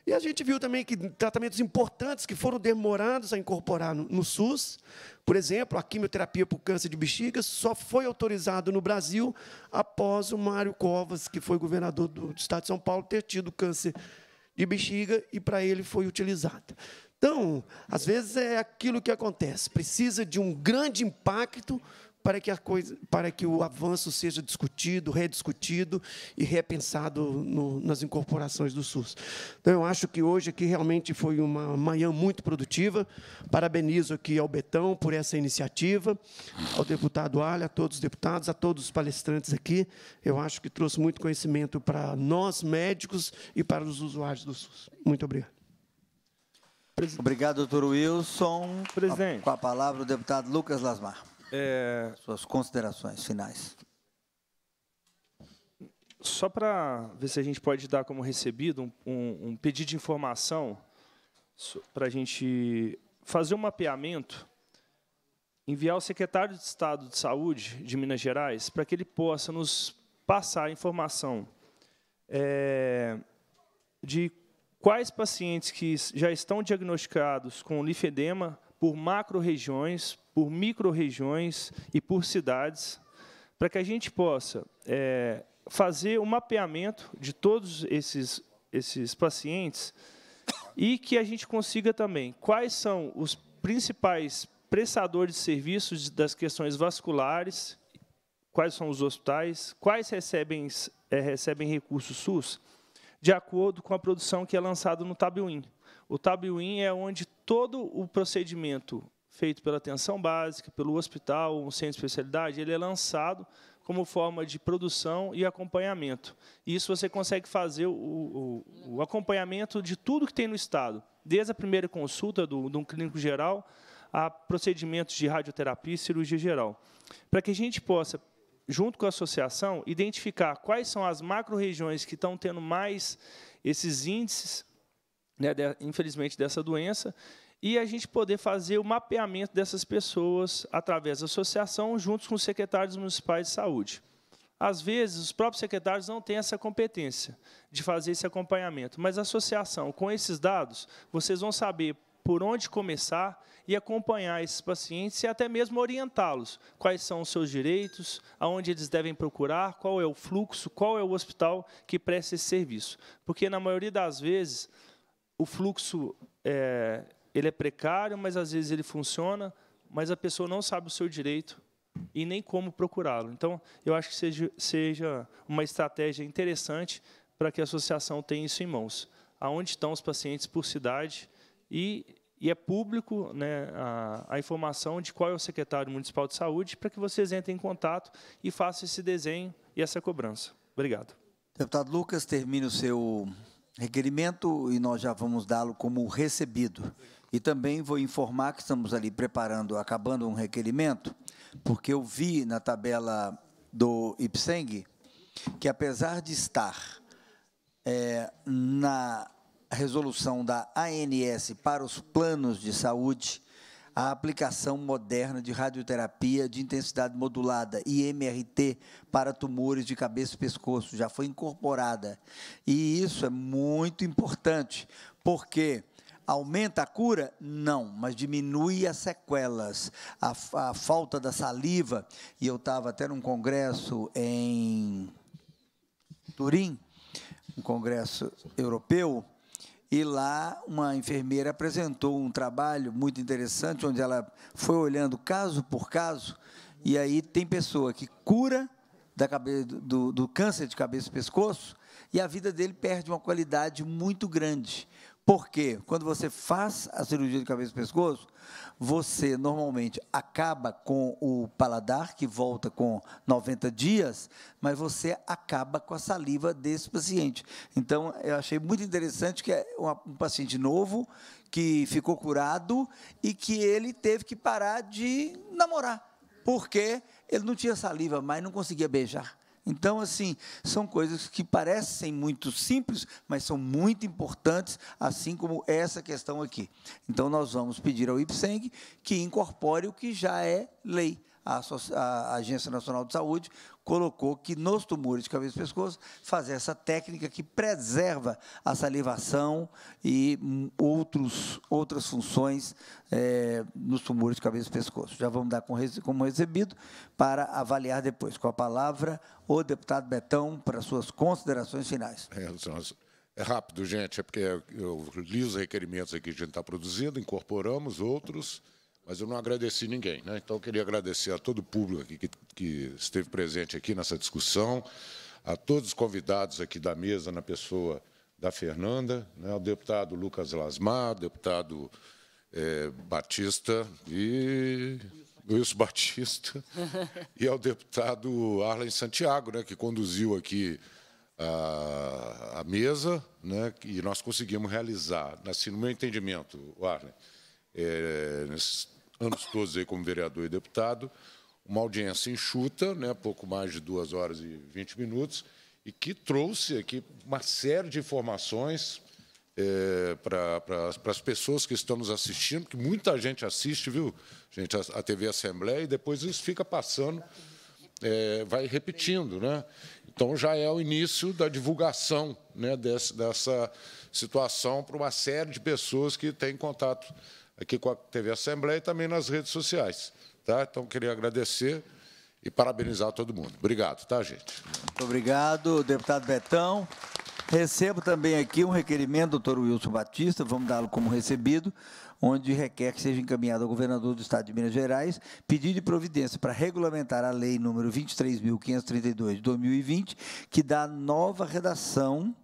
E a gente viu também que tratamentos importantes que foram demorados a incorporar no, no SUS, por exemplo, a quimioterapia para o câncer de bexiga só foi autorizado no Brasil após o Mário Covas, que foi governador do, do estado de São Paulo, ter tido câncer de bexiga e para ele foi utilizada. Então, às vezes é aquilo que acontece, precisa de um grande impacto para que, a coisa, para que o avanço seja discutido, rediscutido e repensado no, nas incorporações do SUS. Então, eu acho que hoje aqui realmente foi uma manhã muito produtiva. Parabenizo aqui ao Betão por essa iniciativa, ao deputado Alha, a todos os deputados, a todos os palestrantes aqui. Eu acho que trouxe muito conhecimento para nós, médicos, e para os usuários do SUS. Muito obrigado. Obrigado, doutor Wilson. Presidente. Com a palavra o deputado Lucas Lasmar. É... Suas considerações finais. Só para ver se a gente pode dar como recebido um, um, um pedido de informação para a gente fazer um mapeamento, enviar ao secretário de Estado de Saúde de Minas Gerais para que ele possa nos passar a informação é, de quais pacientes que já estão diagnosticados com linfedema por macro-regiões, por micro-regiões e por cidades, para que a gente possa é, fazer o um mapeamento de todos esses, esses pacientes e que a gente consiga também quais são os principais prestadores de serviços das questões vasculares, quais são os hospitais, quais recebem, é, recebem recursos SUS, de acordo com a produção que é lançada no Tabuin. O Tabuin é onde todo o procedimento feito pela atenção básica, pelo hospital, um centro de especialidade, ele é lançado como forma de produção e acompanhamento. Isso você consegue fazer o, o, o acompanhamento de tudo que tem no Estado, desde a primeira consulta do, de um clínico geral a procedimentos de radioterapia e cirurgia geral. Para que a gente possa, junto com a associação, identificar quais são as macro-regiões que estão tendo mais esses índices né, de, infelizmente, dessa doença, e a gente poder fazer o mapeamento dessas pessoas através da associação, juntos com os secretários municipais de saúde. Às vezes, os próprios secretários não têm essa competência de fazer esse acompanhamento, mas a associação, com esses dados, vocês vão saber por onde começar e acompanhar esses pacientes e até mesmo orientá-los. Quais são os seus direitos, aonde eles devem procurar, qual é o fluxo, qual é o hospital que presta esse serviço. Porque, na maioria das vezes, o fluxo é, ele é precário, mas às vezes ele funciona, mas a pessoa não sabe o seu direito e nem como procurá-lo. Então, eu acho que seja, seja uma estratégia interessante para que a associação tenha isso em mãos. Aonde estão os pacientes por cidade e, e é público né, a, a, informação de qual é o secretário municipal de saúde para que vocês entrem em contato e façam esse desenho e essa cobrança. Obrigado. Deputado Lucas, termine o seu requerimento e nós já vamos dá-lo como recebido. E também vou informar que estamos ali preparando, acabando um requerimento, porque eu vi na tabela do IPSENG que, apesar de estar é, na resolução da ANS para os planos de saúde, a aplicação moderna de radioterapia de intensidade modulada, IMRT, para tumores de cabeça e pescoço, já foi incorporada. E isso é muito importante, porque aumenta a cura? Não, mas diminui as sequelas, a, a falta da saliva. E eu estava até num congresso em Turim, um congresso europeu, e lá uma enfermeira apresentou um trabalho muito interessante, onde ela foi olhando caso por caso, e aí tem pessoa que cura da cabeça, do, do câncer de cabeça e pescoço, e a vida dele perde uma qualidade muito grande, porque quando você faz a cirurgia de cabeça e pescoço, você normalmente acaba com o paladar, que volta com 90 dias, mas você acaba com a saliva desse paciente. Então, eu achei muito interessante que é um paciente novo, que ficou curado e que ele teve que parar de namorar, porque ele não tinha saliva mais, não conseguia beijar. Então, assim, são coisas que parecem muito simples, mas são muito importantes, assim como essa questão aqui. Então, nós vamos pedir ao IPSENG que incorpore o que já é lei a, a Agência Nacional de Saúde colocou que nos tumores de cabeça e pescoço fazer essa técnica que preserva a salivação e hum, outros, outras funções é, nos tumores de cabeça e pescoço. Já vamos dar como recebido para avaliar depois. Com a palavra, o deputado Betão, para suas considerações finais. É, é rápido, gente, é porque eu li os requerimentos aqui que a gente está produzindo, incorporamos outros. Mas eu não agradeci ninguém, né? então eu queria agradecer a todo o público aqui que, que esteve presente aqui nessa discussão, a todos os convidados aqui da mesa, na pessoa da Fernanda, né, ao deputado Lucas Lasmar, deputado é, Batista e Wilson Batista, [laughs] e ao deputado Arlen Santiago, né, que conduziu aqui a, a mesa, né, e nós conseguimos realizar, assim, no meu entendimento, Arlen, é, anos todos aí como vereador e deputado, uma audiência enxuta, né, pouco mais de duas horas e 20 minutos, e que trouxe aqui uma série de informações é, para as pessoas que estão nos assistindo, que muita gente assiste, viu, gente, a, a TV Assembleia, e depois isso fica passando, é, vai repetindo. Né? Então, já é o início da divulgação né, desse, dessa situação para uma série de pessoas que têm contato aqui com a TV Assembleia e também nas redes sociais. Tá? Então, queria agradecer e parabenizar todo mundo. Obrigado, tá, gente? Muito obrigado, deputado Betão. Recebo também aqui um requerimento doutor Wilson Batista, vamos dá-lo como recebido, onde requer que seja encaminhado ao governador do Estado de Minas Gerais pedido de providência para regulamentar a lei número 23.532 de 2020, que dá nova redação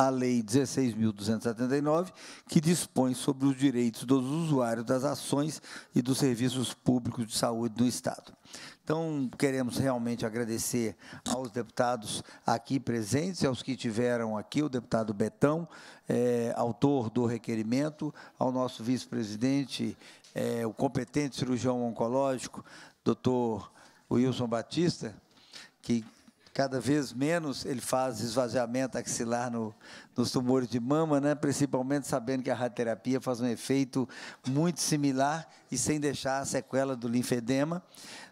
a Lei 16.279, que dispõe sobre os direitos dos usuários das ações e dos serviços públicos de saúde do Estado. Então, queremos realmente agradecer aos deputados aqui presentes, aos que tiveram aqui, o deputado Betão, é, autor do requerimento, ao nosso vice-presidente, é, o competente cirurgião oncológico, doutor Wilson Batista, que cada vez menos ele faz esvaziamento axilar no, nos tumores de mama, né? principalmente sabendo que a radioterapia faz um efeito muito similar e sem deixar a sequela do linfedema.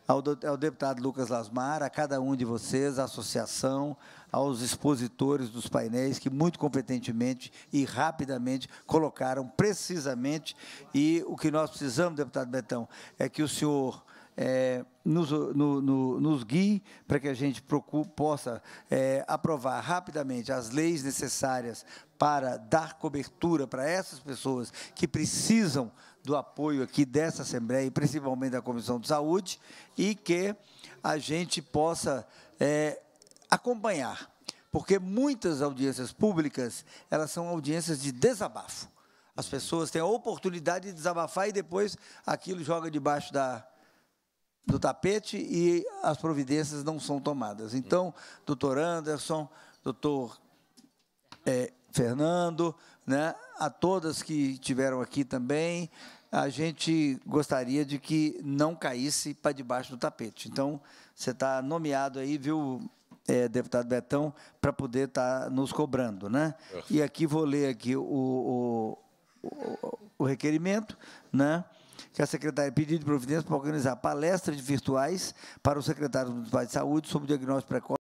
Ao, do, ao deputado Lucas Lasmar, a cada um de vocês, à associação, aos expositores dos painéis que muito competentemente e rapidamente colocaram precisamente. E o que nós precisamos, deputado Betão, é que o senhor é, nos, no, no, nos guie para que a gente procure, possa é, aprovar rapidamente as leis necessárias para dar cobertura para essas pessoas que precisam do apoio aqui dessa Assembleia e principalmente da Comissão de Saúde e que a gente possa é, acompanhar, porque muitas audiências públicas elas são audiências de desabafo. As pessoas têm a oportunidade de desabafar e depois aquilo joga debaixo da, do tapete e as providências não são tomadas. Então, doutor Anderson, doutor é, Fernando, né, a todas que tiveram aqui também, a gente gostaria de que não caísse para debaixo do tapete. Então, você está nomeado aí, viu, é, deputado Betão, para poder estar tá nos cobrando. Né? E aqui vou ler aqui o, o, o, o requerimento, né? que a secretária pediu de providência para organizar palestras virtuais para os secretários municipais de saúde sobre diagnóstico precoce.